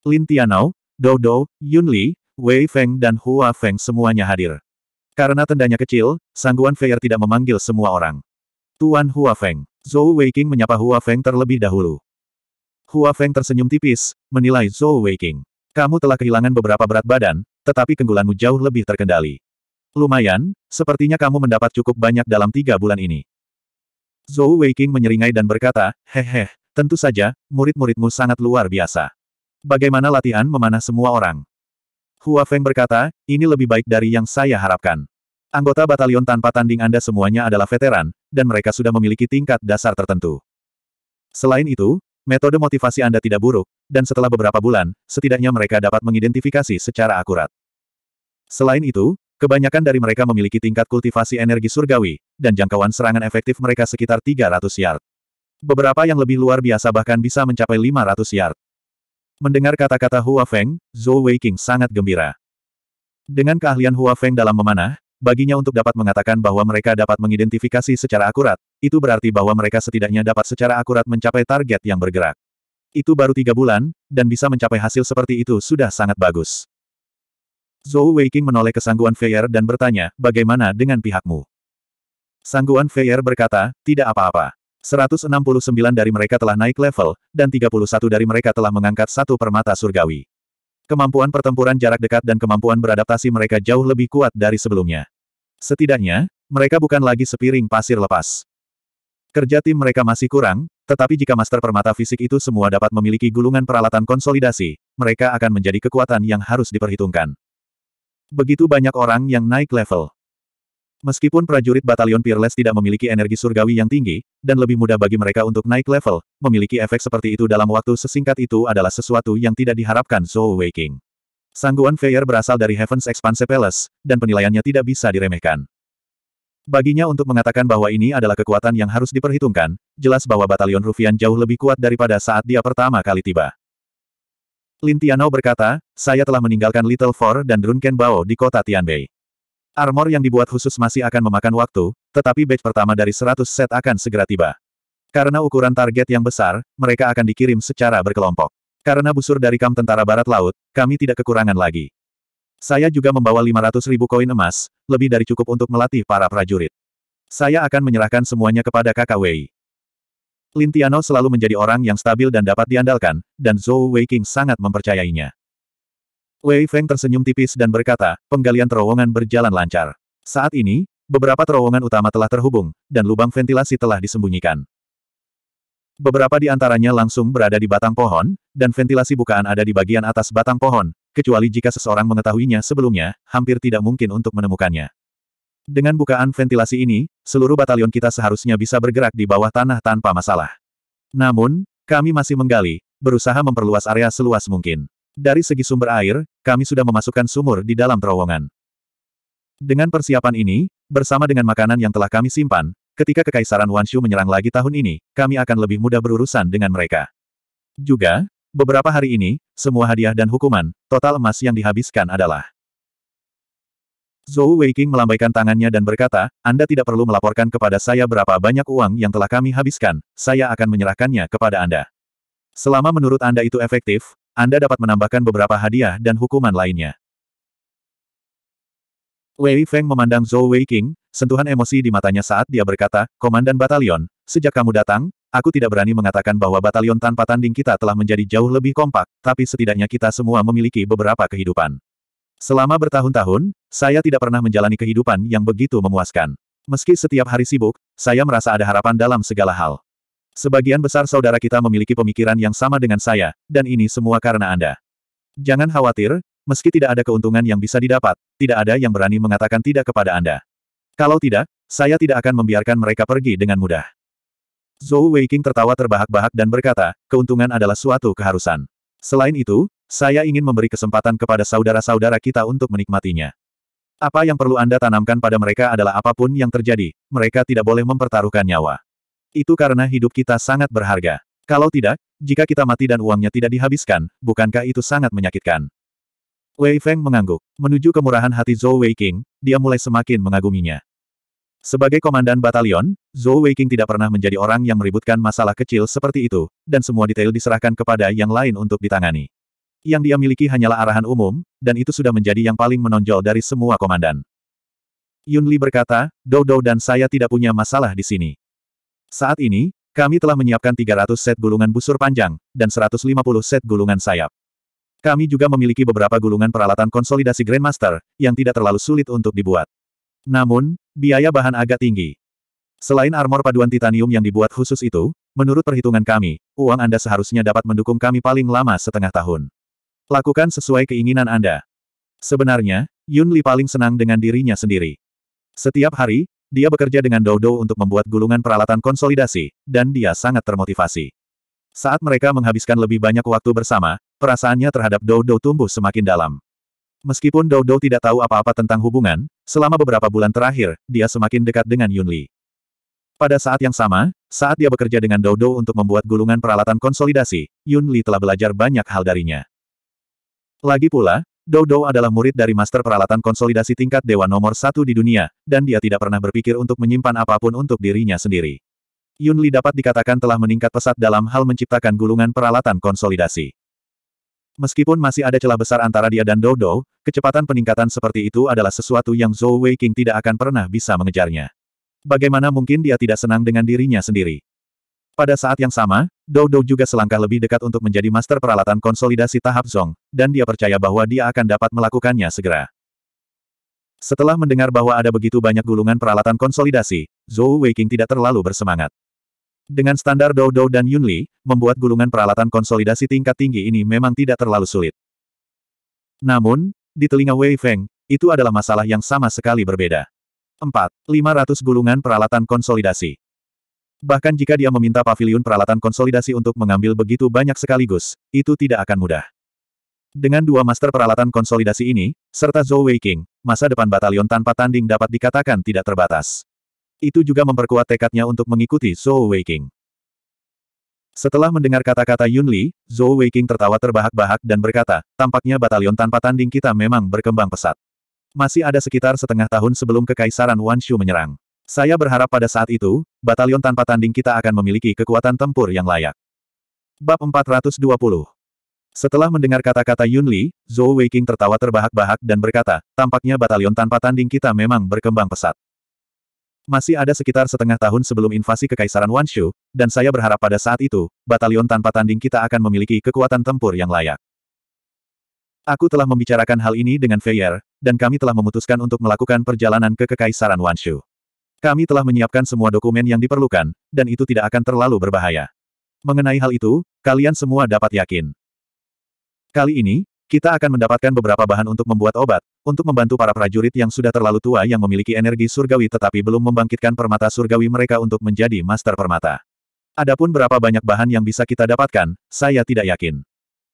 Lin Tianao, Dou Dou, Yun Li, Wei Feng dan Hua Feng semuanya hadir. Karena tendanya kecil, sangguan Feier tidak memanggil semua orang. Tuan Hua Feng. Zhou Weiking menyapa Hua Feng terlebih dahulu. Hua Feng tersenyum tipis, menilai Zhou Weiking. Kamu telah kehilangan beberapa berat badan, tetapi kenggulanmu jauh lebih terkendali. Lumayan, sepertinya kamu mendapat cukup banyak dalam tiga bulan ini. Zhou Weiking menyeringai dan berkata, Hehe, tentu saja, murid-muridmu sangat luar biasa. Bagaimana latihan memanah semua orang? Hua Feng berkata, ini lebih baik dari yang saya harapkan. Anggota batalion tanpa tanding Anda semuanya adalah veteran, dan mereka sudah memiliki tingkat dasar tertentu. Selain itu, metode motivasi Anda tidak buruk, dan setelah beberapa bulan, setidaknya mereka dapat mengidentifikasi secara akurat. Selain itu, kebanyakan dari mereka memiliki tingkat kultivasi energi surgawi, dan jangkauan serangan efektif mereka sekitar 300 yard. Beberapa yang lebih luar biasa bahkan bisa mencapai 500 yard. Mendengar kata-kata Hua Feng, Zhou Weiqing sangat gembira. Dengan keahlian Hua Feng dalam memanah, baginya untuk dapat mengatakan bahwa mereka dapat mengidentifikasi secara akurat, itu berarti bahwa mereka setidaknya dapat secara akurat mencapai target yang bergerak. Itu baru tiga bulan, dan bisa mencapai hasil seperti itu sudah sangat bagus. Zhou Weiqing menoleh ke sangguan Feier dan bertanya, bagaimana dengan pihakmu? Sangguan Feier berkata, tidak apa-apa. 169 dari mereka telah naik level, dan 31 dari mereka telah mengangkat satu permata surgawi. Kemampuan pertempuran jarak dekat dan kemampuan beradaptasi mereka jauh lebih kuat dari sebelumnya. Setidaknya, mereka bukan lagi sepiring pasir lepas. Kerja tim mereka masih kurang, tetapi jika master permata fisik itu semua dapat memiliki gulungan peralatan konsolidasi, mereka akan menjadi kekuatan yang harus diperhitungkan. Begitu banyak orang yang naik level. Meskipun prajurit batalion Peerless tidak memiliki energi surgawi yang tinggi, dan lebih mudah bagi mereka untuk naik level, memiliki efek seperti itu dalam waktu sesingkat itu adalah sesuatu yang tidak diharapkan Zhou waking, Sangguan Feier berasal dari Heaven's Expanse Palace, dan penilaiannya tidak bisa diremehkan. Baginya untuk mengatakan bahwa ini adalah kekuatan yang harus diperhitungkan, jelas bahwa batalion Rufian jauh lebih kuat daripada saat dia pertama kali tiba. Lintiano berkata, saya telah meninggalkan Little Four dan Drunken Bao di kota Tianbei. Armor yang dibuat khusus masih akan memakan waktu, tetapi batch pertama dari 100 set akan segera tiba. Karena ukuran target yang besar, mereka akan dikirim secara berkelompok. Karena busur dari kam tentara barat laut, kami tidak kekurangan lagi. Saya juga membawa 500 ribu koin emas, lebih dari cukup untuk melatih para prajurit. Saya akan menyerahkan semuanya kepada kakak Wei. Lintiano selalu menjadi orang yang stabil dan dapat diandalkan, dan Zhou Weiqing sangat mempercayainya. Wei Feng tersenyum tipis dan berkata, penggalian terowongan berjalan lancar. Saat ini, beberapa terowongan utama telah terhubung, dan lubang ventilasi telah disembunyikan. Beberapa di antaranya langsung berada di batang pohon, dan ventilasi bukaan ada di bagian atas batang pohon, kecuali jika seseorang mengetahuinya sebelumnya, hampir tidak mungkin untuk menemukannya. Dengan bukaan ventilasi ini, seluruh batalion kita seharusnya bisa bergerak di bawah tanah tanpa masalah. Namun, kami masih menggali, berusaha memperluas area seluas mungkin. Dari segi sumber air, kami sudah memasukkan sumur di dalam terowongan. Dengan persiapan ini, bersama dengan makanan yang telah kami simpan, ketika Kekaisaran Wanshu menyerang lagi tahun ini, kami akan lebih mudah berurusan dengan mereka. Juga, beberapa hari ini, semua hadiah dan hukuman, total emas yang dihabiskan adalah Zhou Weiqing melambaikan tangannya dan berkata, Anda tidak perlu melaporkan kepada saya berapa banyak uang yang telah kami habiskan, saya akan menyerahkannya kepada Anda. Selama menurut Anda itu efektif, anda dapat menambahkan beberapa hadiah dan hukuman lainnya. Wei Feng memandang Zhou Wei King. sentuhan emosi di matanya saat dia berkata, Komandan Batalion, sejak kamu datang, aku tidak berani mengatakan bahwa batalion tanpa tanding kita telah menjadi jauh lebih kompak, tapi setidaknya kita semua memiliki beberapa kehidupan. Selama bertahun-tahun, saya tidak pernah menjalani kehidupan yang begitu memuaskan. Meski setiap hari sibuk, saya merasa ada harapan dalam segala hal. Sebagian besar saudara kita memiliki pemikiran yang sama dengan saya, dan ini semua karena Anda. Jangan khawatir, meski tidak ada keuntungan yang bisa didapat, tidak ada yang berani mengatakan tidak kepada Anda. Kalau tidak, saya tidak akan membiarkan mereka pergi dengan mudah. Zhou Weiqing tertawa terbahak-bahak dan berkata, keuntungan adalah suatu keharusan. Selain itu, saya ingin memberi kesempatan kepada saudara-saudara kita untuk menikmatinya. Apa yang perlu Anda tanamkan pada mereka adalah apapun yang terjadi, mereka tidak boleh mempertaruhkan nyawa. Itu karena hidup kita sangat berharga. Kalau tidak, jika kita mati dan uangnya tidak dihabiskan, bukankah itu sangat menyakitkan? Wei Feng mengangguk. Menuju kemurahan hati Zhou Weiqing, dia mulai semakin mengaguminya. Sebagai komandan batalion, Zhou Weiqing tidak pernah menjadi orang yang meributkan masalah kecil seperti itu, dan semua detail diserahkan kepada yang lain untuk ditangani. Yang dia miliki hanyalah arahan umum, dan itu sudah menjadi yang paling menonjol dari semua komandan. Yun Li berkata, Dou Dou dan saya tidak punya masalah di sini. Saat ini, kami telah menyiapkan 300 set gulungan busur panjang, dan 150 set gulungan sayap. Kami juga memiliki beberapa gulungan peralatan konsolidasi Grandmaster, yang tidak terlalu sulit untuk dibuat. Namun, biaya bahan agak tinggi. Selain armor paduan titanium yang dibuat khusus itu, menurut perhitungan kami, uang Anda seharusnya dapat mendukung kami paling lama setengah tahun. Lakukan sesuai keinginan Anda. Sebenarnya, Yun Li paling senang dengan dirinya sendiri. Setiap hari, dia bekerja dengan Dodo untuk membuat gulungan peralatan konsolidasi, dan dia sangat termotivasi. Saat mereka menghabiskan lebih banyak waktu bersama, perasaannya terhadap Dodo tumbuh semakin dalam. Meskipun Dodo tidak tahu apa-apa tentang hubungan, selama beberapa bulan terakhir, dia semakin dekat dengan Yunli. Pada saat yang sama, saat dia bekerja dengan Dodo untuk membuat gulungan peralatan konsolidasi, Yunli telah belajar banyak hal darinya. Lagi pula, Dodo adalah murid dari master peralatan konsolidasi tingkat dewa nomor satu di dunia, dan dia tidak pernah berpikir untuk menyimpan apapun untuk dirinya sendiri. Yun Li dapat dikatakan telah meningkat pesat dalam hal menciptakan gulungan peralatan konsolidasi. Meskipun masih ada celah besar antara dia dan Dodo, kecepatan peningkatan seperti itu adalah sesuatu yang Zhou Weiqing tidak akan pernah bisa mengejarnya. Bagaimana mungkin dia tidak senang dengan dirinya sendiri? Pada saat yang sama, Dou Dou juga selangkah lebih dekat untuk menjadi master peralatan konsolidasi tahap Zong, dan dia percaya bahwa dia akan dapat melakukannya segera. Setelah mendengar bahwa ada begitu banyak gulungan peralatan konsolidasi, Zhou Weiqing tidak terlalu bersemangat. Dengan standar Dou Dou dan Yunli, membuat gulungan peralatan konsolidasi tingkat tinggi ini memang tidak terlalu sulit. Namun, di telinga Wei Feng, itu adalah masalah yang sama sekali berbeda. 4. 500 gulungan peralatan konsolidasi Bahkan jika dia meminta Pavilion peralatan konsolidasi untuk mengambil begitu banyak sekaligus, itu tidak akan mudah. Dengan dua master peralatan konsolidasi ini, serta Zhou Weiqing, masa depan batalion tanpa tanding dapat dikatakan tidak terbatas. Itu juga memperkuat tekadnya untuk mengikuti Zhou Weiqing. Setelah mendengar kata-kata Yun Li, Zhou Weiqing tertawa terbahak-bahak dan berkata, tampaknya batalion tanpa tanding kita memang berkembang pesat. Masih ada sekitar setengah tahun sebelum kekaisaran Wanshu menyerang. Saya berharap pada saat itu, batalion tanpa tanding kita akan memiliki kekuatan tempur yang layak. Bab 420 Setelah mendengar kata-kata Yun Li, Zhou Weiqing tertawa terbahak-bahak dan berkata, tampaknya batalion tanpa tanding kita memang berkembang pesat. Masih ada sekitar setengah tahun sebelum invasi Kekaisaran Wanshu, dan saya berharap pada saat itu, batalion tanpa tanding kita akan memiliki kekuatan tempur yang layak. Aku telah membicarakan hal ini dengan Feier, dan kami telah memutuskan untuk melakukan perjalanan ke Kekaisaran Wanshu. Kami telah menyiapkan semua dokumen yang diperlukan, dan itu tidak akan terlalu berbahaya. Mengenai hal itu, kalian semua dapat yakin. Kali ini, kita akan mendapatkan beberapa bahan untuk membuat obat, untuk membantu para prajurit yang sudah terlalu tua yang memiliki energi surgawi tetapi belum membangkitkan permata surgawi mereka untuk menjadi master permata. Adapun berapa banyak bahan yang bisa kita dapatkan, saya tidak yakin.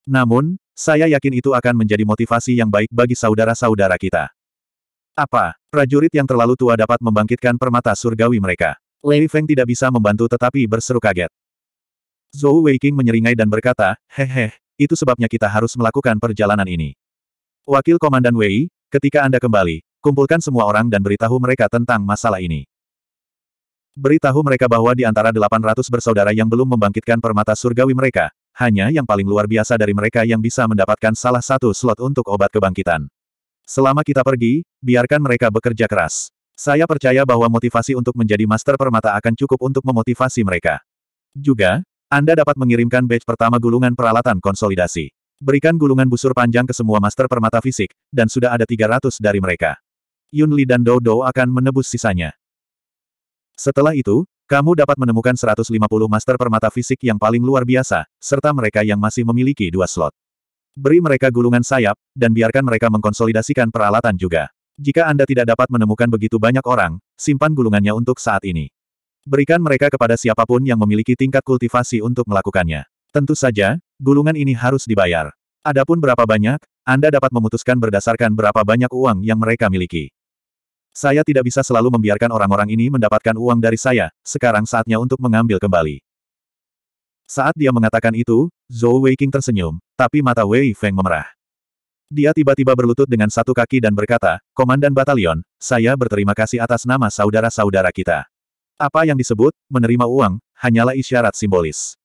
Namun, saya yakin itu akan menjadi motivasi yang baik bagi saudara-saudara kita. Apa, prajurit yang terlalu tua dapat membangkitkan permata surgawi mereka? Lei Feng tidak bisa membantu tetapi berseru kaget. Zhou Weiqing menyeringai dan berkata, Hehe, itu sebabnya kita harus melakukan perjalanan ini. Wakil Komandan Wei, ketika Anda kembali, kumpulkan semua orang dan beritahu mereka tentang masalah ini. Beritahu mereka bahwa di antara 800 bersaudara yang belum membangkitkan permata surgawi mereka, hanya yang paling luar biasa dari mereka yang bisa mendapatkan salah satu slot untuk obat kebangkitan. Selama kita pergi, biarkan mereka bekerja keras. Saya percaya bahwa motivasi untuk menjadi master permata akan cukup untuk memotivasi mereka. Juga, Anda dapat mengirimkan batch pertama gulungan peralatan konsolidasi. Berikan gulungan busur panjang ke semua master permata fisik, dan sudah ada 300 dari mereka. Yun Li dan Dou akan menebus sisanya. Setelah itu, kamu dapat menemukan 150 master permata fisik yang paling luar biasa, serta mereka yang masih memiliki dua slot. Beri mereka gulungan sayap, dan biarkan mereka mengkonsolidasikan peralatan juga. Jika Anda tidak dapat menemukan begitu banyak orang, simpan gulungannya untuk saat ini. Berikan mereka kepada siapapun yang memiliki tingkat kultivasi untuk melakukannya. Tentu saja, gulungan ini harus dibayar. Adapun berapa banyak, Anda dapat memutuskan berdasarkan berapa banyak uang yang mereka miliki. Saya tidak bisa selalu membiarkan orang-orang ini mendapatkan uang dari saya, sekarang saatnya untuk mengambil kembali. Saat dia mengatakan itu, Zhou Weiqing tersenyum, tapi mata Wei Feng memerah. Dia tiba-tiba berlutut dengan satu kaki dan berkata, Komandan Batalion, saya berterima kasih atas nama saudara-saudara kita. Apa yang disebut, menerima uang, hanyalah isyarat simbolis.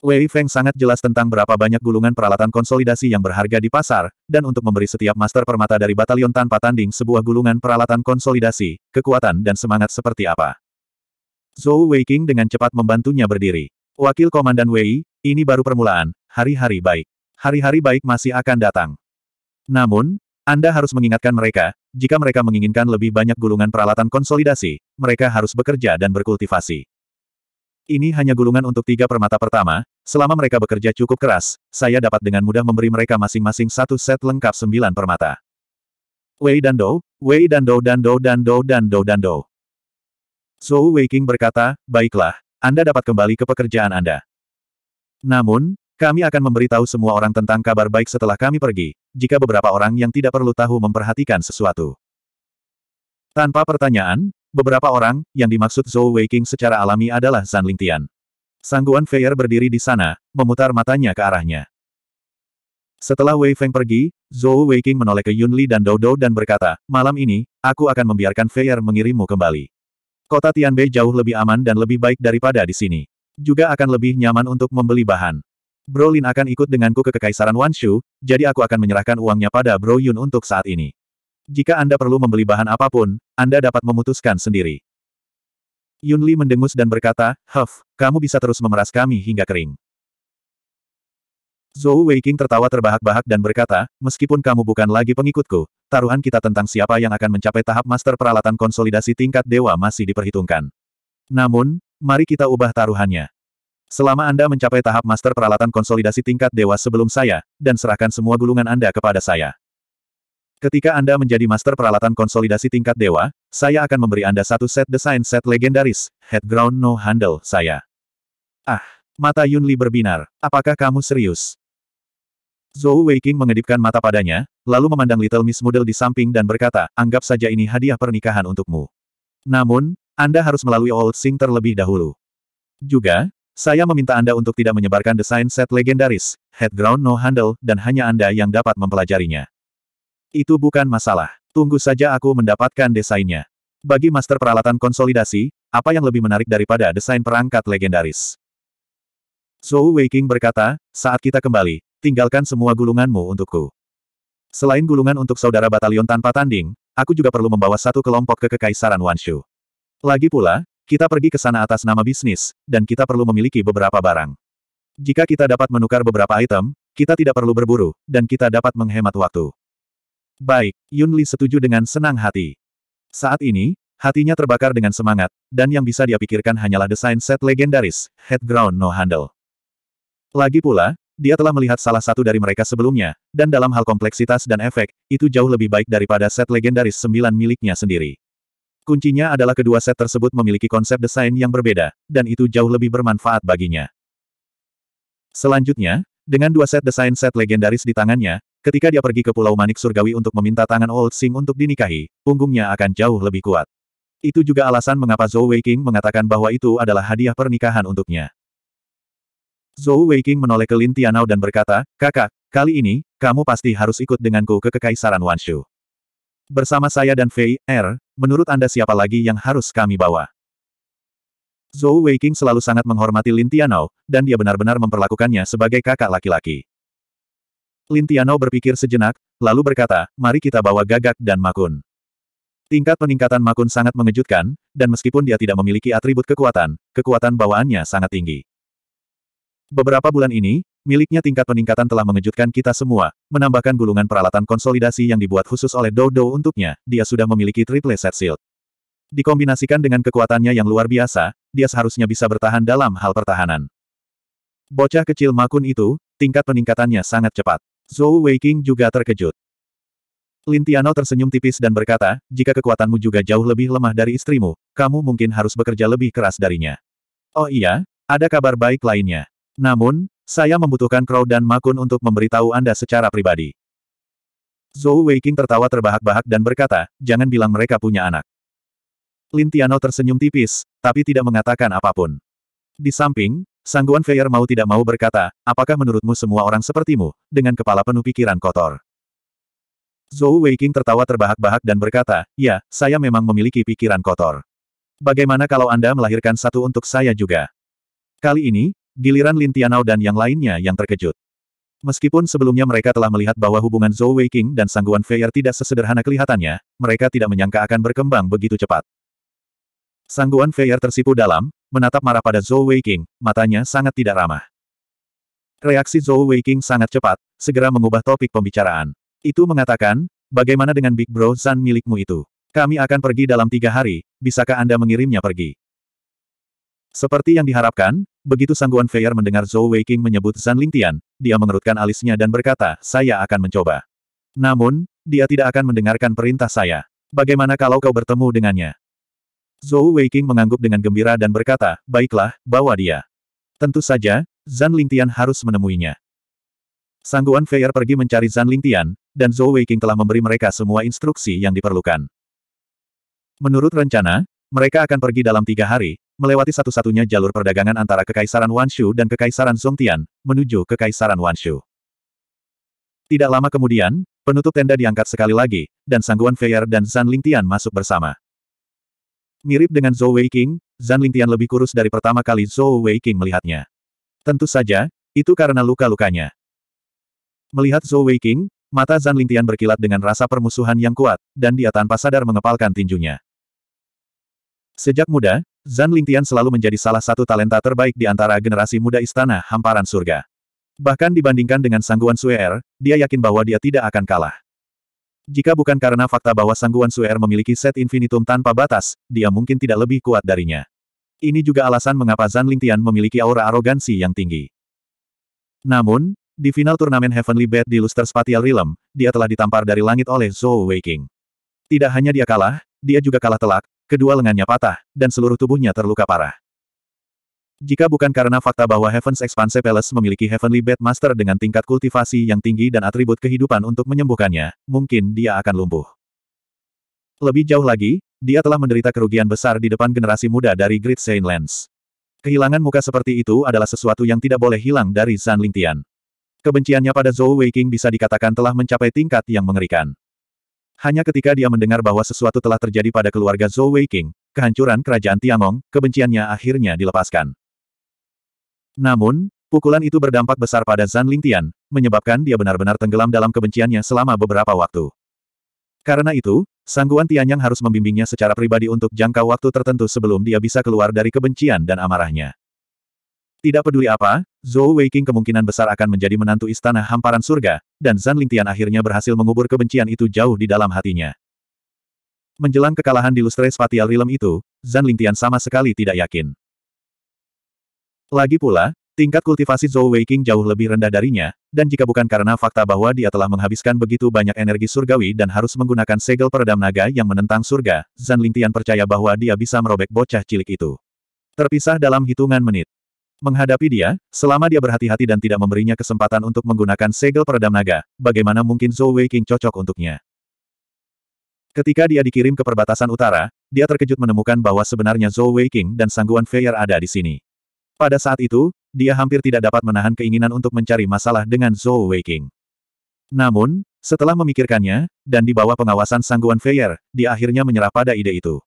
Wei Feng sangat jelas tentang berapa banyak gulungan peralatan konsolidasi yang berharga di pasar, dan untuk memberi setiap master permata dari batalion tanpa tanding sebuah gulungan peralatan konsolidasi, kekuatan dan semangat seperti apa. Zhou Weiqing dengan cepat membantunya berdiri. Wakil Komandan Wei, ini baru permulaan, hari-hari baik. Hari-hari baik masih akan datang. Namun, Anda harus mengingatkan mereka, jika mereka menginginkan lebih banyak gulungan peralatan konsolidasi, mereka harus bekerja dan berkultivasi. Ini hanya gulungan untuk tiga permata pertama, selama mereka bekerja cukup keras, saya dapat dengan mudah memberi mereka masing-masing satu set lengkap sembilan permata. Wei dan Dou, Wei dan Dou dan Dou dan Dou dan Dou dan Dou. Zhou Weiking berkata, baiklah, anda dapat kembali ke pekerjaan Anda. Namun, kami akan memberitahu semua orang tentang kabar baik setelah kami pergi, jika beberapa orang yang tidak perlu tahu memperhatikan sesuatu. Tanpa pertanyaan, beberapa orang, yang dimaksud Zhou Weiqing secara alami adalah Zan Lingtian. Sangguan Feier berdiri di sana, memutar matanya ke arahnya. Setelah Wei Feng pergi, Zhou Weiqing menoleh ke Yunli dan Doudou dan berkata, malam ini, aku akan membiarkan Feier mengirimmu kembali. Kota Tianbei jauh lebih aman dan lebih baik daripada di sini. Juga akan lebih nyaman untuk membeli bahan. Bro Lin akan ikut denganku ke Kekaisaran Wanshu, jadi aku akan menyerahkan uangnya pada Bro Yun untuk saat ini. Jika Anda perlu membeli bahan apapun, Anda dapat memutuskan sendiri. Yun Li mendengus dan berkata, Huff, kamu bisa terus memeras kami hingga kering. Zhou Weiqing tertawa terbahak-bahak dan berkata, meskipun kamu bukan lagi pengikutku, taruhan kita tentang siapa yang akan mencapai tahap master peralatan konsolidasi tingkat dewa masih diperhitungkan. Namun, mari kita ubah taruhannya. Selama Anda mencapai tahap master peralatan konsolidasi tingkat dewa sebelum saya, dan serahkan semua gulungan Anda kepada saya. Ketika Anda menjadi master peralatan konsolidasi tingkat dewa, saya akan memberi Anda satu set desain set legendaris, headground no handle saya. Ah! Mata Yun Li berbinar. Apakah kamu serius? Zhou Weiqing mengedipkan mata padanya, lalu memandang Little Miss Model di samping dan berkata, anggap saja ini hadiah pernikahan untukmu. Namun, Anda harus melalui Old Sing terlebih dahulu. Juga, saya meminta Anda untuk tidak menyebarkan desain set legendaris, headground no handle, dan hanya Anda yang dapat mempelajarinya. Itu bukan masalah. Tunggu saja aku mendapatkan desainnya. Bagi master peralatan konsolidasi, apa yang lebih menarik daripada desain perangkat legendaris? Zhou Weiqing berkata, saat kita kembali, tinggalkan semua gulunganmu untukku. Selain gulungan untuk saudara batalion tanpa tanding, aku juga perlu membawa satu kelompok ke Kekaisaran Wanshu. Lagi pula, kita pergi ke sana atas nama bisnis, dan kita perlu memiliki beberapa barang. Jika kita dapat menukar beberapa item, kita tidak perlu berburu, dan kita dapat menghemat waktu. Baik, Yun Li setuju dengan senang hati. Saat ini, hatinya terbakar dengan semangat, dan yang bisa dia pikirkan hanyalah desain set legendaris, Headground No Handle. Lagi pula, dia telah melihat salah satu dari mereka sebelumnya, dan dalam hal kompleksitas dan efek, itu jauh lebih baik daripada set legendaris sembilan miliknya sendiri. Kuncinya adalah kedua set tersebut memiliki konsep desain yang berbeda, dan itu jauh lebih bermanfaat baginya. Selanjutnya, dengan dua set desain set legendaris di tangannya, ketika dia pergi ke Pulau Manik Surgawi untuk meminta tangan Old Sing untuk dinikahi, punggungnya akan jauh lebih kuat. Itu juga alasan mengapa Zhou Weiking mengatakan bahwa itu adalah hadiah pernikahan untuknya. Zhou Weiqing menoleh ke Lin Tianao dan berkata, Kakak, kali ini, kamu pasti harus ikut denganku ke Kekaisaran Wanshu. Bersama saya dan Fei, Er, menurut Anda siapa lagi yang harus kami bawa? Zhou Weiqing selalu sangat menghormati Lin Tianao, dan dia benar-benar memperlakukannya sebagai kakak laki-laki. Lin Tianao berpikir sejenak, lalu berkata, mari kita bawa Gagak dan Makun. Tingkat peningkatan Makun sangat mengejutkan, dan meskipun dia tidak memiliki atribut kekuatan, kekuatan bawaannya sangat tinggi. Beberapa bulan ini, miliknya tingkat peningkatan telah mengejutkan kita semua, menambahkan gulungan peralatan konsolidasi yang dibuat khusus oleh Dodo untuknya, dia sudah memiliki triple set shield. Dikombinasikan dengan kekuatannya yang luar biasa, dia seharusnya bisa bertahan dalam hal pertahanan. Bocah kecil Makun itu, tingkat peningkatannya sangat cepat. Zhou Weiqing juga terkejut. Lin Tiano tersenyum tipis dan berkata, jika kekuatanmu juga jauh lebih lemah dari istrimu, kamu mungkin harus bekerja lebih keras darinya. Oh iya, ada kabar baik lainnya. Namun, saya membutuhkan Crow dan Makun untuk memberitahu Anda secara pribadi. Zhou Weiking tertawa terbahak-bahak dan berkata, jangan bilang mereka punya anak. Lin Tiano tersenyum tipis, tapi tidak mengatakan apapun. Di samping, Sangguan Feier mau tidak mau berkata, apakah menurutmu semua orang sepertimu, dengan kepala penuh pikiran kotor? Zhou Weiking tertawa terbahak-bahak dan berkata, ya, saya memang memiliki pikiran kotor. Bagaimana kalau Anda melahirkan satu untuk saya juga? Kali ini, Giliran Lin Tianao dan yang lainnya yang terkejut. Meskipun sebelumnya mereka telah melihat bahwa hubungan Zhou Weiqing dan Sangguan Feier tidak sesederhana kelihatannya, mereka tidak menyangka akan berkembang begitu cepat. Sangguan Feier tersipu dalam, menatap marah pada Zhou Weiqing, matanya sangat tidak ramah. Reaksi Zhou Weiqing sangat cepat, segera mengubah topik pembicaraan. Itu mengatakan, bagaimana dengan Big Bro San milikmu itu? Kami akan pergi dalam tiga hari, bisakah Anda mengirimnya pergi? Seperti yang diharapkan, Begitu Sangguan Feier mendengar Zhou Weiqing menyebut Zan Lingtian, dia mengerutkan alisnya dan berkata, saya akan mencoba. Namun, dia tidak akan mendengarkan perintah saya. Bagaimana kalau kau bertemu dengannya? Zhou Weiqing mengangguk dengan gembira dan berkata, baiklah, bawa dia. Tentu saja, Zan Lingtian harus menemuinya. Sangguan Feier pergi mencari Zan Lingtian, dan Zhou Weiqing telah memberi mereka semua instruksi yang diperlukan. Menurut rencana, mereka akan pergi dalam tiga hari, melewati satu-satunya jalur perdagangan antara Kekaisaran Wanshu dan Kekaisaran Zongtian, menuju Kekaisaran Wanshu. Tidak lama kemudian, penutup tenda diangkat sekali lagi, dan Sangguan Feier dan Zan Lingtian masuk bersama. Mirip dengan Zhou Weiqing, Zan Lingtian lebih kurus dari pertama kali Zhou Weiqing melihatnya. Tentu saja, itu karena luka-lukanya. Melihat Zhou Weiqing, mata Zan Lingtian berkilat dengan rasa permusuhan yang kuat, dan dia tanpa sadar mengepalkan tinjunya. Sejak muda, Zan Lingtian selalu menjadi salah satu talenta terbaik di antara generasi muda istana hamparan surga. Bahkan dibandingkan dengan Sangguan Suer, dia yakin bahwa dia tidak akan kalah. Jika bukan karena fakta bahwa Sangguan Suer memiliki set infinitum tanpa batas, dia mungkin tidak lebih kuat darinya. Ini juga alasan mengapa Zan Lingtian memiliki aura arogansi yang tinggi. Namun, di final turnamen Heavenly Bed di Luster Spatial Realm, dia telah ditampar dari langit oleh Zhou Weiking. Tidak hanya dia kalah, dia juga kalah telak, Kedua lengannya patah, dan seluruh tubuhnya terluka parah. Jika bukan karena fakta bahwa Heaven's Expanse Palace memiliki Heavenly Bed Master dengan tingkat kultivasi yang tinggi dan atribut kehidupan untuk menyembuhkannya, mungkin dia akan lumpuh. Lebih jauh lagi, dia telah menderita kerugian besar di depan generasi muda dari Great Saint Lands. Kehilangan muka seperti itu adalah sesuatu yang tidak boleh hilang dari San Lingtian. Kebenciannya pada Zhou Weiqing bisa dikatakan telah mencapai tingkat yang mengerikan. Hanya ketika dia mendengar bahwa sesuatu telah terjadi pada keluarga Zhou Weiqing, kehancuran kerajaan Tiangong, kebenciannya akhirnya dilepaskan. Namun, pukulan itu berdampak besar pada Zan Lingtian, menyebabkan dia benar-benar tenggelam dalam kebenciannya selama beberapa waktu. Karena itu, Sangguan Tianyang harus membimbingnya secara pribadi untuk jangka waktu tertentu sebelum dia bisa keluar dari kebencian dan amarahnya. Tidak peduli apa, Zhou Weiqing kemungkinan besar akan menjadi menantu istana hamparan surga, dan Zan Lingtian akhirnya berhasil mengubur kebencian itu jauh di dalam hatinya. Menjelang kekalahan di Lustre Spatial Realm itu, Zan Lingtian sama sekali tidak yakin. Lagi pula, tingkat kultivasi Zhou Weiqing jauh lebih rendah darinya, dan jika bukan karena fakta bahwa dia telah menghabiskan begitu banyak energi surgawi dan harus menggunakan segel peredam naga yang menentang surga, Zan Lingtian percaya bahwa dia bisa merobek bocah cilik itu. Terpisah dalam hitungan menit, Menghadapi dia, selama dia berhati-hati dan tidak memberinya kesempatan untuk menggunakan segel peredam naga, bagaimana mungkin Zhou Wei King cocok untuknya? Ketika dia dikirim ke perbatasan utara, dia terkejut menemukan bahwa sebenarnya Zhou Wei King dan Sangguan Feier ada di sini. Pada saat itu, dia hampir tidak dapat menahan keinginan untuk mencari masalah dengan Zhou Wei King. Namun, setelah memikirkannya, dan di bawah pengawasan Sangguan Feier, dia akhirnya menyerah pada ide itu.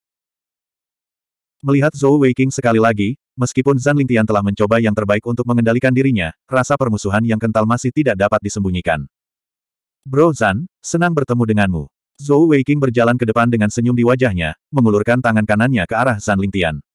Melihat Zhou Weiqing sekali lagi, Meskipun Zan Lingtian telah mencoba yang terbaik untuk mengendalikan dirinya, rasa permusuhan yang kental masih tidak dapat disembunyikan. Bro Zan, senang bertemu denganmu. Zhou Weiqing berjalan ke depan dengan senyum di wajahnya, mengulurkan tangan kanannya ke arah Zan Lingtian.